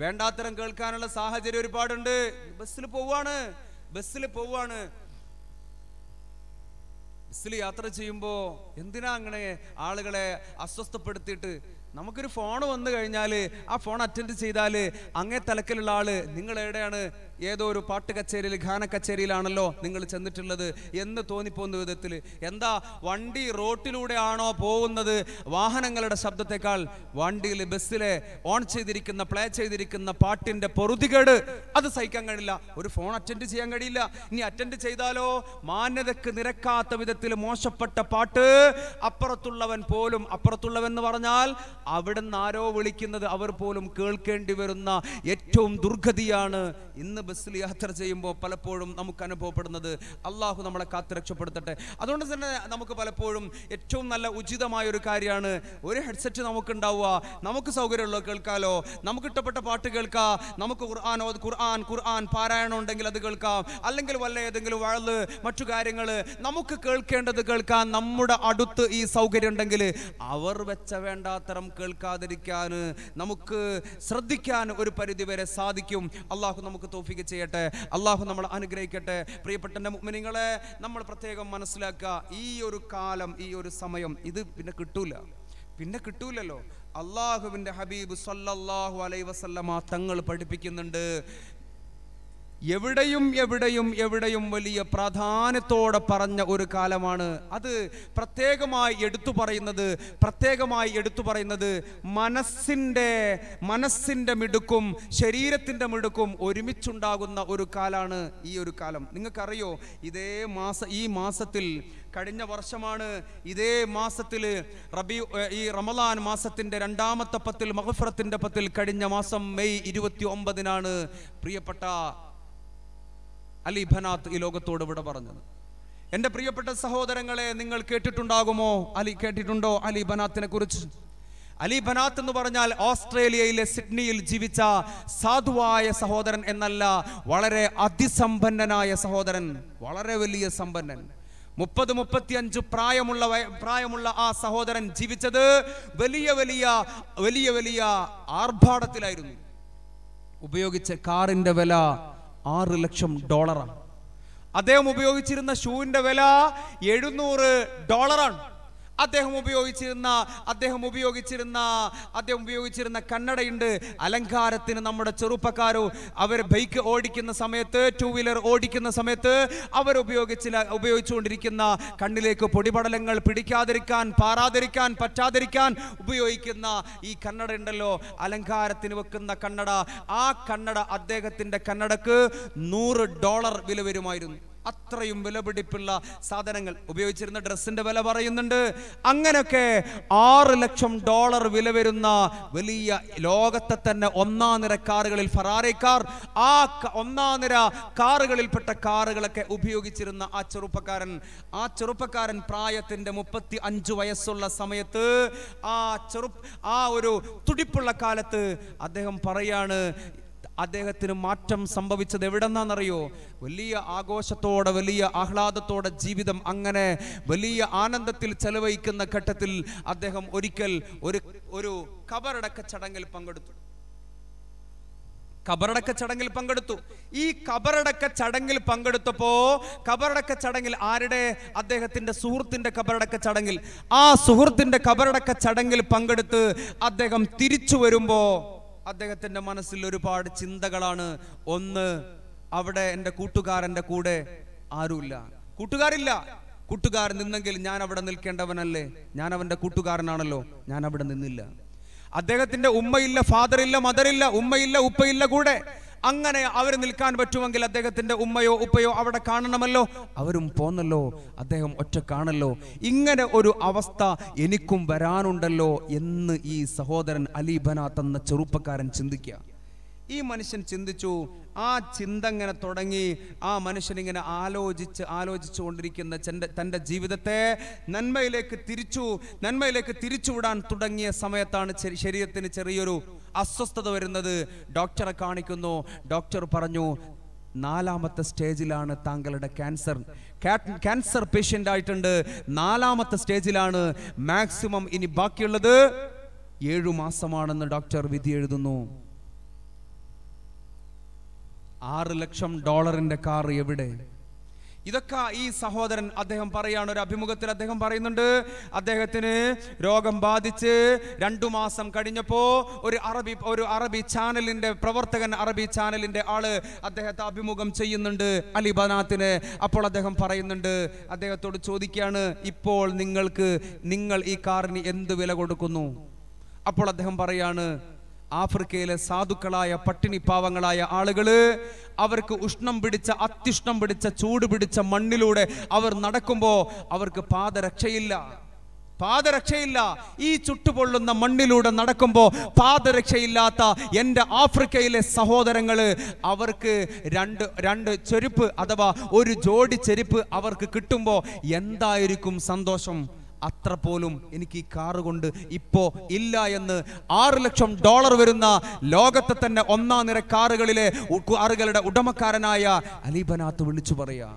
വേണ്ടാത്തരം കേൾക്കാനുള്ള സാഹചര്യം ഒരുപാടുണ്ട് ബസ്സിൽ പോവാണ് ബസ്സിൽ പോവാണ് ബസ്സിൽ യാത്ര ചെയ്യുമ്പോൾ എന്തിനാ അങ്ങനെ ആളുകളെ അസ്വസ്ഥപ്പെടുത്തിയിട്ട് നമുക്കൊരു ഫോൺ വന്നു കഴിഞ്ഞാൽ ആ ഫോൺ അറ്റൻഡ് ചെയ്താൽ അങ്ങേ തലക്കിലുള്ള ആള് നിങ്ങൾ എവിടെയാണ് ഏതോ ഒരു പാട്ട് കച്ചേരിയിൽ ഗാന കച്ചേരിയിലാണല്ലോ നിങ്ങൾ ചെന്നിട്ടുള്ളത് എന്ന് തോന്നിപ്പോകുന്ന വിധത്തിൽ എന്താ വണ്ടി റോട്ടിലൂടെയാണോ പോകുന്നത് വാഹനങ്ങളുടെ ശബ്ദത്തെക്കാൾ വണ്ടിയിൽ ബസ്സിലെ ഓൺ ചെയ്തിരിക്കുന്ന പ്ലേ ചെയ്തിരിക്കുന്ന പാട്ടിൻ്റെ പൊറുതികേട് അത് സഹിക്കാൻ കഴിയില്ല ഒരു ഫോൺ അറ്റൻഡ് ചെയ്യാൻ കഴിയില്ല ഇനി അറ്റൻഡ് ചെയ്താലോ മാന്യതയ്ക്ക് നിരക്കാത്ത വിധത്തിൽ മോശപ്പെട്ട പാട്ട് അപ്പുറത്തുള്ളവൻ പോലും അപ്പുറത്തുള്ളവൻ എന്ന് പറഞ്ഞാൽ അവിടുന്ന് ആരോ വിളിക്കുന്നത് അവർ പോലും കേൾക്കേണ്ടി വരുന്ന ഏറ്റവും ദുർഗതിയാണ് ഇന്ന് ബസ്സിൽ യാത്ര ചെയ്യുമ്പോൾ പലപ്പോഴും നമുക്ക് അനുഭവപ്പെടുന്നത് അള്ളാഹു നമ്മളെ കാത്തു രക്ഷപ്പെടുത്തട്ടെ അതുകൊണ്ട് തന്നെ നമുക്ക് പലപ്പോഴും ഏറ്റവും നല്ല ഉചിതമായ ഒരു കാര്യമാണ് ഒരു ഹെഡ്സെറ്റ് നമുക്കുണ്ടാവുക നമുക്ക് സൗകര്യമുള്ളത് കേൾക്കാലോ നമുക്ക് ഇഷ്ടപ്പെട്ട പാട്ട് കേൾക്കാം നമുക്ക് ഖുർആാനോ ഖുർആൻ ഖുർആൻ പാരായണം ഉണ്ടെങ്കിൽ അത് കേൾക്കാം അല്ലെങ്കിൽ വല്ല ഏതെങ്കിലും വഴല് മറ്റു കാര്യങ്ങൾ നമുക്ക് കേൾക്കേണ്ടത് കേൾക്കാൻ നമ്മുടെ അടുത്ത് ഈ സൗകര്യം ഉണ്ടെങ്കിൽ അവർ വെച്ച വേണ്ടാത്തരം കേൾക്കാതിരിക്കാൻ നമുക്ക് ശ്രദ്ധിക്കാൻ ഒരു പരിധിവരെ സാധിക്കും അള്ളാഹു നമുക്ക് തോഫിക്ക് തൗഫീക്ക് ചെയ്യട്ടെ അള്ളാഹു നമ്മൾ അനുഗ്രഹിക്കട്ടെ പ്രിയപ്പെട്ട മുഗ്മിനിങ്ങളെ നമ്മൾ പ്രത്യേകം മനസ്സിലാക്കുക ഈ ഒരു കാലം ഈ ഒരു സമയം ഇത് പിന്നെ കിട്ടൂല പിന്നെ കിട്ടൂലല്ലോ അള്ളാഹുവിൻ്റെ ഹബീബ് സല്ലല്ലാഹു അലൈ വസല്ലമ തങ്ങൾ പഠിപ്പിക്കുന്നുണ്ട് എവിടെയും എവിടെയും എവിടെയും വലിയ പ്രാധാന്യത്തോടെ പറഞ്ഞ ഒരു കാലമാണ് അത് പ്രത്യേകമായി എടുത്തു പറയുന്നത് പ്രത്യേകമായി എടുത്തു പറയുന്നത് മനസ്സിൻ്റെ മനസ്സിൻ്റെ മിടുക്കും ശരീരത്തിൻ്റെ മിടുക്കും ഒരുമിച്ചുണ്ടാകുന്ന ഒരു കാലാണ് ഈ ഒരു കാലം നിങ്ങൾക്കറിയോ ഇതേ മാസ ഈ മാസത്തിൽ കഴിഞ്ഞ വർഷമാണ് ഇതേ മാസത്തിൽ റബി ഈ റമലാൻ മാസത്തിൻ്റെ രണ്ടാമത്തെ പത്തിൽ മഹഫറത്തിൻ്റെ പത്തിൽ കഴിഞ്ഞ മാസം മെയ് ഇരുപത്തി ഒമ്പതിനാണ് പ്രിയപ്പെട്ട അലി ഭനാത്ത് ഈ ലോകത്തോട് ഇവിടെ പറഞ്ഞത് എൻ്റെ പ്രിയപ്പെട്ട സഹോദരങ്ങളെ നിങ്ങൾ കേട്ടിട്ടുണ്ടാകുമോ അലി കേട്ടിട്ടുണ്ടോ അലി ബനാത്തിനെ കുറിച്ച് അലി ബനാത്ത് എന്ന് പറഞ്ഞാൽ ഓസ്ട്രേലിയയിലെ സിഡ്നിയിൽ ജീവിച്ച സാധുവായ സഹോദരൻ എന്നല്ല വളരെ അതിസമ്പന്നനായ സഹോദരൻ വളരെ വലിയ സമ്പന്നൻ മുപ്പത് മുപ്പത്തിയഞ്ച് പ്രായമുള്ള പ്രായമുള്ള ആ സഹോദരൻ ജീവിച്ചത് വലിയ വലിയ വലിയ വലിയ ആർഭാടത്തിലായിരുന്നു ഉപയോഗിച്ച കാറിന്റെ വില ആറ് ലക്ഷം ഡോളറാണ് അദ്ദേഹം ഉപയോഗിച്ചിരുന്ന ഷൂവിന്റെ വില എഴുന്നൂറ് ഡോളറാണ് അദ്ദേഹം ഉപയോഗിച്ചിരുന്ന അദ്ദേഹം ഉപയോഗിച്ചിരുന്ന അദ്ദേഹം ഉപയോഗിച്ചിരുന്ന കണ്ണടയുണ്ട് അലങ്കാരത്തിന് നമ്മുടെ ചെറുപ്പക്കാരോ അവർ ബൈക്ക് ഓടിക്കുന്ന സമയത്ത് ടൂ വീലർ ഓടിക്കുന്ന സമയത്ത് അവർ ഉപയോഗിച്ചില്ല ഉപയോഗിച്ചുകൊണ്ടിരിക്കുന്ന കണ്ണിലേക്ക് പൊടിപടലങ്ങൾ പിടിക്കാതിരിക്കാൻ പാറാതിരിക്കാൻ പറ്റാതിരിക്കാൻ ഉപയോഗിക്കുന്ന ഈ കണ്ണട ഉണ്ടല്ലോ അലങ്കാരത്തിന് വെക്കുന്ന കണ്ണട ആ കണ്ണട അദ്ദേഹത്തിൻ്റെ കണ്ണടക്ക് നൂറ് ഡോളർ വില വരുമായിരുന്നു അത്രയും വിലപിടിപ്പുള്ള സാധനങ്ങൾ ഉപയോഗിച്ചിരുന്ന ഡ്രസ്സിന്റെ വില പറയുന്നുണ്ട് അങ്ങനെയൊക്കെ ആറ് ലക്ഷം ഡോളർ വില വരുന്ന വലിയ ലോകത്തെ തന്നെ ഒന്നാം നിര കാറുകളിൽ ഫറാറി കാർ ആ ഒന്നാം നിര കാറുകളിൽപ്പെട്ട കാറുകളൊക്കെ ഉപയോഗിച്ചിരുന്ന ആ ചെറുപ്പക്കാരൻ ആ ചെറുപ്പക്കാരൻ പ്രായത്തിന്റെ മുപ്പത്തി അഞ്ച് വയസ്സുള്ള സമയത്ത് ആ ചെറു ആ ഒരു തുടിപ്പുള്ള കാലത്ത് അദ്ദേഹം പറയാണ് അദ്ദേഹത്തിന് മാറ്റം സംഭവിച്ചത് എവിടെന്നാണെന്നറിയോ വലിയ ആഘോഷത്തോടെ വലിയ ആഹ്ലാദത്തോടെ ജീവിതം അങ്ങനെ വലിയ ആനന്ദത്തിൽ ചെലവഴിക്കുന്ന ഘട്ടത്തിൽ അദ്ദേഹം ഒരിക്കൽ ഒരു ഒരു കബറടക്ക ചടങ്ങിൽ പങ്കെടുത്തു കബറടക്ക ചടങ്ങിൽ പങ്കെടുത്തു ഈ കബറടക്ക ചടങ്ങിൽ പങ്കെടുത്തപ്പോ കബറടക്ക ചടങ്ങിൽ ആരുടെ അദ്ദേഹത്തിന്റെ സുഹൃത്തിന്റെ കബറടക്ക ചടങ്ങിൽ ആ സുഹൃത്തിന്റെ കബറടക്ക ചടങ്ങിൽ പങ്കെടുത്ത് അദ്ദേഹം തിരിച്ചു വരുമ്പോ അദ്ദേഹത്തിൻ്റെ മനസ്സിൽ ഒരുപാട് ചിന്തകളാണ് ഒന്ന് അവിടെ എൻ്റെ കൂട്ടുകാരൻ്റെ കൂടെ ആരുമില്ല കൂട്ടുകാരില്ല കൂട്ടുകാരൻ നിന്നെങ്കിൽ ഞാൻ അവിടെ നിൽക്കേണ്ടവനല്ലേ ഞാൻ അവൻ്റെ കൂട്ടുകാരനാണല്ലോ ഞാൻ അവിടെ നിന്നില്ല അദ്ദേഹത്തിന്റെ ഉമ്മയില്ല ഫാദറില്ല മദറില്ല ഉമ്മയില്ല ഉപ്പയില്ല കൂടെ അങ്ങനെ അവർ നിൽക്കാൻ പറ്റുമെങ്കിൽ അദ്ദേഹത്തിൻ്റെ ഉമ്മയോ ഉപ്പയോ അവിടെ കാണണമല്ലോ അവരും പോന്നല്ലോ അദ്ദേഹം കാണല്ലോ ഇങ്ങനെ ഒരു അവസ്ഥ എനിക്കും വരാനുണ്ടല്ലോ എന്ന് ഈ സഹോദരൻ അലി ബനാത്ത് ചെറുപ്പക്കാരൻ ചിന്തിക്കുക ഈ മനുഷ്യൻ ചിന്തിച്ചു ആ ചിന്ത ഇങ്ങനെ തുടങ്ങി ആ മനുഷ്യൻ ഇങ്ങനെ ആലോചിച്ച് ആലോചിച്ചു കൊണ്ടിരിക്കുന്ന തൻ്റെ ജീവിതത്തെ നന്മയിലേക്ക് തിരിച്ചു നന്മയിലേക്ക് തിരിച്ചുവിടാൻ തുടങ്ങിയ സമയത്താണ് ശരീരത്തിന് ചെറിയൊരു അസ്വസ്ഥത വരുന്നത് ഡോക്ടറെ കാണിക്കുന്നു ഡോക്ടർ പറഞ്ഞു നാലാമത്തെ സ്റ്റേജിലാണ് താങ്കളുടെ ക്യാൻസർ ക്യാൻസർ പേഷ്യൻ്റ് ആയിട്ടുണ്ട് നാലാമത്തെ സ്റ്റേജിലാണ് മാക്സിമം ഇനി ബാക്കിയുള്ളത് ഏഴു മാസമാണെന്ന് ഡോക്ടർ വിധി എഴുതുന്നു ആറ് ലക്ഷം ഡോളറിന്റെ കാർ എവിടെ ഇതൊക്കെ ഈ സഹോദരൻ അദ്ദേഹം പറയുകയാണ് ഒരു അഭിമുഖത്തിൽ അദ്ദേഹം പറയുന്നുണ്ട് അദ്ദേഹത്തിന് രോഗം ബാധിച്ച് രണ്ടു മാസം കഴിഞ്ഞപ്പോൾ ഒരു അറബി ഒരു അറബി ചാനലിൻ്റെ പ്രവർത്തകൻ അറബി ചാനലിൻ്റെ ആള് അദ്ദേഹത്തെ അഭിമുഖം ചെയ്യുന്നുണ്ട് അലി ബനാത്തിന് അപ്പോൾ അദ്ദേഹം പറയുന്നുണ്ട് അദ്ദേഹത്തോട് ചോദിക്കുകയാണ് ഇപ്പോൾ നിങ്ങൾക്ക് നിങ്ങൾ ഈ കാറിന് എന്ത് വില കൊടുക്കുന്നു അപ്പോൾ അദ്ദേഹം പറയാണ് ആഫ്രിക്കയിലെ സാധുക്കളായ പട്ടിണി പാവങ്ങളായ ആളുകൾ അവർക്ക് ഉഷ്ണം പിടിച്ച അത്യുഷ്ണം പിടിച്ച ചൂട് പിടിച്ച മണ്ണിലൂടെ അവർ നടക്കുമ്പോൾ അവർക്ക് പാദരക്ഷയില്ല പാദരക്ഷയില്ല ഈ ചുട്ടുപൊള്ളുന്ന മണ്ണിലൂടെ നടക്കുമ്പോൾ പാദരക്ഷയില്ലാത്ത എൻ്റെ ആഫ്രിക്കയിലെ സഹോദരങ്ങൾ അവർക്ക് രണ്ട് രണ്ട് ചെരുപ്പ് അഥവാ ഒരു ജോഡി ചെരുപ്പ് അവർക്ക് കിട്ടുമ്പോൾ എന്തായിരിക്കും സന്തോഷം അത്ര പോലും എനിക്ക് ഈ കാറ് കൊണ്ട് ഇപ്പോ ഇല്ല എന്ന് ആറ് ലക്ഷം ഡോളർ വരുന്ന ലോകത്തെ തന്നെ ഒന്നാം നിര കാറുകളിലെ കാറുകളുടെ ഉടമക്കാരനായ അലീബനാത്ത് വിളിച്ചു പറയാ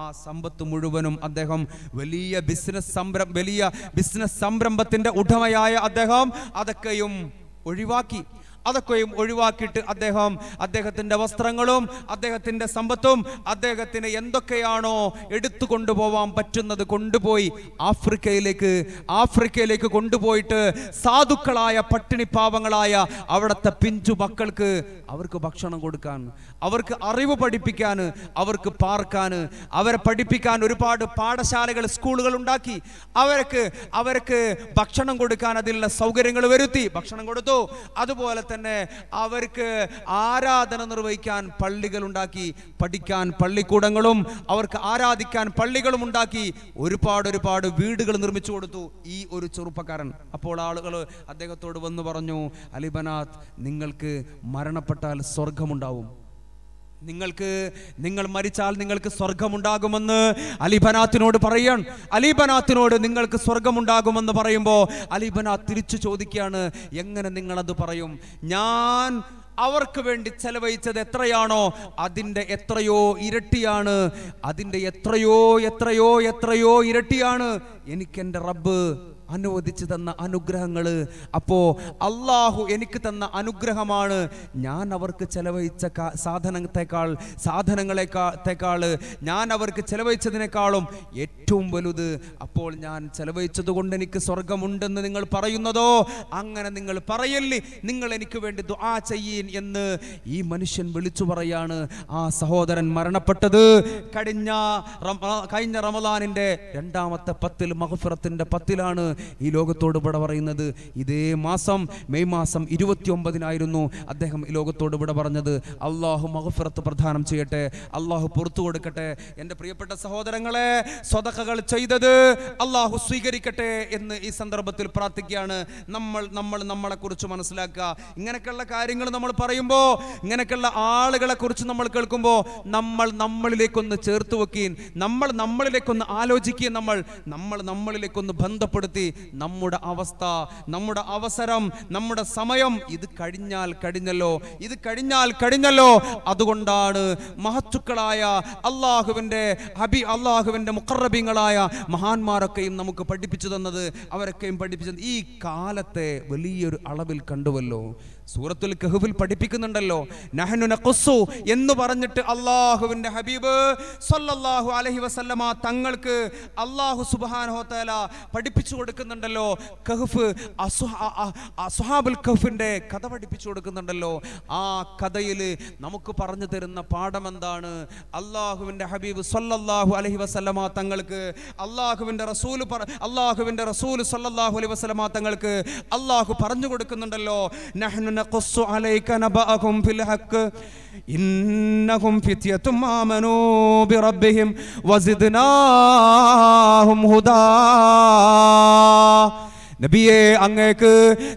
ആ സമ്പത്ത് മുഴുവനും അദ്ദേഹം വലിയ ബിസിനസ് സംരംഭ വലിയ ബിസിനസ് സംരംഭത്തിന്റെ ഉടമയായ അദ്ദേഹം അതൊക്കെയും ഒഴിവാക്കി അതൊക്കെയും ഒഴിവാക്കിയിട്ട് അദ്ദേഹം അദ്ദേഹത്തിൻ്റെ വസ്ത്രങ്ങളും അദ്ദേഹത്തിൻ്റെ സമ്പത്തും അദ്ദേഹത്തിന് എന്തൊക്കെയാണോ എടുത്തു കൊണ്ടുപോവാൻ പറ്റുന്നത് കൊണ്ടുപോയി ആഫ്രിക്കയിലേക്ക് ആഫ്രിക്കയിലേക്ക് കൊണ്ടുപോയിട്ട് സാധുക്കളായ പാവങ്ങളായ അവിടുത്തെ പിഞ്ചു മക്കൾക്ക് അവർക്ക് ഭക്ഷണം കൊടുക്കാൻ അവർക്ക് അറിവ് പഠിപ്പിക്കാൻ അവർക്ക് പാർക്കാൻ അവരെ പഠിപ്പിക്കാൻ ഒരുപാട് പാഠശാലകൾ സ്കൂളുകൾ ഉണ്ടാക്കി അവർക്ക് അവർക്ക് ഭക്ഷണം കൊടുക്കാൻ അതിലുള്ള സൗകര്യങ്ങൾ വരുത്തി ഭക്ഷണം കൊടുത്തു അതുപോലെ തന്നെ തന്നെ അവർക്ക് ആരാധന നിർവഹിക്കാൻ പള്ളികൾ ഉണ്ടാക്കി പഠിക്കാൻ പള്ളിക്കൂടങ്ങളും അവർക്ക് ആരാധിക്കാൻ പള്ളികളും ഉണ്ടാക്കി ഒരുപാട് ഒരുപാട് വീടുകൾ നിർമ്മിച്ചു കൊടുത്തു ഈ ഒരു ചെറുപ്പക്കാരൻ അപ്പോൾ ആളുകൾ അദ്ദേഹത്തോട് വന്ന് പറഞ്ഞു അലിബനാഥ് നിങ്ങൾക്ക് മരണപ്പെട്ടാൽ സ്വർഗമുണ്ടാവും നിങ്ങൾക്ക് നിങ്ങൾ മരിച്ചാൽ നിങ്ങൾക്ക് സ്വർഗമുണ്ടാകുമെന്ന് അലിബനാത്തിനോട് പറയണം അലിബനാത്തിനോട് നിങ്ങൾക്ക് സ്വർഗമുണ്ടാകുമെന്ന് പറയുമ്പോൾ അലിബനാ തിരിച്ചു ചോദിക്കുകയാണ് എങ്ങനെ നിങ്ങളത് പറയും ഞാൻ അവർക്ക് വേണ്ടി ചെലവഴിച്ചത് എത്രയാണോ അതിൻ്റെ എത്രയോ ഇരട്ടിയാണ് അതിൻ്റെ എത്രയോ എത്രയോ എത്രയോ ഇരട്ടിയാണ് എനിക്കെൻ്റെ റബ്ബ് അനുവദിച്ചു തന്ന അനുഗ്രഹങ്ങൾ അപ്പോൾ അള്ളാഹു എനിക്ക് തന്ന അനുഗ്രഹമാണ് ഞാൻ അവർക്ക് ചെലവഴിച്ച സാധനത്തെക്കാൾ സാധനങ്ങളെക്കാൾ ഞാൻ അവർക്ക് ചെലവഴിച്ചതിനേക്കാളും ഏറ്റവും വലുത് അപ്പോൾ ഞാൻ ചെലവഴിച്ചത് കൊണ്ട് എനിക്ക് സ്വർഗമുണ്ടെന്ന് നിങ്ങൾ പറയുന്നതോ അങ്ങനെ നിങ്ങൾ പറയല്ലേ നിങ്ങൾ എനിക്ക് വേണ്ടി ദുആ ചെയ്യീൻ എന്ന് ഈ മനുഷ്യൻ വിളിച്ചു പറയാണ് ആ സഹോദരൻ മരണപ്പെട്ടത് കഴിഞ്ഞ കഴിഞ്ഞ റമദാനിൻ്റെ രണ്ടാമത്തെ പത്തിൽ മഹഫിറത്തിൻ്റെ പത്തിലാണ് ഈ ലോകത്തോട് വിട പറയുന്നത് ഇതേ മാസം മെയ് മാസം ഇരുപത്തി ഒമ്പതിനായിരുന്നു അദ്ദേഹം ഈ ലോകത്തോട് വിട പറഞ്ഞത് അള്ളാഹു മഹഫിറത്ത് പ്രധാനം ചെയ്യട്ടെ അള്ളാഹു പുറത്തു കൊടുക്കട്ടെ എൻ്റെ പ്രിയപ്പെട്ട സഹോദരങ്ങളെ സ്വതകകൾ ചെയ്തത് അള്ളാഹു സ്വീകരിക്കട്ടെ എന്ന് ഈ സന്ദർഭത്തിൽ പ്രാർത്ഥിക്കുകയാണ് നമ്മൾ നമ്മൾ നമ്മളെക്കുറിച്ച് മനസ്സിലാക്കുക ഇങ്ങനെയൊക്കെയുള്ള കാര്യങ്ങൾ നമ്മൾ പറയുമ്പോൾ ഇങ്ങനെയൊക്കെയുള്ള കുറിച്ച് നമ്മൾ കേൾക്കുമ്പോൾ നമ്മൾ നമ്മളിലേക്കൊന്ന് ചേർത്ത് വയ്ക്കുകയും നമ്മൾ നമ്മളിലേക്കൊന്ന് ആലോചിക്കുകയും നമ്മൾ നമ്മൾ നമ്മളിലേക്കൊന്ന് ബന്ധപ്പെടുത്തി നമ്മുടെ അവസ്ഥ നമ്മുടെ അവസരം നമ്മുടെ സമയം ഇത് കഴിഞ്ഞാൽ കഴിഞ്ഞല്ലോ ഇത് കഴിഞ്ഞാൽ കഴിഞ്ഞല്ലോ അതുകൊണ്ടാണ് മഹത്തുക്കളായ അള്ളാഹുവിൻ്റെ ഹബി അള്ളാഹുവിൻ്റെ മുക്കറബിങ്ങളായ മഹാന്മാരൊക്കെയും നമുക്ക് പഠിപ്പിച്ചു തന്നത് അവരൊക്കെയും പഠിപ്പിച്ചത് ഈ കാലത്തെ വലിയൊരു അളവിൽ കണ്ടുവല്ലോ സൂറത്തുൽ കഹുഫിൽ പഠിപ്പിക്കുന്നുണ്ടല്ലോ നഹ്നു നഖുസു എന്ന് പറഞ്ഞിട്ട് അല്ലാഹുവിൻ്റെ ഹബീബ് സല്ലല്ലാഹു അലഹി വസല്ലമ തങ്ങൾക്ക് അള്ളാഹു സുബാനോത്തല പഠിപ്പിച്ചു കൊടുക്കുന്നുണ്ടല്ലോ കഹുഫ് അസുഹാബുൽ കഹുഫിൻ്റെ കഥ പഠിപ്പിച്ചു കൊടുക്കുന്നുണ്ടല്ലോ ആ കഥയിൽ നമുക്ക് പറഞ്ഞു തരുന്ന പാഠം എന്താണ് അല്ലാഹുവിൻ്റെ ഹബീബ് സല്ലല്ലാഹു അലഹി വസല്ലമ തങ്ങൾക്ക് അല്ലാഹുവിൻ്റെ റസൂൽ അല്ലാഹുവിൻ്റെ റസൂൽ സല്ലല്ലാഹു അലൈഹി വസല്ലമ തങ്ങൾക്ക് അള്ളാഹു പറഞ്ഞു കൊടുക്കുന്നുണ്ടല്ലോ നഹനു نقص عليك نبأهم الحق إنهم فتية آمنوا بربهم وزدناهم هدى നബിയെ അങ്ങേക്ക്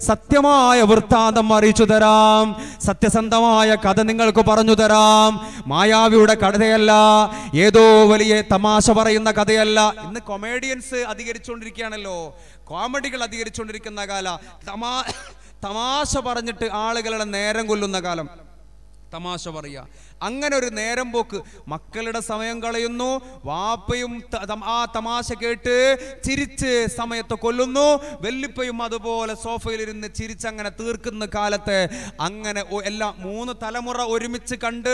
സത്യമായ വൃത്താന്തം അറിയിച്ചു തരാം സത്യസന്ധമായ കഥ നിങ്ങൾക്ക് പറഞ്ഞു തരാം മായാവിയുടെ കഥയല്ല ഏതോ വലിയ തമാശ പറയുന്ന കഥയല്ല ഇന്ന് കൊമേഡിയൻസ് അധികരിച്ചുകൊണ്ടിരിക്കുകയാണല്ലോ കോമഡികൾ അധികരിച്ചുകൊണ്ടിരിക്കുന്ന കാല തമാ തമാശ പറഞ്ഞിട്ട് ആളുകളുടെ നേരം കൊല്ലുന്ന കാലം തമാശ പറയുക അങ്ങനെ ഒരു നേരം പോക്ക് മക്കളുടെ സമയം കളയുന്നു വാപ്പയും ആ തമാശ കേട്ട് ചിരിച്ച് സമയത്ത് കൊല്ലുന്നു വെല്ലിപ്പയും അതുപോലെ സോഫയിലിരുന്ന് ചിരിച്ചങ്ങനെ തീർക്കുന്ന കാലത്ത് അങ്ങനെ എല്ലാം മൂന്ന് തലമുറ ഒരുമിച്ച് കണ്ട്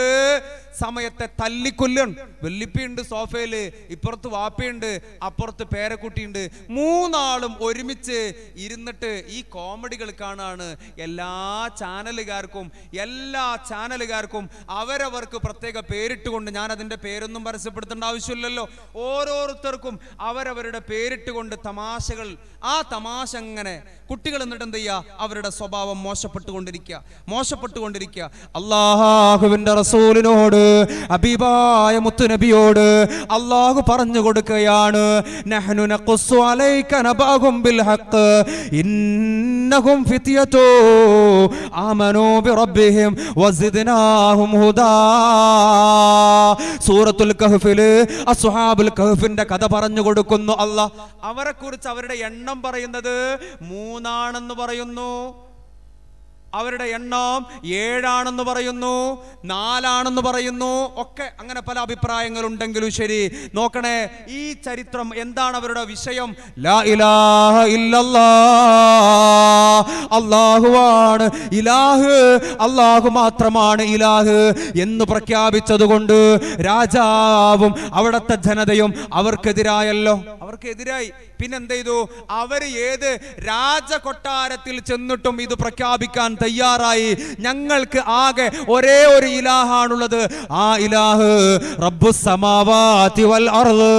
സമയത്തെ തല്ലിക്കൊല്ലുകയാണ് വെല്ലിപ്പിയുണ്ട് സോഫയിൽ ഇപ്പുറത്ത് വാപ്പയുണ്ട് അപ്പുറത്ത് പേരക്കുട്ടിയുണ്ട് മൂന്നാളും ഒരുമിച്ച് ഇരുന്നിട്ട് ഈ കോമഡികൾ കാണാണ് എല്ലാ ചാനലുകാർക്കും എല്ലാ ചാനലുകാർക്കും അവരവർ എല്ലാവർക്കും പ്രത്യേക പേരിട്ടുകൊണ്ട് ഞാൻ അതിൻ്റെ പേരൊന്നും പരസ്യപ്പെടുത്തേണ്ട ആവശ്യമില്ലല്ലോ ഓരോരുത്തർക്കും അവരവരുടെ പേരിട്ടുകൊണ്ട് തമാശകൾ ആ തമാശ എങ്ങനെ കുട്ടികൾ എന്നിട്ട് എന്ത് ചെയ്യുക അവരുടെ സ്വഭാവം മോശപ്പെട്ടുകൊണ്ടിരിക്കുക മോശപ്പെട്ടുകൊണ്ടിരിക്കുക അള്ളാഹുവിൻ്റെ റസൂലിനോട് അബിബായ മുത്തുനബിയോട് അള്ളാഹു പറഞ്ഞു കൊടുക്കുകയാണ് ഇന്നഹും ഫിത്തിയത്തോ ആമനോ ബിറബ്ബിഹിം വസിദ്നാഹും ഹുദാ സൂറത്തുൽ കഹഫില് അസ്ഹാബുൽ കഹഫിന്റെ കഥ പറഞ്ഞു കൊടുക്കുന്നു അല്ല അവരെക്കുറിച്ച് അവരുടെ എണ്ണം പറയുന്നത് മൂന്നാണെന്ന് പറയുന്നു അവരുടെ എണ്ണം ഏഴാണെന്ന് പറയുന്നു നാലാണെന്ന് പറയുന്നു ഒക്കെ അങ്ങനെ പല അഭിപ്രായങ്ങൾ ഉണ്ടെങ്കിലും ശരി നോക്കണേ ഈ ചരിത്രം എന്താണ് അവരുടെ വിഷയം അള്ളാഹുവാണ് ഇലാഹ് അള്ളാഹു മാത്രമാണ് ഇലാഹ് എന്ന് പ്രഖ്യാപിച്ചതുകൊണ്ട് രാജാവും അവിടുത്തെ ജനതയും അവർക്കെതിരായല്ലോ അവർക്കെതിരായി പിന്നെന്ത് ചെയ്തു അവർ ഏത് രാജകൊട്ടാരത്തിൽ ചെന്നിട്ടും ഇത് പ്രഖ്യാപിക്കാൻ തയ്യാറായി ഞങ്ങൾക്ക് ആകെ ഒരേ ഒരു ഇലാഹാണുള്ളത് ആ ഇലാഹ് റബ്ബു സമാവാതി വൽ അർദ്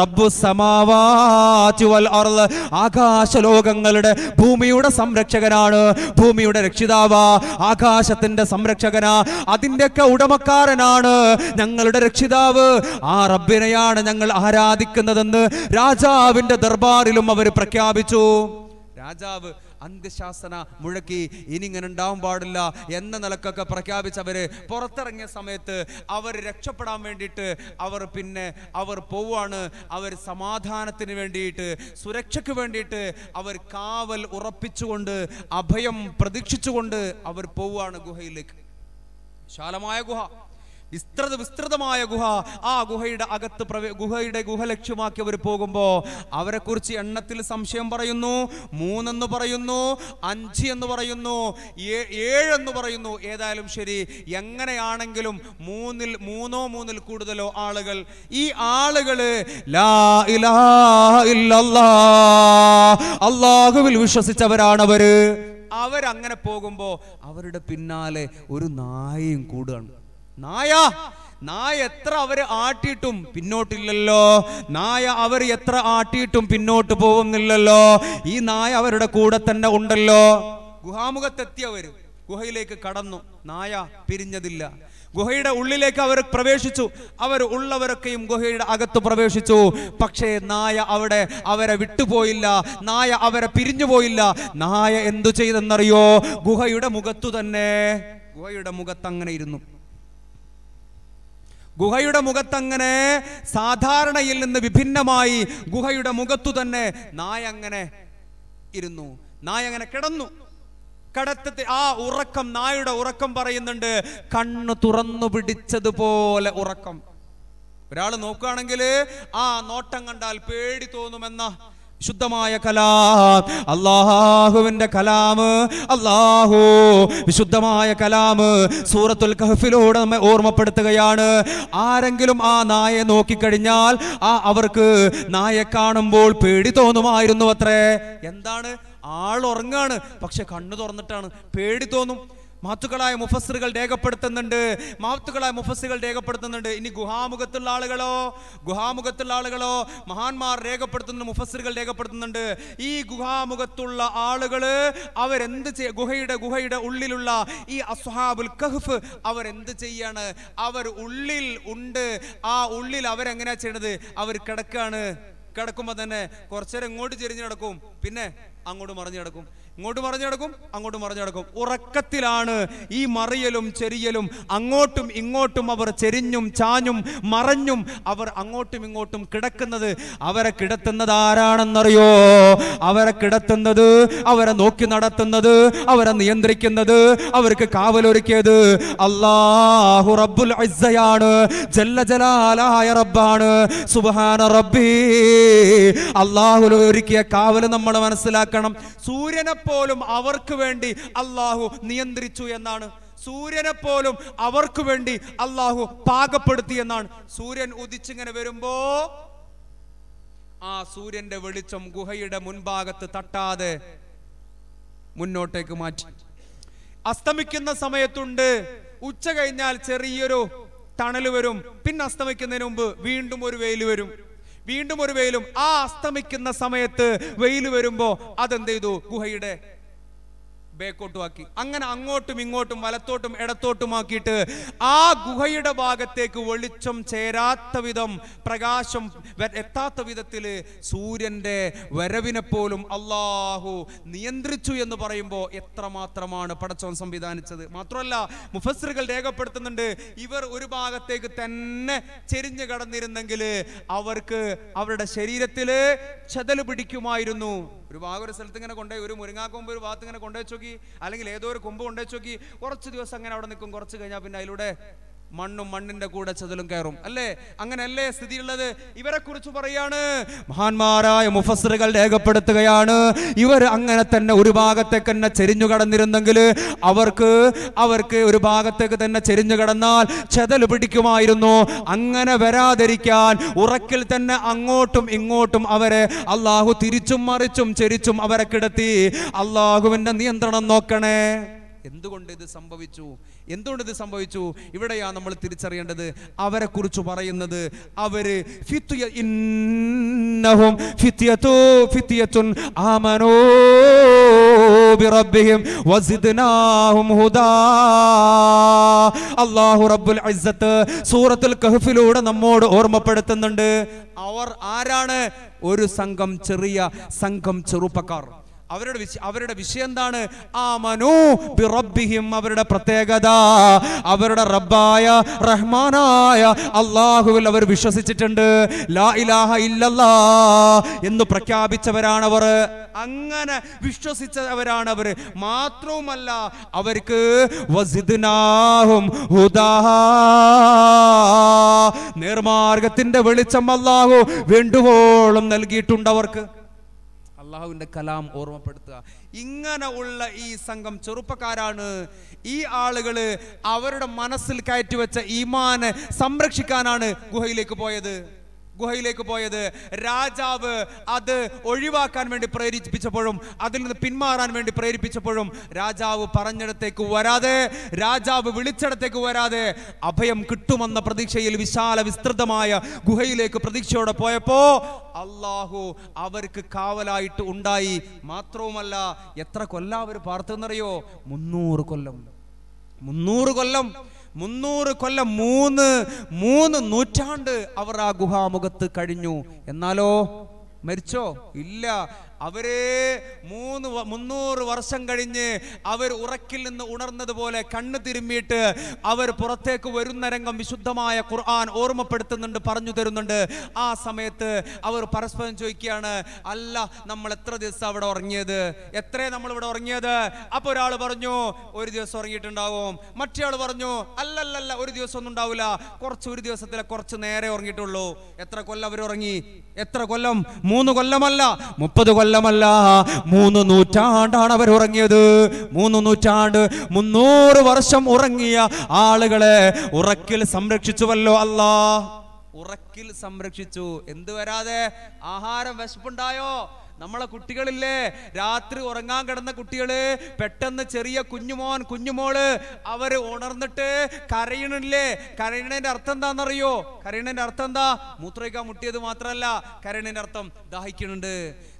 റബ്ബു സമാവാതി വൽ അർദ് ആകാശലോകങ്ങളുടെ ഭൂമിയുടെ സംരക്ഷകനാണ് ഭൂമിയുടെ രക്ഷിതാവ ആകാശത്തിന്റെ സംരക്ഷകന അതിൻ്റെയൊക്കെ ഉടമക്കാരനാണ് ഞങ്ങളുടെ രക്ഷിതാവ് ആ റബ്ബിനെയാണ് ഞങ്ങൾ ആരാധിക്കുന്നതെന്ന് രാജാവ് രാജാവിന്റെ ദർബാറിലും അവർ പ്രഖ്യാപിച്ചു രാജാവ് അന്ത്യശാസന മുഴക്കി ഇനി ഇങ്ങനെ ഉണ്ടാവാൻ പാടില്ല എന്ന നിലക്കൊക്കെ പ്രഖ്യാപിച്ചവര് പുറത്തിറങ്ങിയ സമയത്ത് അവർ രക്ഷപ്പെടാൻ വേണ്ടിയിട്ട് അവർ പിന്നെ അവർ പോവാണ് അവർ സമാധാനത്തിന് വേണ്ടിയിട്ട് സുരക്ഷയ്ക്ക് വേണ്ടിയിട്ട് അവർ കാവൽ ഉറപ്പിച്ചുകൊണ്ട് അഭയം പ്രതീക്ഷിച്ചുകൊണ്ട് അവർ പോവാണ് ഗുഹയിലേക്ക് വിശാലമായ ഗുഹ വിസ്തൃത വിസ്തൃതമായ ഗുഹ ആ ഗുഹയുടെ അകത്ത് പ്രവേ ഗുഹയുടെ ഗുഹ ലക്ഷ്യമാക്കി അവർ പോകുമ്പോൾ അവരെക്കുറിച്ച് എണ്ണത്തിൽ സംശയം പറയുന്നു മൂന്നെന്ന് പറയുന്നു അഞ്ച് എന്ന് പറയുന്നു ഏഴെന്ന് പറയുന്നു ഏതായാലും ശരി എങ്ങനെയാണെങ്കിലും മൂന്നിൽ മൂന്നോ മൂന്നിൽ കൂടുതലോ ആളുകൾ ഈ ആളുകൾ അള്ളാഹുവിൽ വിശ്വസിച്ചവരാണവര് അവരങ്ങനെ പോകുമ്പോൾ അവരുടെ പിന്നാലെ ഒരു നായയും കൂടുകയാണ് നായ നായ എത്ര അവര് ആട്ടിയിട്ടും പിന്നോട്ടില്ലല്ലോ നായ അവർ എത്ര ആട്ടിയിട്ടും പിന്നോട്ട് പോകുന്നില്ലല്ലോ ഈ നായ അവരുടെ കൂടെ തന്നെ ഉണ്ടല്ലോ ഗുഹാമുഖത്തെത്തിയവര് ഗുഹയിലേക്ക് കടന്നു നായ പിരിഞ്ഞതില്ല ഗുഹയുടെ ഉള്ളിലേക്ക് അവർ പ്രവേശിച്ചു അവർ ഉള്ളവരൊക്കെയും ഗുഹയുടെ അകത്ത് പ്രവേശിച്ചു പക്ഷേ നായ അവിടെ അവരെ വിട്ടുപോയില്ല നായ അവരെ പിരിഞ്ഞു പോയില്ല നായ എന്തു ചെയ്തെന്നറിയോ ഗുഹയുടെ മുഖത്തു തന്നെ ഗുഹയുടെ മുഖത്ത് അങ്ങനെ ഇരുന്നു ഗുഹയുടെ മുഖത്തങ്ങനെ സാധാരണയിൽ നിന്ന് വിഭിന്നമായി ഗുഹയുടെ മുഖത്തു തന്നെ നായ അങ്ങനെ ഇരുന്നു നായ അങ്ങനെ കിടന്നു കടത്തത്തെ ആ ഉറക്കം നായുടെ ഉറക്കം പറയുന്നുണ്ട് കണ്ണ് തുറന്നു പിടിച്ചതുപോലെ ഉറക്കം ഒരാൾ നോക്കുകയാണെങ്കിൽ ആ നോട്ടം കണ്ടാൽ പേടി തോന്നുമെന്ന വിശുദ്ധമായ കലാം അള്ളാഹുവിന്റെ കലാമ് അള്ളാഹു വിശുദ്ധമായ കലാമ് സൂറത്തുൽ കഹഫിലൂടെ നമ്മെ ഓർമ്മപ്പെടുത്തുകയാണ് ആരെങ്കിലും ആ നായെ നോക്കിക്കഴിഞ്ഞാൽ ആ അവർക്ക് നായെ കാണുമ്പോൾ പേടി തോന്നുമായിരുന്നു അത്രേ എന്താണ് ആൾ ഉറങ്ങാണ് പക്ഷെ കണ്ണു തുറന്നിട്ടാണ് പേടി തോന്നും മാത്തുകളായ മുഫസറുകൾ രേഖപ്പെടുത്തുന്നുണ്ട് മാത്തുകളായ മുഫസറുകൾ രേഖപ്പെടുത്തുന്നുണ്ട് ഇനി ഗുഹാമുഖത്തുള്ള ആളുകളോ ഗുഹാമുഖത്തുള്ള ആളുകളോ മഹാന്മാർ രേഖപ്പെടുത്തുന്ന മുഫസറുകൾ രേഖപ്പെടുത്തുന്നുണ്ട് ഈ ഗുഹാമുഖത്തുള്ള ആളുകൾ അവരെന്ത് ചെയ്യ ഗുഹയുടെ ഗുഹയുടെ ഉള്ളിലുള്ള ഈ അസ്ഹാബുൽ കഹ്ഫ് അവരെന്ത് ചെയ്യാണ് അവർ ഉള്ളിൽ ഉണ്ട് ആ ഉള്ളിൽ അവരെങ്ങനെയാ ചെയ്യണത് അവർ കിടക്കാണ് കിടക്കുമ്പോൾ തന്നെ കുറച്ചേരം ഇങ്ങോട്ട് ചെരിഞ്ഞു കിടക്കും പിന്നെ അങ്ങോട്ട് മറിഞ്ഞു കിടക്കും ഇങ്ങോട്ട് മറിഞ്ഞു കിടക്കും അങ്ങോട്ട് മറിഞ്ഞു കിടക്കും ഉറക്കത്തിലാണ് ഈ മറിയലും ചെരിയലും അങ്ങോട്ടും ഇങ്ങോട്ടും അവർ ചെരിഞ്ഞും ചാഞ്ഞും മറഞ്ഞും അവർ അങ്ങോട്ടും ഇങ്ങോട്ടും കിടക്കുന്നത് അവരെ കിടത്തുന്നത് ആരാണെന്നറിയോ അവരെ കിടത്തുന്നത് അവരെ നോക്കി നടത്തുന്നത് അവരെ നിയന്ത്രിക്കുന്നത് അവർക്ക് കാവലൊരുക്കിയത് അള്ളാഹു റബ്ബുൽ അസയാണ് ജല്ല ജലാലായ റബ്ബാണ് സുബാന റബ്ബി അള്ളാഹു ഒരുക്കിയ കാവൽ നമ്മൾ മനസ്സിലാക്കണം സൂര്യനെ പോലും അവർക്ക് വേണ്ടി അള്ളാഹു നിയന്ത്രിച്ചു എന്നാണ് സൂര്യനെ പോലും അവർക്ക് വേണ്ടി അള്ളാഹു പാകപ്പെടുത്തി എന്നാണ് സൂര്യൻ ഉദിച്ചിങ്ങനെ വരുമ്പോ ആ സൂര്യന്റെ വെളിച്ചം ഗുഹയുടെ മുൻഭാഗത്ത് തട്ടാതെ മുന്നോട്ടേക്ക് മാറ്റി അസ്തമിക്കുന്ന സമയത്തുണ്ട് ഉച്ച കഴിഞ്ഞാൽ ചെറിയൊരു തണൽ വരും പിന്നെ അസ്തമിക്കുന്നതിന് മുമ്പ് വീണ്ടും ഒരു വെയിൽ വരും വീണ്ടും ഒരു വെയിലും ആ അസ്തമിക്കുന്ന സമയത്ത് വെയിൽ വരുമ്പോ അതെന്ത് ചെയ്തു ഗുഹയുടെ ബേക്കോട്ടും ആക്കി അങ്ങനെ അങ്ങോട്ടും ഇങ്ങോട്ടും വലത്തോട്ടും ഇടത്തോട്ടും ആക്കിയിട്ട് ആ ഗുഹയുടെ ഭാഗത്തേക്ക് വെളിച്ചം ചേരാത്ത വിധം പ്രകാശം എത്താത്ത വിധത്തിൽ സൂര്യൻ്റെ വരവിനെ പോലും അള്ളാഹു നിയന്ത്രിച്ചു എന്ന് പറയുമ്പോൾ എത്രമാത്രമാണ് പടച്ചോൻ സംവിധാനിച്ചത് മാത്രമല്ല മുഫസറുകൾ രേഖപ്പെടുത്തുന്നുണ്ട് ഇവർ ഒരു ഭാഗത്തേക്ക് തന്നെ ചെരിഞ്ഞു കടന്നിരുന്നെങ്കിൽ അവർക്ക് അവരുടെ ശരീരത്തിൽ ചതല് പിടിക്കുമായിരുന്നു ഒരു ഭാഗം ഒരു സ്ഥലത്ത് ഇങ്ങനെ കൊണ്ടുപോയി ഒരു മുരിങ്ങാക്കൊമ്പ് ഒരു ഭാഗത്ത് ഇങ്ങനെ കൊണ്ടുവച്ചോക്കി അല്ലെങ്കിൽ ഏതോ ഒരു കൊമ്പ് കൊണ്ടുവച്ചോക്കി കുറച്ച് ദിവസം അങ്ങനെ അവിടെ നിൽക്കും കുറച്ച് കഴിഞ്ഞാൽ പിന്നെ അതിലൂടെ മണ്ണും മണ്ണിന്റെ കൂടെ ചതിലും കയറും അല്ലേ അങ്ങനെയല്ലേ സ്ഥിതിയുള്ളത് ഇവരെ കുറിച്ച് പറയാണ് മഹാന്മാരായ മുഫസറുകൾ രേഖപ്പെടുത്തുകയാണ് ഇവർ അങ്ങനെ തന്നെ ഒരു ഭാഗത്തേക്ക് തന്നെ ചെരിഞ്ഞു കടന്നിരുന്നെങ്കിൽ അവർക്ക് അവർക്ക് ഒരു ഭാഗത്തേക്ക് തന്നെ ചെരിഞ്ഞു കടന്നാൽ ചതൽ പിടിക്കുമായിരുന്നു അങ്ങനെ വരാതിരിക്കാൻ ഉറക്കിൽ തന്നെ അങ്ങോട്ടും ഇങ്ങോട്ടും അവരെ അള്ളാഹു തിരിച്ചും മറിച്ചും ചെരിച്ചും അവരെ കിടത്തി അള്ളാഹുവിന്റെ നിയന്ത്രണം നോക്കണേ എന്തുകൊണ്ട് ഇത് സംഭവിച്ചു എന്തുകൊണ്ട് ഇത് സംഭവിച്ചു ഇവിടെയാണ് നമ്മൾ തിരിച്ചറിയേണ്ടത് അവരെക്കുറിച്ച് പറയുന്നത് അവര് റബ്ബുൽ സൂറത്തുൽ നമ്മോട് ഓർമ്മപ്പെടുത്തുന്നുണ്ട് അവർ ആരാണ് ഒരു സംഘം ചെറിയ സംഘം ചെറുപ്പക്കാർ അവരുടെ അവരുടെ വിഷയം എന്താണ് ആ മനു ബിറബിഹിം അവരുടെ പ്രത്യേകത അവരുടെ റബ്ബായ റഹ്മാനായ അള്ളാഹുവിൽ അവർ വിശ്വസിച്ചിട്ടുണ്ട് ലാ ഇലാഹ ഇല്ലല്ലാ എന്ന് പ്രഖ്യാപിച്ചവരാണ് അവർ അങ്ങനെ വിശ്വസിച്ചവരാണ് അവർ മാത്രവുമല്ല അവർക്ക് വസിദ്നാഹും നേർമാർഗത്തിന്റെ വെളിച്ചം അല്ലാഹു വേണ്ടുവോളം നൽകിയിട്ടുണ്ട് അവർക്ക് അള്ളാഹുവിൻ്റെ കലാം ഓർമ്മപ്പെടുത്തുക ഇങ്ങനെ ഉള്ള ഈ സംഘം ചെറുപ്പക്കാരാണ് ഈ ആളുകൾ അവരുടെ മനസ്സിൽ കയറ്റിവെച്ച ഈമാനെ സംരക്ഷിക്കാനാണ് ഗുഹയിലേക്ക് പോയത് ഗുഹയിലേക്ക് പോയത് രാജാവ് അത് ഒഴിവാക്കാൻ വേണ്ടി പ്രേരിപ്പിച്ചപ്പോഴും അതിൽ നിന്ന് പിന്മാറാൻ വേണ്ടി പ്രേരിപ്പിച്ചപ്പോഴും രാജാവ് പറഞ്ഞിടത്തേക്ക് വരാതെ രാജാവ് വിളിച്ചിടത്തേക്ക് വരാതെ അഭയം കിട്ടുമെന്ന പ്രതീക്ഷയിൽ വിശാല വിസ്തൃതമായ ഗുഹയിലേക്ക് പ്രതീക്ഷയോടെ പോയപ്പോൾ അള്ളാഹു അവർക്ക് കാവലായിട്ട് ഉണ്ടായി മാത്രവുമല്ല എത്ര കൊല്ലം അവർ പാർത്തെന്നറിയോ മുന്നൂറ് കൊല്ലം മുന്നൂറ് കൊല്ലം മുന്നൂറ് കൊല്ലം മൂന്ന് മൂന്ന് നൂറ്റാണ്ട് അവർ ആ ഗുഹാമുഖത്ത് കഴിഞ്ഞു എന്നാലോ മരിച്ചോ ഇല്ല അവരെ മൂന്ന് മുന്നൂറ് വർഷം കഴിഞ്ഞ് അവർ ഉറക്കിൽ നിന്ന് ഉണർന്നതുപോലെ കണ്ണ് തിരുമ്മിയിട്ട് അവർ പുറത്തേക്ക് വരുന്ന രംഗം വിശുദ്ധമായ ഖുർആൻ ഓർമ്മപ്പെടുത്തുന്നുണ്ട് പറഞ്ഞു തരുന്നുണ്ട് ആ സമയത്ത് അവർ പരസ്പരം ചോദിക്കുകയാണ് അല്ല നമ്മൾ എത്ര ദിവസം അവിടെ ഉറങ്ങിയത് എത്രേ നമ്മൾ ഇവിടെ ഉറങ്ങിയത് അപ്പോൾ ഒരാൾ പറഞ്ഞു ഒരു ദിവസം ഉറങ്ങിയിട്ടുണ്ടാവും മറ്റേ പറഞ്ഞു അല്ലല്ലല്ല ഒരു ദിവസം ഒന്നും ഉണ്ടാവില്ല കുറച്ച് ഒരു ദിവസത്തിലെ കുറച്ച് നേരെ ഉറങ്ങിയിട്ടുള്ളൂ എത്ര കൊല്ലം അവർ ഉറങ്ങി എത്ര കൊല്ലം മൂന്ന് കൊല്ലമല്ല മുപ്പത് കൊല്ലം കൊല്ലമല്ല മൂന്ന് നൂറ്റാണ്ടാണ് അവർ ഉറങ്ങിയത് മൂന്ന് നൂറ്റാണ്ട് മുന്നൂറ് വർഷം ഉറങ്ങിയ ആളുകളെ ഉറക്കിൽ സംരക്ഷിച്ചുവല്ലോ അല്ല ഉറക്കിൽ സംരക്ഷിച്ചു എന്ത് വരാതെ ആഹാരം വിശപ്പുണ്ടായോ നമ്മളെ കുട്ടികളില്ലേ രാത്രി ഉറങ്ങാൻ കിടന്ന കുട്ടികള് പെട്ടെന്ന് ചെറിയ കുഞ്ഞുമോൻ കുഞ്ഞുമോള് അവര് ഉണർന്നിട്ട് കരയണില്ലേ കരയണേന്റെ അർത്ഥം എന്താണെന്നറിയോ കരയണേന്റെ അർത്ഥം എന്താ മൂത്രയ്ക്കാൻ മുട്ടിയത് മാത്രമല്ല കരയണേന്റെ അർത്ഥം ദാഹിക്കുന്നുണ്ട്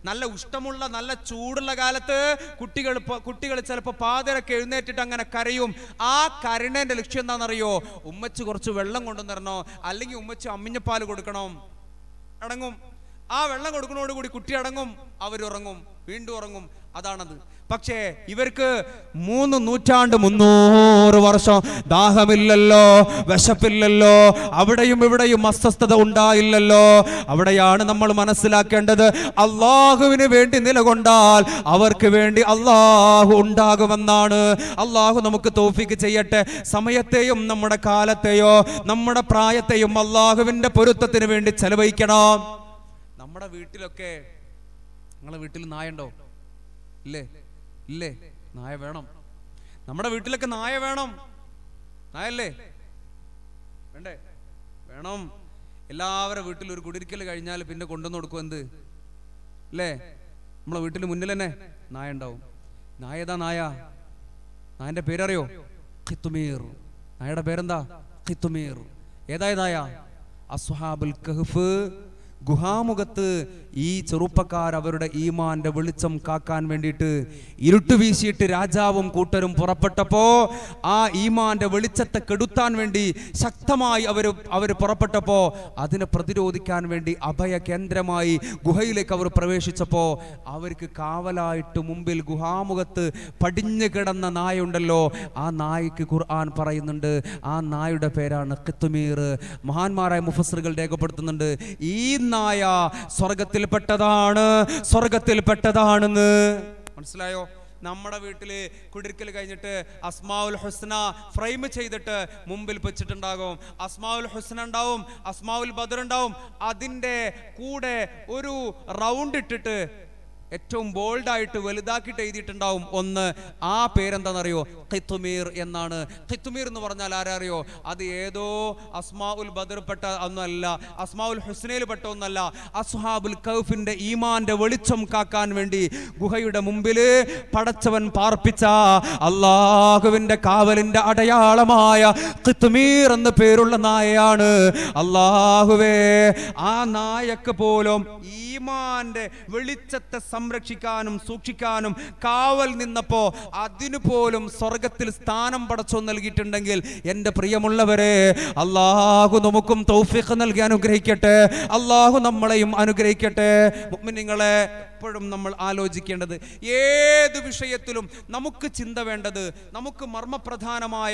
നല്ല ഉഷ്ടമുള്ള നല്ല ചൂടുള്ള കാലത്ത് കുട്ടികൾ കുട്ടികൾ ചിലപ്പോൾ പാതിരൊക്കെ എഴുന്നേറ്റിട്ട് അങ്ങനെ കരയും ആ കരണേന്റെ ലക്ഷ്യം എന്താണെന്നറിയോ ഉമ്മച്ച് കുറച്ച് വെള്ളം കൊണ്ടുവന്നിരണോ അല്ലെങ്കിൽ ഉമ്മച്ച് അമ്മിഞ്ഞപ്പാൽ കൊടുക്കണം അടങ്ങും ആ വെള്ളം കൊടുക്കുന്നതോടുകൂടി കുട്ടി അടങ്ങും അവരുറങ്ങും വീണ്ടും ഉറങ്ങും അതാണത് പക്ഷേ ഇവർക്ക് മൂന്ന് നൂറ്റാണ്ട് മുന്നൂറ് വർഷം ദാഹമില്ലല്ലോ വിശപ്പില്ലല്ലോ അവിടെയും ഇവിടെയും അസ്വസ്ഥത ഉണ്ടായില്ലല്ലോ അവിടെയാണ് നമ്മൾ മനസ്സിലാക്കേണ്ടത് അള്ളാഹുവിന് വേണ്ടി നിലകൊണ്ടാൽ അവർക്ക് വേണ്ടി അള്ളാഹു ഉണ്ടാകുമെന്നാണ് അള്ളാഹു നമുക്ക് തോഫിക്ക് ചെയ്യട്ടെ സമയത്തെയും നമ്മുടെ കാലത്തെയോ നമ്മുടെ പ്രായത്തെയും അള്ളാഹുവിൻ്റെ പൊരുത്തത്തിന് വേണ്ടി ചെലവഴിക്കണം നമ്മുടെ വീട്ടിലൊക്കെ നിങ്ങളെ വീട്ടിൽ നായുണ്ടോ ഇല്ലേ ഇല്ലേ നായ വേണം നമ്മുടെ വീട്ടിലൊക്കെ നായ വേണം നായല്ലേ വേണ്ടേ വേണം എല്ലാവരുടെ വീട്ടിൽ ഒരു കുടിരിക്കൽ കഴിഞ്ഞാൽ പിന്നെ കൊണ്ടുവന്ന് കൊടുക്കും എന്ത് അല്ലേ നമ്മളെ വീട്ടിൽ മുന്നിൽ തന്നെ നായ ഉണ്ടാവും നായ നായ നായന്റെ പേരറിയോ ഖിത്തുമീർ നായയുടെ പേരെന്താ ഖിത്തുമീർ ഏതായ നായ അസ്ഹാബുൽ കഹ്ഫ് ഗുഹാമുഖത്ത് ഈ ചെറുപ്പക്കാർ അവരുടെ ഈമാന്റെ വെളിച്ചം കാക്കാൻ വേണ്ടിയിട്ട് ഇരുട്ട് വീശിയിട്ട് രാജാവും കൂട്ടരും പുറപ്പെട്ടപ്പോ ആ ഈമാന്റെ വെളിച്ചത്തെ കെടുത്താൻ വേണ്ടി ശക്തമായി അവർ അവർ പുറപ്പെട്ടപ്പോൾ അതിനെ പ്രതിരോധിക്കാൻ വേണ്ടി അഭയ കേന്ദ്രമായി ഗുഹയിലേക്ക് അവർ പ്രവേശിച്ചപ്പോൾ അവർക്ക് കാവലായിട്ട് മുമ്പിൽ ഗുഹാമുഖത്ത് പടിഞ്ഞു കിടന്ന നായുണ്ടല്ലോ ആ നായ്ക്ക് ഖുർആൻ പറയുന്നുണ്ട് ആ നായുടെ പേരാണ് കിത്തുമീർ മഹാന്മാരായ മുഫസറുകൾ രേഖപ്പെടുത്തുന്നുണ്ട് ഈ നായ സ്വർഗത്തിൽ സ്വർഗത്തിൽപ്പെട്ടതാണ് സ്വർഗത്തിൽപ്പെട്ടതാണെന്ന് മനസ്സിലായോ നമ്മുടെ വീട്ടിൽ കുടിരിക്കൽ കഴിഞ്ഞിട്ട് അസ്മാവുൽ ഹുസ്ന ഫ്രെയിം ചെയ്തിട്ട് മുമ്പിൽ വെച്ചിട്ടുണ്ടാകും അസ്മാവുൽ ഹുസ്ന ഉണ്ടാവും അസ്മാവുൽ ബദർ ഉണ്ടാവും അതിൻ്റെ കൂടെ ഒരു റൗണ്ട് ഇട്ടിട്ട് ഏറ്റവും ബോൾഡായിട്ട് വലുതാക്കിയിട്ട് എഴുതിയിട്ടുണ്ടാവും ഒന്ന് ആ പേരെന്താണെന്നറിയോ ഖിത്തുമീർ എന്നാണ് ഖിത്തുമീർ എന്ന് പറഞ്ഞാൽ ആരറിയോ അത് ഏതോ അസ്മാ ഉൽ ബദർപ്പെട്ട ഒന്നല്ല അസ്മാ ഉൽ ഹുസ്നയിൽപ്പെട്ട ഒന്നല്ല അസ്ഹാബുൽ കൗഫിൻ്റെ ഈമാൻ്റെ വെളിച്ചം കാക്കാൻ വേണ്ടി ഗുഹയുടെ മുമ്പിൽ പടച്ചവൻ പാർപ്പിച്ച അള്ളാഹുവിൻ്റെ കാവലിൻ്റെ അടയാളമായ ഖിത്തുമീർ എന്ന പേരുള്ള നായയാണ് അള്ളാഹുവേ ആ നായക്ക് പോലും ഈമാൻ്റെ വെളിച്ചത്തെ സംരക്ഷിക്കാനും സൂക്ഷിക്കാനും കാവൽ നിന്നപ്പോൾ അതിനു പോലും സ്വർഗത്തിൽ സ്ഥാനം പടച്ചു നൽകിയിട്ടുണ്ടെങ്കിൽ എൻ്റെ പ്രിയമുള്ളവരെ അള്ളാഹു നമുക്കും തൗഫിഖ് നൽകി അനുഗ്രഹിക്കട്ടെ അള്ളാഹു നമ്മളെയും അനുഗ്രഹിക്കട്ടെ നിങ്ങളെ എപ്പോഴും നമ്മൾ ആലോചിക്കേണ്ടത് ഏത് വിഷയത്തിലും നമുക്ക് ചിന്ത വേണ്ടത് നമുക്ക് മർമ്മപ്രധാനമായ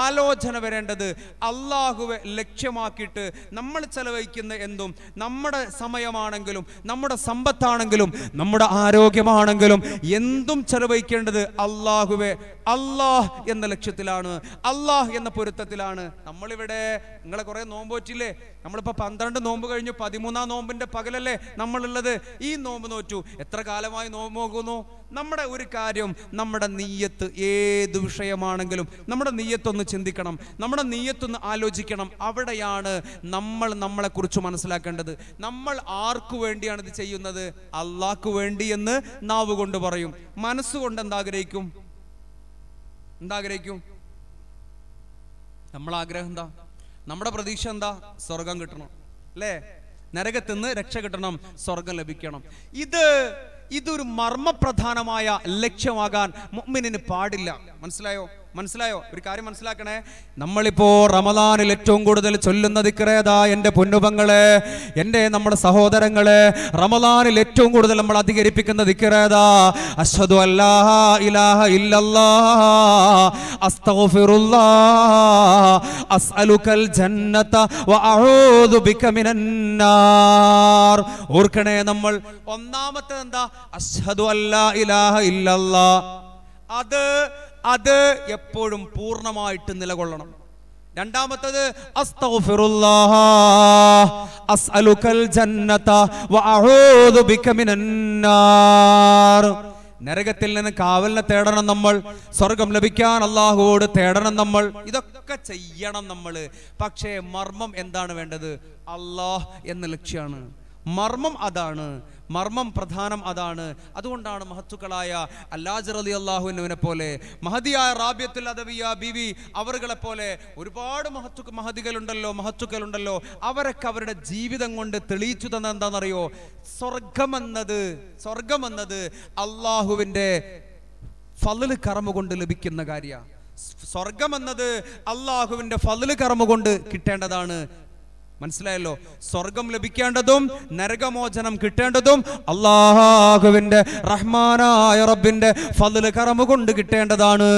ആലോചന വരേണ്ടത് അള്ളാഹുവെ ലക്ഷ്യമാക്കിയിട്ട് നമ്മൾ ചെലവഴിക്കുന്ന എന്തും നമ്മുടെ സമയമാണെങ്കിലും നമ്മുടെ സമ്പത്താണെങ്കിലും നമ്മുടെ ആരോഗ്യമാണെങ്കിലും എന്തും ചെലവഴിക്കേണ്ടത് അള്ളാഹുവെ അള്ളാഹ് എന്ന ലക്ഷ്യത്തിലാണ് അള്ളാഹ് എന്ന പൊരുത്തത്തിലാണ് നമ്മളിവിടെ നിങ്ങളെ കുറേ നോമ്പ് വെച്ചില്ലേ നമ്മളിപ്പോൾ പന്ത്രണ്ട് നോമ്പ് കഴിഞ്ഞു പതിമൂന്നാം നോമ്പിന്റെ പകലല്ലേ നമ്മളുള്ളത് ഈ നോമ്പ് നോറ്റു എത്ര കാലമായി നോമ്പ് നോക്കുന്നു നമ്മുടെ ഒരു കാര്യം നമ്മുടെ നീയത്ത് ഏത് വിഷയമാണെങ്കിലും നമ്മുടെ നീയത്തൊന്ന് ചിന്തിക്കണം നമ്മുടെ നീയത്തൊന്ന് ആലോചിക്കണം അവിടെയാണ് നമ്മൾ നമ്മളെക്കുറിച്ച് മനസ്സിലാക്കേണ്ടത് നമ്മൾ ആർക്കു വേണ്ടിയാണ് ഇത് ചെയ്യുന്നത് അള്ളാഹ്ക്കു വേണ്ടി എന്ന് നാവ് കൊണ്ട് പറയും മനസ്സുകൊണ്ട് എന്താഗ്രഹിക്കും ആഗ്രഹിക്കും നമ്മൾ ആഗ്രഹം എന്താ നമ്മുടെ പ്രതീക്ഷ എന്താ സ്വർഗം കിട്ടണം അല്ലേ നരകത്തിൽ നിന്ന് രക്ഷ കിട്ടണം സ്വർഗം ലഭിക്കണം ഇത് ഇതൊരു മർമ്മപ്രധാനമായ ലക്ഷ്യമാകാൻ മുമ്മിനിന് പാടില്ല മനസ്സിലായോ മനസ്സിലായോ ഒരു കാര്യം മനസ്സിലാക്കണേ നമ്മളിപ്പോ റമദാനിൽ ഏറ്റവും കൂടുതൽ ചൊല്ലുന്ന ദിക്രേതാ എൻ്റെ പൊന്നുപങ്ങളെ എൻ്റെ നമ്മുടെ സഹോദരങ്ങളെ റമദാനിൽ ഏറ്റവും കൂടുതൽ നമ്മൾ അധികരിപ്പിക്കുന്ന ദിക്രേതാ അശ്വതു അല്ലാഹ ഇലാഹ അസ്അലുകൽ ജന്നത ബിക മിനന്നാർ ഓർക്കണേ നമ്മൾ ഒന്നാമത്തെ എന്താ അശ്വതു അല്ലാ ഇലാഹ ഇല്ലല്ലാ അത് അത് എപ്പോഴും പൂർണ്ണമായിട്ട് നിലകൊള്ളണം രണ്ടാമത്തത് നരകത്തിൽ നിന്ന് കാവലിനെ തേടണം നമ്മൾ സ്വർഗം ലഭിക്കാൻ അള്ളാഹുവോട് തേടണം നമ്മൾ ഇതൊക്കെ ചെയ്യണം നമ്മൾ പക്ഷേ മർമ്മം എന്താണ് വേണ്ടത് അള്ളാഹ് എന്ന ലക്ഷ്യമാണ് മർമ്മം അതാണ് മർമ്മം പ്രധാനം അതാണ് അതുകൊണ്ടാണ് മഹത്തുക്കളായ അല്ലാജ് അലി അള്ളാഹുവിനെ പോലെ മഹതിയായ റാബിയത്തുൽ അദവിയ ബിവി അവറുകളെ പോലെ ഒരുപാട് മഹത്തു മഹതികളുണ്ടല്ലോ മഹത്തുക്കളുണ്ടല്ലോ അവരൊക്കെ അവരുടെ ജീവിതം കൊണ്ട് തെളിയിച്ചു തന്ന എന്താണെന്നറിയോ സ്വർഗമെന്നത് സ്വർഗമെന്നത് അള്ളാഹുവിൻ്റെ ഫലൽ കറമ കൊണ്ട് ലഭിക്കുന്ന കാര്യ സ്വർഗമെന്നത് അള്ളാഹുവിൻ്റെ ഫലൽ കറമ കൊണ്ട് കിട്ടേണ്ടതാണ് മനസ്സിലായല്ലോ സ്വർഗം ലഭിക്കേണ്ടതും നരകമോചനം കിട്ടേണ്ടതും അള്ളാഹുവിന്റെ റഹ്മാനായ റബ്ബിൻ്റെ ഫതില് കറമ കൊണ്ട് കിട്ടേണ്ടതാണ്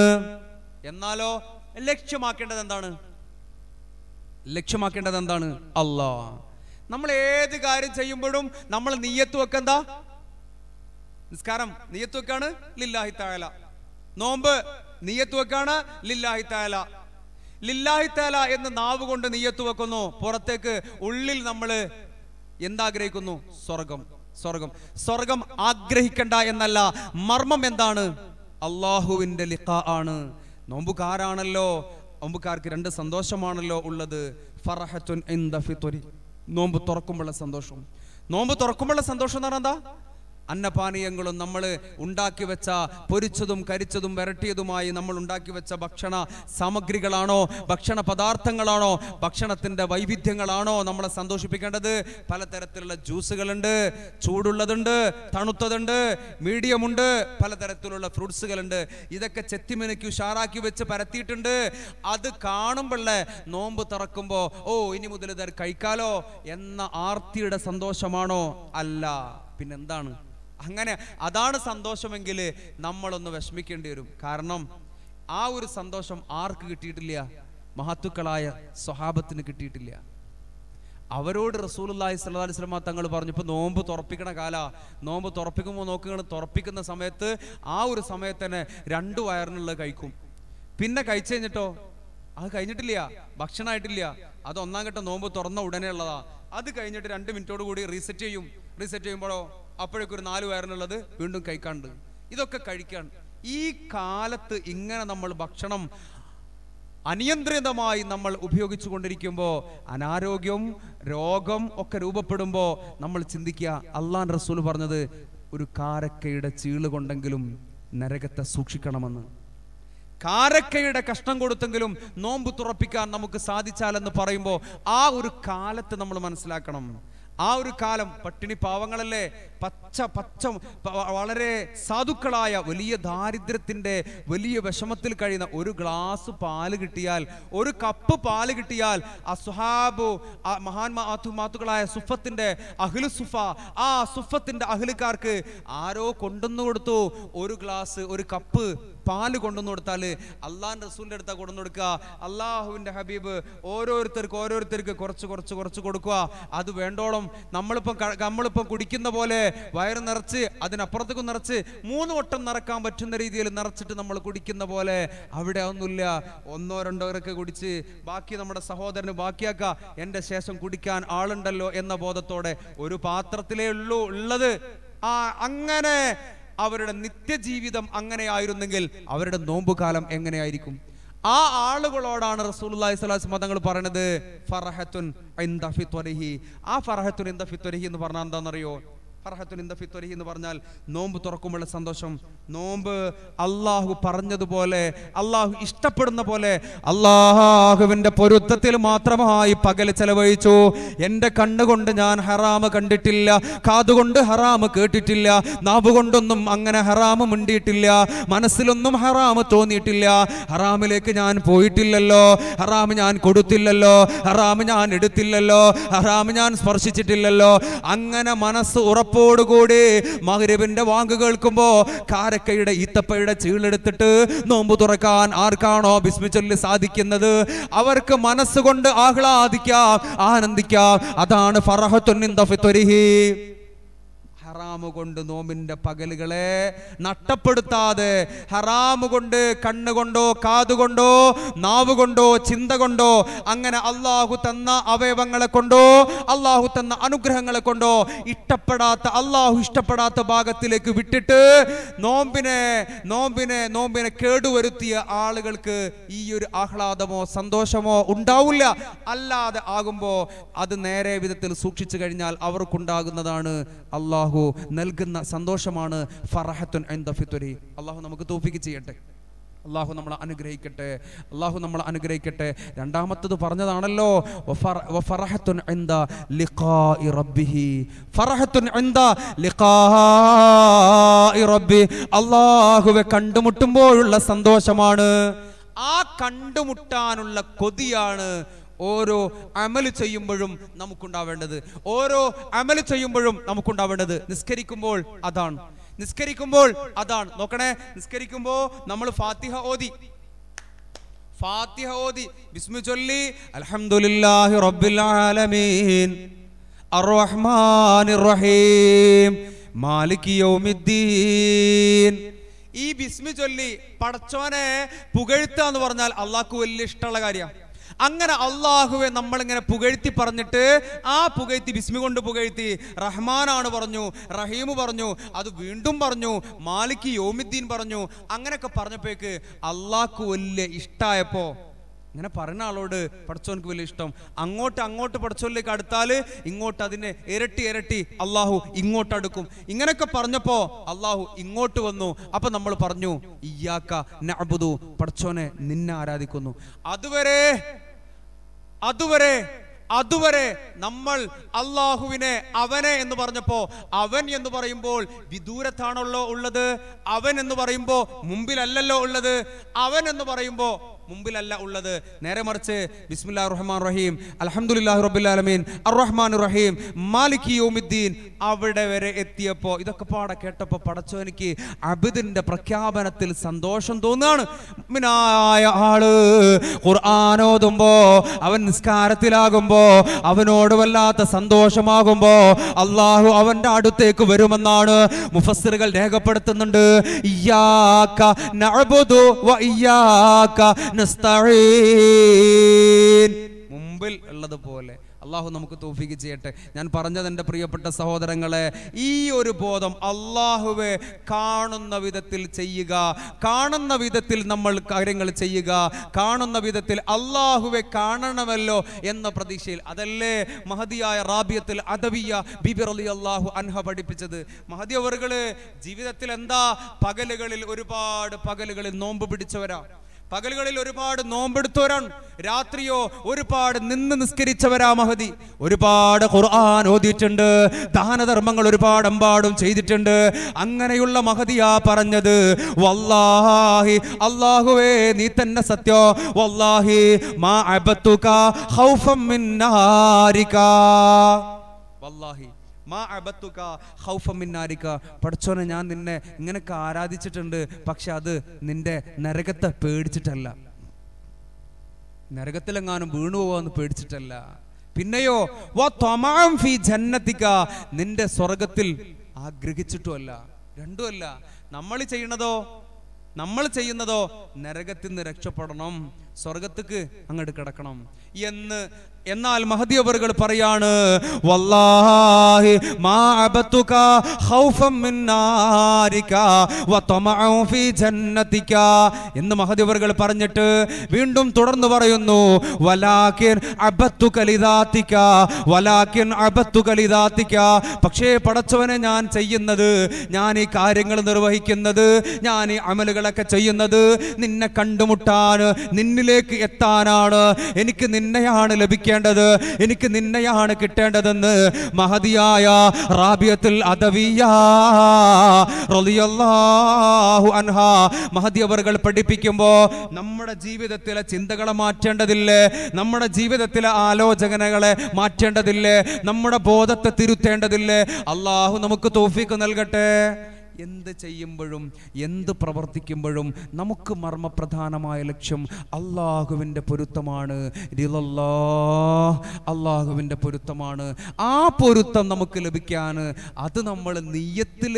എന്നാലോ ലക്ഷ്യമാക്കേണ്ടത് എന്താണ് ലക്ഷ്യമാക്കേണ്ടത് എന്താണ് അള്ളാ നമ്മൾ ഏത് കാര്യം ചെയ്യുമ്പോഴും നമ്മൾ നീയത്ത് എന്താ നിസ്കാരം നീയത്വക്കാണ് ലില്ലാഹിത്തായാല ലില്ലാഹി നോമ്പ് നീയത്വക്കാണ് ലില്ലാഹിത്തായാല ലില്ലാഹി ലില്ലാഹി താല എന്ന് നാവ് കൊണ്ട് നീയത്ത് വെക്കുന്നു പുറത്തേക്ക് ഉള്ളിൽ നമ്മൾ എന്താഗ്രഹിക്കുന്നു സ്വർഗം സ്വർഗം സ്വർഗം ആഗ്രഹിക്കണ്ട എന്നല്ല മർമ്മം എന്താണ് അള്ളാഹുവിന്റെ ലിഖ ആണ് നോമ്പുകാരാണല്ലോ നോമ്പുകാർക്ക് രണ്ട് സന്തോഷമാണല്ലോ ഉള്ളത് ഫറഹത്തുൻ നോമ്പ് തുറക്കുമ്പോഴുള്ള സന്തോഷം നോമ്പ് തുറക്കുമ്പോഴുള്ള സന്തോഷം എന്ന് പറഞ്ഞാൽ എന്താ അന്നപാനീയങ്ങളും നമ്മൾ ഉണ്ടാക്കി വെച്ച പൊരിച്ചതും കരിച്ചതും വരട്ടിയതുമായി നമ്മൾ ഉണ്ടാക്കി വെച്ച ഭക്ഷണ സാമഗ്രികളാണോ ഭക്ഷണ പദാർത്ഥങ്ങളാണോ ഭക്ഷണത്തിൻ്റെ വൈവിധ്യങ്ങളാണോ നമ്മളെ സന്തോഷിപ്പിക്കേണ്ടത് പലതരത്തിലുള്ള ജ്യൂസുകളുണ്ട് ചൂടുള്ളതുണ്ട് തണുത്തതുണ്ട് മീഡിയമുണ്ട് പലതരത്തിലുള്ള ഫ്രൂട്ട്സുകളുണ്ട് ഇതൊക്കെ ചെത്തിമിനക്കി ഉഷാറാക്കി വെച്ച് പരത്തിയിട്ടുണ്ട് അത് കാണുമ്പോഴേ നോമ്പ് തുറക്കുമ്പോൾ ഓ ഇനി മുതൽ ഇത് കഴിക്കാലോ എന്ന ആർത്തിയുടെ സന്തോഷമാണോ അല്ല പിന്നെന്താണ് അങ്ങനെ അതാണ് സന്തോഷമെങ്കിൽ നമ്മളൊന്ന് വിഷമിക്കേണ്ടി വരും കാരണം ആ ഒരു സന്തോഷം ആർക്ക് കിട്ടിയിട്ടില്ല മഹത്തുക്കളായ സ്വഹാബത്തിന് കിട്ടിയിട്ടില്ല അവരോട് റസൂലി അലൈഹി വസല്ലം തങ്ങൾ പറഞ്ഞു ഇപ്പൊ നോമ്പ് തുറപ്പിക്കണ കാല നോമ്പ് തുറപ്പിക്കുമ്പോൾ നോക്കുകയാണ് തുറപ്പിക്കുന്ന സമയത്ത് ആ ഒരു സമയത്ത് തന്നെ രണ്ട് വയറിനുള്ളത് കഴിക്കും പിന്നെ കഴിച്ചു കഴിഞ്ഞിട്ടോ അത് കഴിഞ്ഞിട്ടില്ല ഭക്ഷണമായിട്ടില്ല അത് ഒന്നാം ഘട്ടം നോമ്പ് തുറന്ന ഉടനെ ഉള്ളതാ അത് കഴിഞ്ഞിട്ട് രണ്ട് മിനിറ്റോട് കൂടി റീസെറ്റ് ചെയ്യും റീസെറ്റ് ചെയ്യുമ്പോഴോ അപ്പോഴേക്കൊരു ഒരു നാല് വയറിനുള്ളത് വീണ്ടും കഴിക്കാണ്ട് ഇതൊക്കെ കഴിക്കാണ് ഈ കാലത്ത് ഇങ്ങനെ നമ്മൾ ഭക്ഷണം അനിയന്ത്രിതമായി നമ്മൾ ഉപയോഗിച്ചു കൊണ്ടിരിക്കുമ്പോൾ അനാരോഗ്യവും രോഗം ഒക്കെ രൂപപ്പെടുമ്പോൾ നമ്മൾ ചിന്തിക്കുക അള്ളാൻ റസൂൽ പറഞ്ഞത് ഒരു കാരക്കയുടെ ചീള് കൊണ്ടെങ്കിലും നരകത്തെ സൂക്ഷിക്കണമെന്ന് കാരക്കയുടെ കഷ്ടം കൊടുത്തെങ്കിലും നോമ്പ് തുറപ്പിക്കാൻ നമുക്ക് സാധിച്ചാലെന്ന് പറയുമ്പോൾ ആ ഒരു കാലത്ത് നമ്മൾ മനസ്സിലാക്കണം ആ ഒരു കാലം പട്ടിണി പാവങ്ങളല്ലേ പച്ച പച്ച വളരെ സാധുക്കളായ വലിയ ദാരിദ്ര്യത്തിൻ്റെ വലിയ വിഷമത്തിൽ കഴിയുന്ന ഒരു ഗ്ലാസ് പാല് കിട്ടിയാൽ ഒരു കപ്പ് പാല് കിട്ടിയാൽ അസുഹാബു മാത്തുക്കളായ സുഫത്തിൻ്റെ അഹ്ലു സുഫ ആ സുഫത്തിൻ്റെ അഹ്ലുക്കാർക്ക് ആരോ കൊണ്ടുവന്നു കൊടുത്തു ഒരു ഗ്ലാസ് ഒരു കപ്പ് പാല് കൊണ്ടുവന്ന് കൊടുത്താൽ അള്ളാൻ റസൂലിൻ്റെ അടുത്താണ് കൊണ്ടുവന്ന് കൊടുക്കുക അള്ളാഹുവിൻ്റെ ഹബീബ് ഓരോരുത്തർക്ക് ഓരോരുത്തർക്ക് കുറച്ച് കുറച്ച് കുറച്ച് കൊടുക്കുക അത് വേണ്ടോളം നമ്മളിപ്പം നമ്മളിപ്പം കുടിക്കുന്ന പോലെ വയറ് നിറച്ച് അതിനപ്പുറത്തേക്ക് നിറച്ച് മൂന്ന് വട്ടം നിറക്കാൻ പറ്റുന്ന രീതിയിൽ നിറച്ചിട്ട് നമ്മൾ കുടിക്കുന്ന പോലെ അവിടെ ഒന്നുമില്ല ഒന്നോ രണ്ടോ ഇറക്ക് കുടിച്ച് ബാക്കി നമ്മുടെ സഹോദരന് ബാക്കിയാക്കുക എൻ്റെ ശേഷം കുടിക്കാൻ ആളുണ്ടല്ലോ എന്ന ബോധത്തോടെ ഒരു പാത്രത്തിലേ ഉള്ളൂ ഉള്ളത് ആ അങ്ങനെ അവരുടെ നിത്യജീവിതം അങ്ങനെയായിരുന്നെങ്കിൽ അവരുടെ നോമ്പുകാലം എങ്ങനെയായിരിക്കും ആ ആളുകളോടാണ് റസൂലി സ്വലാസ് മതങ്ങൾ പറയണത് ഫറഹത്തുൻ ആ ഫറഹത്തുൻ എന്ന് പറഞ്ഞാൽ എന്താണെന്നറിയോ ഫർഹത്തുൻ ഇന്ത ഫിത്വരി എന്ന് പറഞ്ഞാൽ നോമ്പ് തുറക്കുമ്പോഴുള്ള സന്തോഷം നോമ്പ് അള്ളാഹു പറഞ്ഞതുപോലെ അള്ളാഹു ഇഷ്ടപ്പെടുന്ന പോലെ അള്ളാഹുവിൻ്റെ പൊരുത്തത്തിൽ മാത്രമായി പകൽ ചെലവഴിച്ചു എൻ്റെ കണ്ണുകൊണ്ട് ഞാൻ ഹറാമ് കണ്ടിട്ടില്ല കാതുകൊണ്ട് ഹറാമ് കേട്ടിട്ടില്ല നാവുകൊണ്ടൊന്നും അങ്ങനെ ഹറാമ് മിണ്ടിയിട്ടില്ല മനസ്സിലൊന്നും ഹറാമ് തോന്നിയിട്ടില്ല ഹറാമിലേക്ക് ഞാൻ പോയിട്ടില്ലല്ലോ ഹറാമ് ഞാൻ കൊടുത്തില്ലല്ലോ ഹറാമ് ഞാൻ എടുത്തില്ലല്ലോ ഹറാമ് ഞാൻ സ്പർശിച്ചിട്ടില്ലല്ലോ അങ്ങനെ മനസ്സ് ഉറപ്പ് ഉറപ്പോടുകൂടി മകരവിൻ്റെ വാങ്ക് കേൾക്കുമ്പോൾ കാരക്കയുടെ ഈത്തപ്പയുടെ ചീളെടുത്തിട്ട് നോമ്പ് തുറക്കാൻ ആർക്കാണോ ബിസ്മിച്ചൊല്ലി സാധിക്കുന്നത് അവർക്ക് മനസ്സുകൊണ്ട് ആഹ്ലാദിക്കാം ആനന്ദിക്കാം അതാണ് ഫറഹത്തുന്നിന്ദ ഫിത്വരിഹി ഹറാമുകൊണ്ട് നോമ്പിന്റെ പകലുകളെ നഷ്ടപ്പെടുത്താതെ ഹറാമുകൊണ്ട് കണ്ണുകൊണ്ടോ കാതുകൊണ്ടോ നാവ് കൊണ്ടോ ചിന്ത കൊണ്ടോ അങ്ങനെ അള്ളാഹു തന്ന അവയവങ്ങളെ കൊണ്ടോ അള്ളാഹു തന്ന അനുഗ്രഹങ്ങളെ കൊണ്ടോ ഇഷ്ടപ്പെടാത്ത അള്ളാഹു ഇഷ്ടപ്പെടാത്ത ഭാഗത്തിലേക്ക് വിട്ടിട്ട് നോമ്പിനെ നോമ്പിനെ നോമ്പിനെ കേടുവരുത്തിയ ആളുകൾക്ക് ഈ ഒരു ആഹ്ലാദമോ സന്തോഷമോ ഉണ്ടാവില്ല അല്ലാതെ ആകുമ്പോൾ അത് നേരെ വിധത്തിൽ സൂക്ഷിച്ചു കഴിഞ്ഞാൽ അവർക്കുണ്ടാകുന്നതാണ് അള്ളാഹു അള്ളാഹു നൽകുന്ന സന്തോഷമാണ് ഫറഹത്തുൻ ഫിത്തുരി അള്ളാഹു നമുക്ക് തോപ്പിക്ക് ചെയ്യട്ടെ അള്ളാഹു നമ്മളെ അനുഗ്രഹിക്കട്ടെ അള്ളാഹു നമ്മളെ അനുഗ്രഹിക്കട്ടെ രണ്ടാമത്തത് പറഞ്ഞതാണല്ലോ അള്ളാഹുവെ കണ്ടുമുട്ടുമ്പോഴുള്ള സന്തോഷമാണ് ആ കണ്ടുമുട്ടാനുള്ള കൊതിയാണ് ഓരോ അമൽ ചെയ്യുമ്പോഴും നമുക്കുണ്ടാവേണ്ടത് ഓരോ അമൽ ചെയ്യുമ്പോഴും നമുക്കുണ്ടാവേണ്ടത് നിസ്കരിക്കുമ്പോൾ അതാണ് നിസ്കരിക്കുമ്പോൾ അതാണ് നോക്കണേ നിസ്കരിക്കുമ്പോൾ നമ്മൾ ഫാത്തിഹ ഓതി ഫാത്തിഹ ഓതി ബിസ്മി ചൊല്ലി അൽഹംദുലില്ലാഹി റബ്ബിൽ ആലമീൻ അർറഹ്മാനിർ റഹീം മാലിക് യൗമിദ്ദീൻ ഈ ബിസ്മി ചൊല്ലി പടച്ചോനെ പുകഴ്ത്തുക എന്ന് പറഞ്ഞാൽ അള്ളാഹ്ക്ക് വലിയ ഇഷ്ടമുള്ള കാര്യമാണ് അങ്ങനെ അള്ളാഹുവെ നമ്മളിങ്ങനെ പുകഴ്ത്തി പറഞ്ഞിട്ട് ആ പുകഴ്ത്തി ബിസ്മി കൊണ്ട് പുകഴ്ത്തി റഹ്മാനാണ് പറഞ്ഞു റഹീം പറഞ്ഞു അത് വീണ്ടും പറഞ്ഞു മാലിക് യോമിദ്ദീൻ പറഞ്ഞു അങ്ങനെയൊക്കെ പറഞ്ഞപ്പോഴേക്ക് അള്ളാഹ്ക്ക് വലിയ ഇഷ്ടമായപ്പോ ഇങ്ങനെ പറയുന്ന ആളോട് പഠിച്ചവനക്ക് വലിയ ഇഷ്ടം അങ്ങോട്ട് അങ്ങോട്ട് പഠിച്ചവനിലേക്ക് അടുത്താൽ ഇങ്ങോട്ട് അതിനെ ഇരട്ടി ഇരട്ടി അള്ളാഹു ഇങ്ങോട്ട് അടുക്കും ഇങ്ങനെയൊക്കെ പറഞ്ഞപ്പോൾ അള്ളാഹു ഇങ്ങോട്ട് വന്നു അപ്പൊ നമ്മൾ പറഞ്ഞു ഇയാക്ക നബുദു പഠിച്ചോനെ നിന്നെ ആരാധിക്കുന്നു അതുവരെ അതുവരെ അതുവരെ നമ്മൾ അള്ളാഹുവിനെ അവനെ എന്ന് പറഞ്ഞപ്പോൾ അവൻ എന്ന് പറയുമ്പോൾ വിദൂരത്താണല്ലോ ഉള്ളത് അവൻ എന്ന് പറയുമ്പോൾ മുമ്പിലല്ലോ ഉള്ളത് അവൻ എന്ന് പറയുമ്പോൾ മുമ്പിലല്ല ഉള്ളത് നേരെ മറിച്ച് ബിസ്മില്ലാ റഹ്മാൻ റഹീം അലഹമുല്ലാ റബുല്ലാലമീൻ അറഹ്മാൻ റഹീം മാലിക് യോമിദ്ദീൻ അവിടെ വരെ എത്തിയപ്പോൾ ഇതൊക്കെ പാടെ കേട്ടപ്പോൾ എനിക്ക് അബിദിൻ്റെ പ്രഖ്യാപനത്തിൽ സന്തോഷം തോന്നുകയാണ് മിനായ ആള് ഖുർആാനോതുമ്പോൾ അവൻ നിസ്കാരത്തിലാകുമ്പോൾ അവനോട് വല്ലാത്ത സന്തോഷമാകുമ്പോൾ അള്ളാഹു അവൻ്റെ അടുത്തേക്ക് വരുമെന്നാണ് മുഫസ്സിറുകൾ രേഖപ്പെടുത്തുന്നുണ്ട് വ മുമ്പിൽ ഉള്ളതുപോലെ അള്ളാഹു നമുക്ക് തോഫിക്ക് ചെയ്യട്ടെ ഞാൻ പറഞ്ഞത് എൻ്റെ പ്രിയപ്പെട്ട സഹോദരങ്ങളെ ഈ ഒരു ബോധം അള്ളാഹുവെ കാണുന്ന വിധത്തിൽ ചെയ്യുക കാണുന്ന വിധത്തിൽ നമ്മൾ കാര്യങ്ങൾ ചെയ്യുക കാണുന്ന വിധത്തിൽ അള്ളാഹുവെ കാണണമല്ലോ എന്ന പ്രതീക്ഷയിൽ അതല്ലേ മഹതിയായ റാബിയത്തിൽ അതവിയ ബിബിർ അലി അള്ളാഹു അൻഹ പഠിപ്പിച്ചത് മഹതി അവർ ജീവിതത്തിൽ എന്താ പകലുകളിൽ ഒരുപാട് പകലുകളിൽ നോമ്പ് പിടിച്ചവരാ പകലുകളിൽ ഒരുപാട് നോമ്പെടുത്തവരാണ് രാത്രിയോ ഒരുപാട് നിന്ന് നിസ്കരിച്ചവരാ മഹതി ഒരുപാട് ഖുർആൻ ഓതിയിട്ടുണ്ട് ദാനധർമ്മങ്ങൾ ഒരുപാട് അമ്പാടും ചെയ്തിട്ടുണ്ട് അങ്ങനെയുള്ള മഹതിയാ പറഞ്ഞത് വല്ലാഹി അല്ലാഹുവേ നീ തന്നെ സത്യോ വല്ലാഹി മാ അബത്തുക ഹൗഫം മിന്നാരിക വല്ലാഹി മാ അബത്തുക ഹൗഫമിന്നാരിക്ക പഠിച്ചോനെ ഞാൻ നിന്നെ ഇങ്ങനെയൊക്കെ ആരാധിച്ചിട്ടുണ്ട് പക്ഷെ അത് നിന്റെ നരകത്തെ പേടിച്ചിട്ടല്ല നരകത്തിലെങ്ങാനും വീണു പോവാന്ന് പേടിച്ചിട്ടല്ല പിന്നെയോ വാ തൊമാം ഫി ജന്നത്തിക്ക നിന്റെ സ്വർഗത്തിൽ ആഗ്രഹിച്ചിട്ടുമല്ല രണ്ടുമല്ല നമ്മൾ ചെയ്യണതോ നമ്മൾ ചെയ്യുന്നതോ നരകത്തിൽ നിന്ന് രക്ഷപ്പെടണം സ്വർഗത്തേക്ക് അങ്ങോട്ട് കിടക്കണം എന്ന് എന്നാൽ മഹദിയവറുകൾ പറയാണ് എന്ന് മഹദിയവറുകൾ പറഞ്ഞിട്ട് വീണ്ടും തുടർന്ന് പറയുന്നു പക്ഷേ പടച്ചവനെ ഞാൻ ചെയ്യുന്നത് ഞാൻ ഈ കാര്യങ്ങൾ നിർവഹിക്കുന്നത് ഞാൻ ഈ അമലുകളൊക്കെ ചെയ്യുന്നത് നിന്നെ കണ്ടുമുട്ടാൻ നിന്നിലേക്ക് എത്താനാണ് എനിക്ക് നിന്നെയാണ് ലഭിക്കുന്നത് ലഭിക്കേണ്ടത് എനിക്ക് നിന്നെയാണ് കിട്ടേണ്ടതെന്ന് മഹതിയായ റാബിയത്തിൽ അൻഹ മഹദിയവറുകൾ പഠിപ്പിക്കുമ്പോൾ നമ്മുടെ ജീവിതത്തിലെ ചിന്തകളെ മാറ്റേണ്ടതില്ലേ നമ്മുടെ ജീവിതത്തിലെ ആലോചനകളെ മാറ്റേണ്ടതില്ലേ നമ്മുടെ ബോധത്തെ തിരുത്തേണ്ടതില്ലേ അള്ളാഹു നമുക്ക് തോഫിക്ക് നൽകട്ടെ എന്ത് ചെയ്യുമ്പോഴും എന്ത് പ്രവർത്തിക്കുമ്പോഴും നമുക്ക് മർമ്മപ്രധാനമായ ലക്ഷ്യം അള്ളാഹുവിൻ്റെ പൊരുത്തമാണ് അള്ളാഹുവിൻ്റെ പൊരുത്തമാണ് ആ പൊരുത്തം നമുക്ക് ലഭിക്കാൻ അത് നമ്മൾ നീയത്തിൽ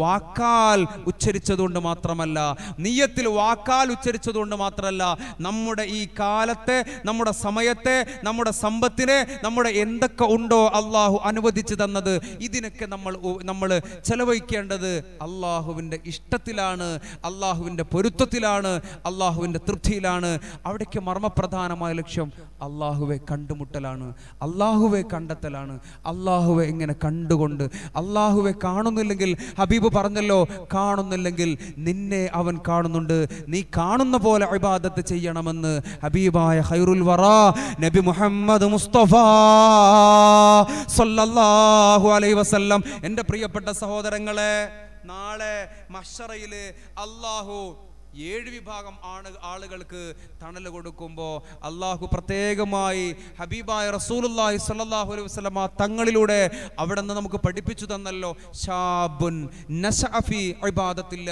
വാക്കാൽ ഉച്ചരിച്ചതുകൊണ്ട് മാത്രമല്ല നീയത്തിൽ വാക്കാൽ ഉച്ചരിച്ചതുകൊണ്ട് മാത്രമല്ല നമ്മുടെ ഈ കാലത്തെ നമ്മുടെ സമയത്തെ നമ്മുടെ സമ്പത്തിനെ നമ്മുടെ എന്തൊക്കെ ഉണ്ടോ അള്ളാഹു അനുവദിച്ചു തന്നത് ഇതിനൊക്കെ നമ്മൾ നമ്മൾ ചെലവഴിക്കേണ്ടത് അള്ളാഹുവിൻ്റെ ഇഷ്ടത്തിലാണ് അള്ളാഹുവിൻ്റെ പൊരുത്തത്തിലാണ് അള്ളാഹുവിൻ്റെ തൃപ്തിയിലാണ് അവിടേക്ക് മർമ്മപ്രധാനമായ ലക്ഷ്യം അള്ളാഹുവെ കണ്ടുമുട്ടലാണ് അള്ളാഹുവെ കണ്ടെത്തലാണ് അള്ളാഹുവെ ഇങ്ങനെ കണ്ടുകൊണ്ട് അള്ളാഹുവെ കാണുന്നില്ലെങ്കിൽ ഹബീബ് പറഞ്ഞല്ലോ കാണുന്നില്ലെങ്കിൽ നിന്നെ അവൻ കാണുന്നുണ്ട് നീ കാണുന്ന പോലെ അഭിബാദത്ത് ചെയ്യണമെന്ന് ഹബീബായ ഹൈറുൽ വറ നബി മുഹമ്മദ് മുസ്തഫ സല്ലല്ലാഹു അലൈഹി വസല്ലം എൻ്റെ പ്രിയപ്പെട്ട സഹോദരങ്ങളെ നാളെ മഷറയില് അള്ളാഹു ഏഴ് വിഭാഗം ആണ് ആളുകൾക്ക് തണൽ കൊടുക്കുമ്പോൾ അള്ളാഹു പ്രത്യേകമായി ഹബീബായ റസൂലുല്ലാഹി സ്വല്ലല്ലാഹു അലൈഹി വസ്ലമ തങ്ങളിലൂടെ അവിടെ നിന്ന് നമുക്ക് പഠിപ്പിച്ചു തന്നല്ലോ ഷാബുൻ നസഅഫി ഇബാദത്തില്ല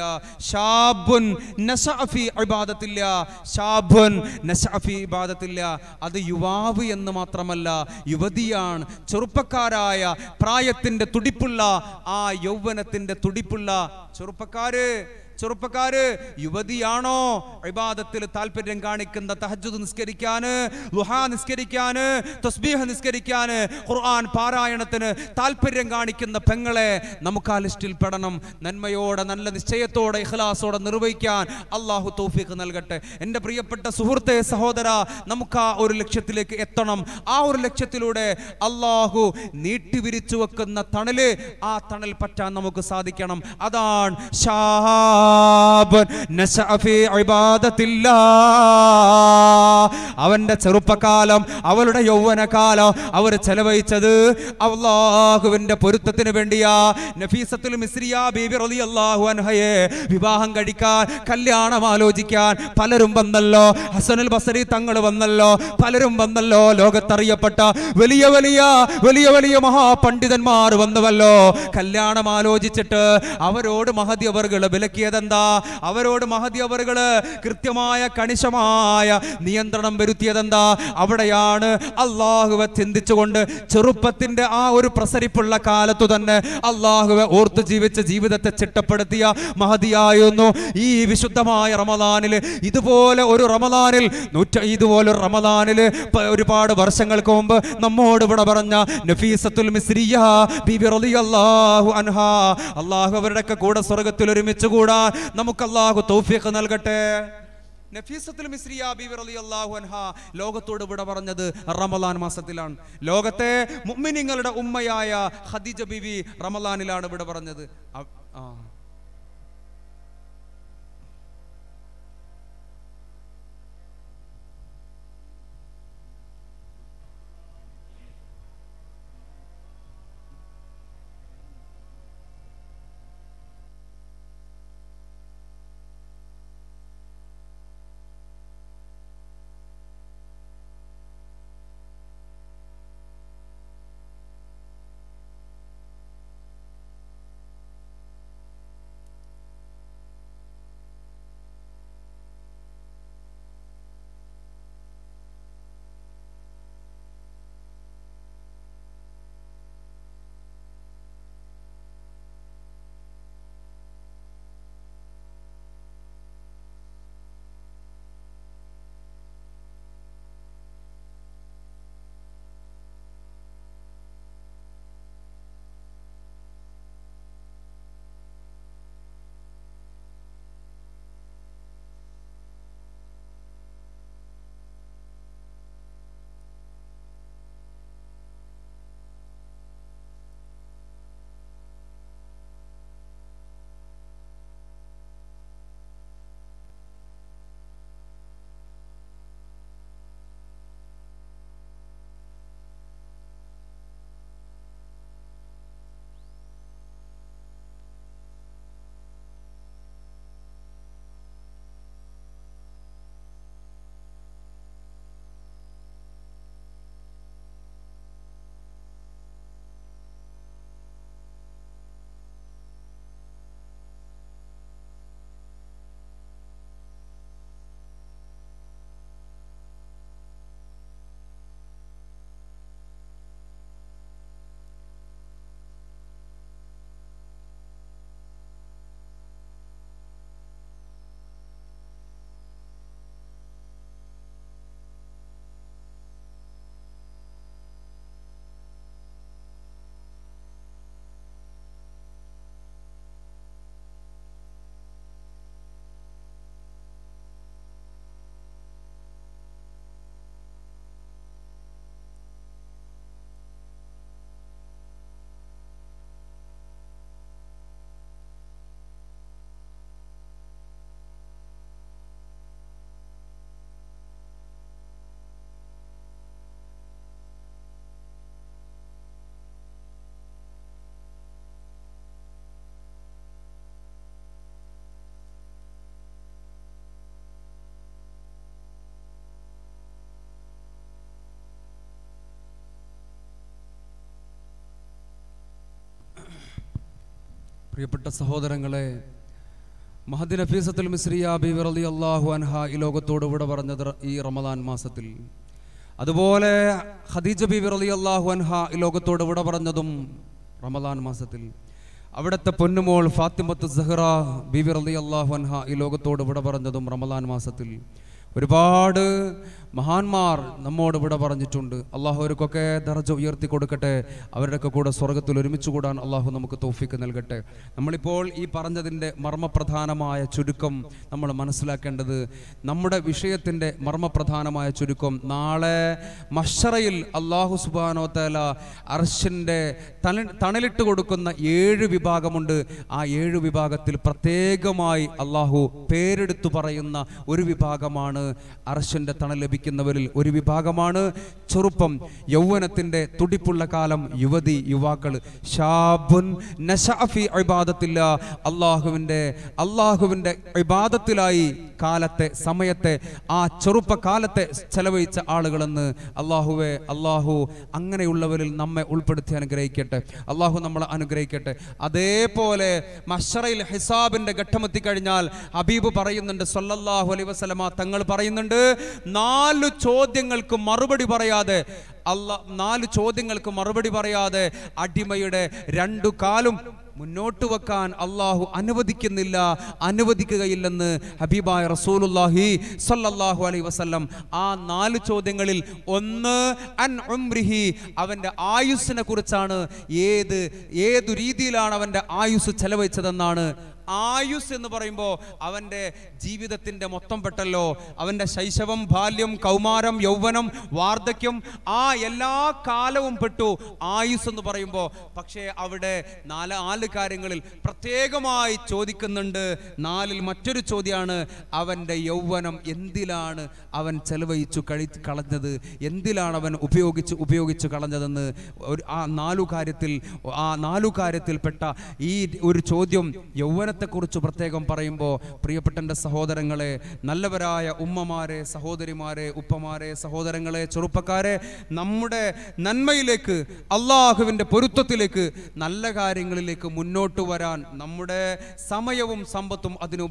ഷാബുൻ നസഅഫി ഇബാദത്തില്ല ഷാബുൻ നസഅഫി ഇബാദത്തില്ല അത് യുവാവ് എന്ന് മാത്രമല്ല യുവതിയാണ് ചെറുപ്പക്കാരായ പ്രായത്തിൻ്റെ തുടിപ്പുള്ള ആ യൗവനത്തിൻ്റെ തുടിപ്പുള്ള ചെറുപ്പക്കാര് ചെറുപ്പക്കാര് യുവതിയാണോ അഭിബാദത്തിൽ താല്പര്യം കാണിക്കുന്ന തഹജുദ് നിസ്കരിക്കാന് ലുഹാ നിസ്കരിക്കാന് തസ്ബീഹ നിസ്കരിക്കാന് ഖുർആൻ പാരായണത്തിന് താല്പര്യം കാണിക്കുന്ന പെങ്ങളെ നമുക്ക് ആ ലിസ്റ്റിൽ പെടണം നന്മയോടെ നല്ല നിശ്ചയത്തോടെ ഇഖ്ലാസോടെ നിർവഹിക്കാൻ അള്ളാഹു തൗഫീഖ് നൽകട്ടെ എൻ്റെ പ്രിയപ്പെട്ട സുഹൃത്തെ സഹോദര നമുക്ക് ആ ഒരു ലക്ഷ്യത്തിലേക്ക് എത്തണം ആ ഒരു ലക്ഷ്യത്തിലൂടെ അള്ളാഹു നീട്ടിവിരിച്ചു വെക്കുന്ന തണല് ആ തണൽ പറ്റാൻ നമുക്ക് സാധിക്കണം അതാണ് ഷാ അവന്റെ ചെറുപ്പകാലം അവളുടെ യൗവനകാലം അവർ ചെലവഴിച്ചത് അള്ളാഹുവിന്റെ പൊരുത്തത്തിന് വേണ്ടിയാ നഫീസത്തുൽ മിസ്രിയാ ബീബി റലി അള്ളാഹു അൻഹയെ വിവാഹം കഴിക്കാൻ കല്യാണം ആലോചിക്കാൻ പലരും വന്നല്ലോ ഹസനൽ ബസരി തങ്ങൾ വന്നല്ലോ പലരും വന്നല്ലോ ലോകത്തറിയപ്പെട്ട വലിയ വലിയ വലിയ വലിയ മഹാപണ്ഡിതന്മാർ വന്നുവല്ലോ കല്യാണം ആലോചിച്ചിട്ട് അവരോട് മഹതി അവർ വിലക്കിയത് വരുത്തിയതെന്താ അവരോട് മഹതിയവറുകൾ കൃത്യമായ കണിശമായ നിയന്ത്രണം വരുത്തിയതെന്താ അവിടെയാണ് അള്ളാഹുവ ചിന്തിച്ചുകൊണ്ട് ചെറുപ്പത്തിൻ്റെ ആ ഒരു പ്രസരിപ്പുള്ള കാലത്തു തന്നെ അള്ളാഹുവെ ഓർത്തു ജീവിച്ച ജീവിതത്തെ ചിട്ടപ്പെടുത്തിയ മഹതിയായിരുന്നു ഈ വിശുദ്ധമായ റമദാനിൽ ഇതുപോലെ ഒരു റമദാനിൽ നൂറ്റ ഇതുപോലെ ഒരു റമദാനിൽ ഒരുപാട് വർഷങ്ങൾക്ക് മുമ്പ് നമ്മോട് ഇവിടെ പറഞ്ഞ നഫീസത്തുൽ മിസ്രിയ ബിബി റളിയല്ലാഹു അൻഹ അള്ളാഹു അവരുടെ കൂടെ സ്വർഗത്തിൽ ഒരുമിച്ച് കൂടാൻ നമുക്ക് അള്ളാഹു തൗഫീഖ് നൽകട്ടെ ലോകത്തോട് ഇവിടെ പറഞ്ഞത് റമലാൻ മാസത്തിലാണ് ലോകത്തെ മുമ്മിനിങ്ങളുടെ ഉമ്മയായ ഖദീജ ബിവി റമലാനിലാണ് ഇവിടെ പറഞ്ഞത് ആ പ്രിയപ്പെട്ട സഹോദരങ്ങളെ മഹദിൻ അഫീസത്തിൽ മിസ്രിയ ബീവർ അലി അള്ളാഹു അൻഹ ഈ ലോകത്തോട് ഇവിടെ പറഞ്ഞത് ഈ റമദാൻ മാസത്തിൽ അതുപോലെ ഖദീജ ബീവർ അലി അള്ളാഹു അൻഹ ഈ ലോകത്തോട് ഇവിടെ പറഞ്ഞതും റമദാൻ മാസത്തിൽ അവിടുത്തെ പൊന്നുമോൾ ഫാത്തിമത്ത് സഹ്റ ബീവർ അലി അള്ളാഹു അൻഹ ഈ ലോകത്തോട് ഇവിടെ പറഞ്ഞതും റമദാൻ മാസത്തിൽ ഒരുപാട് മഹാന്മാർ നമ്മോട് ഇവിടെ പറഞ്ഞിട്ടുണ്ട് അള്ളാഹു അവർക്കൊക്കെ ദർജ ഉയർത്തി കൊടുക്കട്ടെ അവരുടെയൊക്കെ കൂടെ സ്വർഗത്തിൽ ഒരുമിച്ച് കൂടാൻ അള്ളാഹു നമുക്ക് തോഫിക്ക് നൽകട്ടെ നമ്മളിപ്പോൾ ഈ പറഞ്ഞതിൻ്റെ മർമ്മപ്രധാനമായ ചുരുക്കം നമ്മൾ മനസ്സിലാക്കേണ്ടത് നമ്മുടെ വിഷയത്തിൻ്റെ മർമ്മപ്രധാനമായ ചുരുക്കം നാളെ മഷറയിൽ അള്ളാഹു സുബാനോ തേല അർഷിൻ്റെ തണി തണലിട്ട് കൊടുക്കുന്ന ഏഴ് വിഭാഗമുണ്ട് ആ ഏഴ് വിഭാഗത്തിൽ പ്രത്യേകമായി അള്ളാഹു പേരെടുത്തു പറയുന്ന ഒരു വിഭാഗമാണ് അർശൻ്റെ തണൽ ലഭിക്കുന്നവരിൽ ഒരു വിഭാഗമാണ് ചെറുപ്പം യൗവനത്തിൻ്റെ തുടിപ്പുള്ള കാലം യുവതി യുവാക്കൾ ഷാബുൻ നഷാഫി അഭിബാദത്തില്ല അള്ളാഹുവിൻ്റെ അള്ളാഹുവിൻ്റെ അഭിബാദത്തിലായി കാലത്തെ സമയത്തെ ആ ചെറുപ്പകാലത്തെ ചെലവഴിച്ച ആളുകളെന്ന് അള്ളാഹുവെ അള്ളാഹു അങ്ങനെയുള്ളവരിൽ നമ്മെ ഉൾപ്പെടുത്തി അനുഗ്രഹിക്കട്ടെ അള്ളാഹു നമ്മളെ അനുഗ്രഹിക്കട്ടെ അതേപോലെ മഷറയിൽ ഹിസാബിൻ്റെ ഘട്ടമെത്തിക്കഴിഞ്ഞാൽ ഹബീബ് പറയുന്നുണ്ട് സൊല്ലാഹു അലൈ തങ്ങൾ പറയുന്നുണ്ട് നാല് ചോദ്യങ്ങൾക്ക് മറുപടി പറയാതെ അല്ല നാല് ചോദ്യങ്ങൾക്ക് മറുപടി പറയാതെ അടിമയുടെ രണ്ടു കാലും മുന്നോട്ട് വെക്കാൻ അള്ളാഹു അനുവദിക്കുന്നില്ല അനുവദിക്കുകയില്ലെന്ന് ഹബീബായ റസൂലുല്ലാഹി സല്ലാഹു അലൈ വസല്ലം ആ നാല് ചോദ്യങ്ങളിൽ ഒന്ന് അൻ ഉംറിഹി അവൻ്റെ ആയുസ്സിനെ കുറിച്ചാണ് ഏത് ഏതു രീതിയിലാണ് അവൻ്റെ ആയുസ് ചെലവഴിച്ചതെന്നാണ് ആയുസ് എന്ന് പറയുമ്പോൾ അവൻ്റെ ജീവിതത്തിൻ്റെ മൊത്തം പെട്ടല്ലോ അവൻ്റെ ശൈശവം ബാല്യം കൗമാരം യൗവനം വാർദ്ധക്യം ആ എല്ലാ കാലവും പെട്ടു ആയുസ് എന്ന് പറയുമ്പോൾ പക്ഷേ അവിടെ നാല് നാല് കാര്യങ്ങളിൽ പ്രത്യേകമായി ചോദിക്കുന്നുണ്ട് നാലിൽ മറ്റൊരു ചോദ്യമാണ് അവൻ്റെ യൗവനം എന്തിലാണ് അവൻ ചെലവഴിച്ചു കഴി കളഞ്ഞത് എന്തിലാണ് അവൻ ഉപയോഗിച്ച് ഉപയോഗിച്ച് കളഞ്ഞതെന്ന് ഒരു ആ നാലു കാര്യത്തിൽ ആ നാലു കാര്യത്തിൽപ്പെട്ട ഈ ഒരു ചോദ്യം യൗവന ഉമ്മത്തെക്കുറിച്ച് പ്രത്യേകം പറയുമ്പോൾ പ്രിയപ്പെട്ട സഹോദരങ്ങളെ നല്ലവരായ ഉമ്മമാരെ സഹോദരിമാരെ ഉപ്പമാരെ സഹോദരങ്ങളെ ചെറുപ്പക്കാരെ നമ്മുടെ നന്മയിലേക്ക് അള്ളാഹുവിൻ്റെ പൊരുത്തത്തിലേക്ക് നല്ല കാര്യങ്ങളിലേക്ക് മുന്നോട്ട് വരാൻ നമ്മുടെ സമയവും സമ്പത്തും അതിന്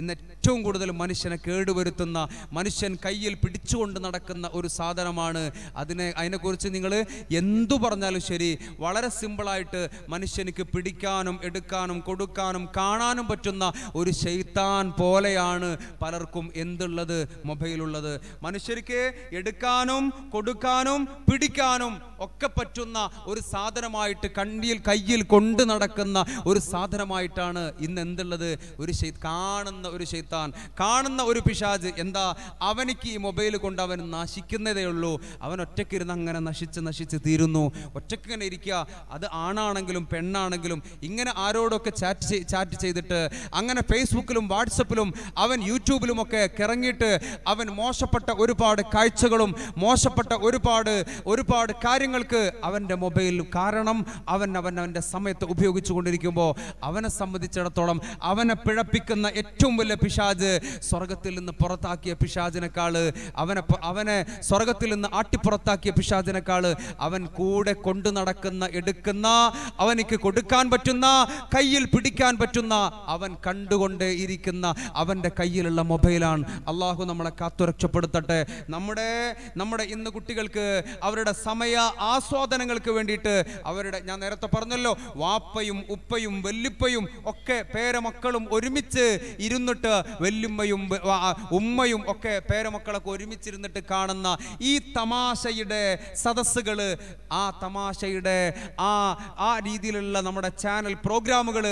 ഇന്ന് ഏറ്റവും കൂടുതൽ മനുഷ്യനെ കേടുവരുത്തുന്ന മനുഷ്യൻ കയ്യിൽ പിടിച്ചുകൊണ്ട് നടക്കുന്ന ഒരു സാധനമാണ് അതിനെ അതിനെക്കുറിച്ച് നിങ്ങൾ എന്തു പറഞ്ഞാലും ശരി വളരെ സിമ്പിളായിട്ട് മനുഷ്യനിക്ക് പിടിക്കാനും എടുക്കാനും കൊടുക്കാനും കാണാനും പറ്റുന്ന ഒരു ശൈത്താൻ പോലെയാണ് പലർക്കും എന്തുള്ളത് മൊബൈലുള്ളത് മനുഷ്യർക്ക് എടുക്കാനും കൊടുക്കാനും പിടിക്കാനും ഒക്കെ പറ്റുന്ന ഒരു സാധനമായിട്ട് കണ്ടിയിൽ കയ്യിൽ കൊണ്ട് നടക്കുന്ന ഒരു സാധനമായിട്ടാണ് ഇന്ന് എന്തുള്ളത് ഒരു കാണുന്ന ഒരു ശൈത്താൻ കാണുന്ന ഒരു പിശാജ് എന്താ അവനിക്ക് ഈ മൊബൈൽ കൊണ്ട് അവൻ നശിക്കുന്നതേ ഉള്ളൂ അവൻ ഇരുന്ന് അങ്ങനെ നശിച്ച് നശിച്ച് തീരുന്നു ഒറ്റക്കിങ്ങനെ ഇരിക്കുക അത് ആണാണെങ്കിലും പെണ്ണാണെങ്കിലും ഇങ്ങനെ ആരോടൊക്കെ ചാറ്റ് ചാറ്റ് ചാറ്റ് ചെയ്തിട്ട് അങ്ങനെ ഫേസ്ബുക്കിലും വാട്സപ്പിലും അവൻ യൂട്യൂബിലുമൊക്കെ കിറങ്ങിയിട്ട് അവൻ മോശപ്പെട്ട ഒരുപാട് കാഴ്ചകളും മോശപ്പെട്ട ഒരുപാട് ഒരുപാട് കാര്യങ്ങൾക്ക് അവൻ്റെ മൊബൈൽ കാരണം അവൻ അവൻ അവൻ്റെ സമയത്ത് ഉപയോഗിച്ചു കൊണ്ടിരിക്കുമ്പോൾ അവനെ സംബന്ധിച്ചിടത്തോളം അവനെ പിഴപ്പിക്കുന്ന ഏറ്റവും വലിയ പിശാജ് സ്വർഗത്തിൽ നിന്ന് പുറത്താക്കിയ പിശാജിനേക്കാൾ അവനെ അവനെ സ്വർഗത്തിൽ നിന്ന് ആട്ടിപ്പുറത്താക്കിയ പിശാജിനേക്കാൾ അവൻ കൂടെ കൊണ്ടു നടക്കുന്ന എടുക്കുന്ന അവനിക്ക് കൊടുക്കാൻ പറ്റുന്ന കയ്യിൽ പിടിക്കാൻ പറ്റുന്ന മാറ്റുന്ന അവൻ കണ്ടുകൊണ്ട് ഇരിക്കുന്ന അവൻ്റെ കയ്യിലുള്ള മൊബൈലാണ് അള്ളാഹു നമ്മളെ കാത്തുരക്ഷപ്പെടുത്തട്ടെ നമ്മുടെ നമ്മുടെ ഇന്ന് കുട്ടികൾക്ക് അവരുടെ സമയ ആസ്വാദനങ്ങൾക്ക് വേണ്ടിയിട്ട് അവരുടെ ഞാൻ നേരത്തെ പറഞ്ഞല്ലോ വാപ്പയും ഉപ്പയും വല്ലുപ്പയും ഒക്കെ പേരമക്കളും ഒരുമിച്ച് ഇരുന്നിട്ട് വല്ലുമ്മയും ഉമ്മയും ഒക്കെ പേരമക്കളൊക്കെ ഒരുമിച്ചിരുന്നിട്ട് കാണുന്ന ഈ തമാശയുടെ സദസ്സുകൾ ആ തമാശയുടെ ആ ആ രീതിയിലുള്ള നമ്മുടെ ചാനൽ പ്രോഗ്രാമുകൾ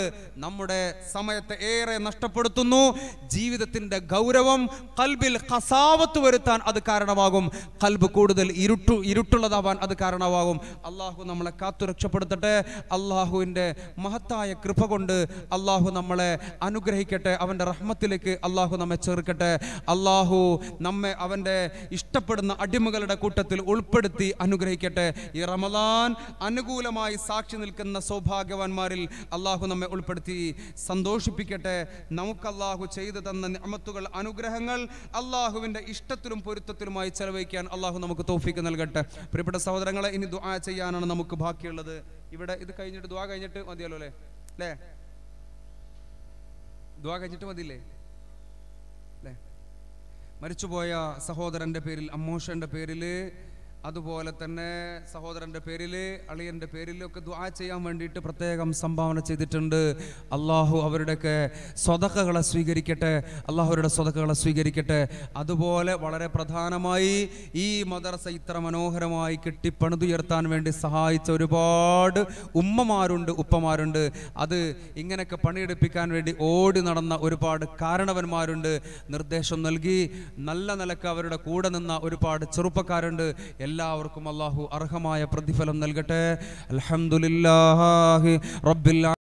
നമ്മൾ നമ്മുടെ സമയത്തെ ഏറെ നഷ്ടപ്പെടുത്തുന്നു ജീവിതത്തിൻ്റെ ഗൗരവം കൽബിൽ കസാവത്ത് വരുത്താൻ അത് കാരണമാകും കൽബ് കൂടുതൽ ഇരുട്ടു ഇരുട്ടുള്ളതാവാൻ അത് കാരണമാകും അള്ളാഹു നമ്മളെ കാത്തു രക്ഷപ്പെടുത്തട്ടെ അള്ളാഹുവിൻ്റെ മഹത്തായ കൃപ കൊണ്ട് അള്ളാഹു നമ്മളെ അനുഗ്രഹിക്കട്ടെ അവൻ്റെ റഹ്മത്തിലേക്ക് അള്ളാഹു നമ്മെ ചേർക്കട്ടെ അള്ളാഹു നമ്മെ അവൻ്റെ ഇഷ്ടപ്പെടുന്ന അടിമകളുടെ കൂട്ടത്തിൽ ഉൾപ്പെടുത്തി അനുഗ്രഹിക്കട്ടെ ഈ റമലാൻ അനുകൂലമായി സാക്ഷി നിൽക്കുന്ന സൗഭാഗ്യവാന്മാരിൽ അള്ളാഹു നമ്മെ ഉൾപ്പെടുത്തി സന്തോഷിപ്പിക്കട്ടെ നമുക്ക് അള്ളാഹു ചെയ്തു തന്ന നിയമത്തുകൾ അനുഗ്രഹങ്ങൾ അള്ളാഹുവിൻ്റെ ഇഷ്ടത്തിലും പൊരുത്തത്തിലുമായി ചെലവഴിക്കാൻ അള്ളാഹു നമുക്ക് തോഫിക്ക് നൽകട്ടെ പ്രിയപ്പെട്ട സഹോദരങ്ങളെ ഇനി ദുആ ചെയ്യാനാണ് നമുക്ക് ബാക്കിയുള്ളത് ഇവിടെ ഇത് കഴിഞ്ഞിട്ട് ദുആ കഴിഞ്ഞിട്ട് മതിയല്ലോ അല്ലേ അല്ലേ ദുആ കഴിഞ്ഞിട്ട് മതിയില്ലേ അല്ലേ മരിച്ചുപോയ സഹോദരൻ്റെ പേരിൽ അമ്മോഷൻ്റെ പേരിൽ അതുപോലെ തന്നെ സഹോദരൻ്റെ പേരിൽ അളിയൻ്റെ പേരിലൊക്കെ ദുആ ചെയ്യാൻ വേണ്ടിയിട്ട് പ്രത്യേകം സംഭാവന ചെയ്തിട്ടുണ്ട് അള്ളാഹു അവരുടെയൊക്കെ സ്വതക്കകളെ സ്വീകരിക്കട്ടെ അള്ളാഹു അവരുടെ സ്വതക്കകളെ സ്വീകരിക്കട്ടെ അതുപോലെ വളരെ പ്രധാനമായി ഈ മദർസ ഇത്ര മനോഹരമായി കെട്ടിപ്പണിതുയർത്താൻ വേണ്ടി സഹായിച്ച ഒരുപാട് ഉമ്മമാരുണ്ട് ഉപ്പമാരുണ്ട് അത് ഇങ്ങനെയൊക്കെ പണിയെടുപ്പിക്കാൻ വേണ്ടി ഓടി നടന്ന ഒരുപാട് കാരണവന്മാരുണ്ട് നിർദ്ദേശം നൽകി നല്ല നിലക്ക് അവരുടെ കൂടെ നിന്ന ഒരുപാട് ചെറുപ്പക്കാരുണ്ട് എല്ലാവർക്കും അള്ളാഹു അർഹമായ പ്രതിഫലം നൽകട്ടെ അലഹമുല്ലാഹി റബ്ബിൽ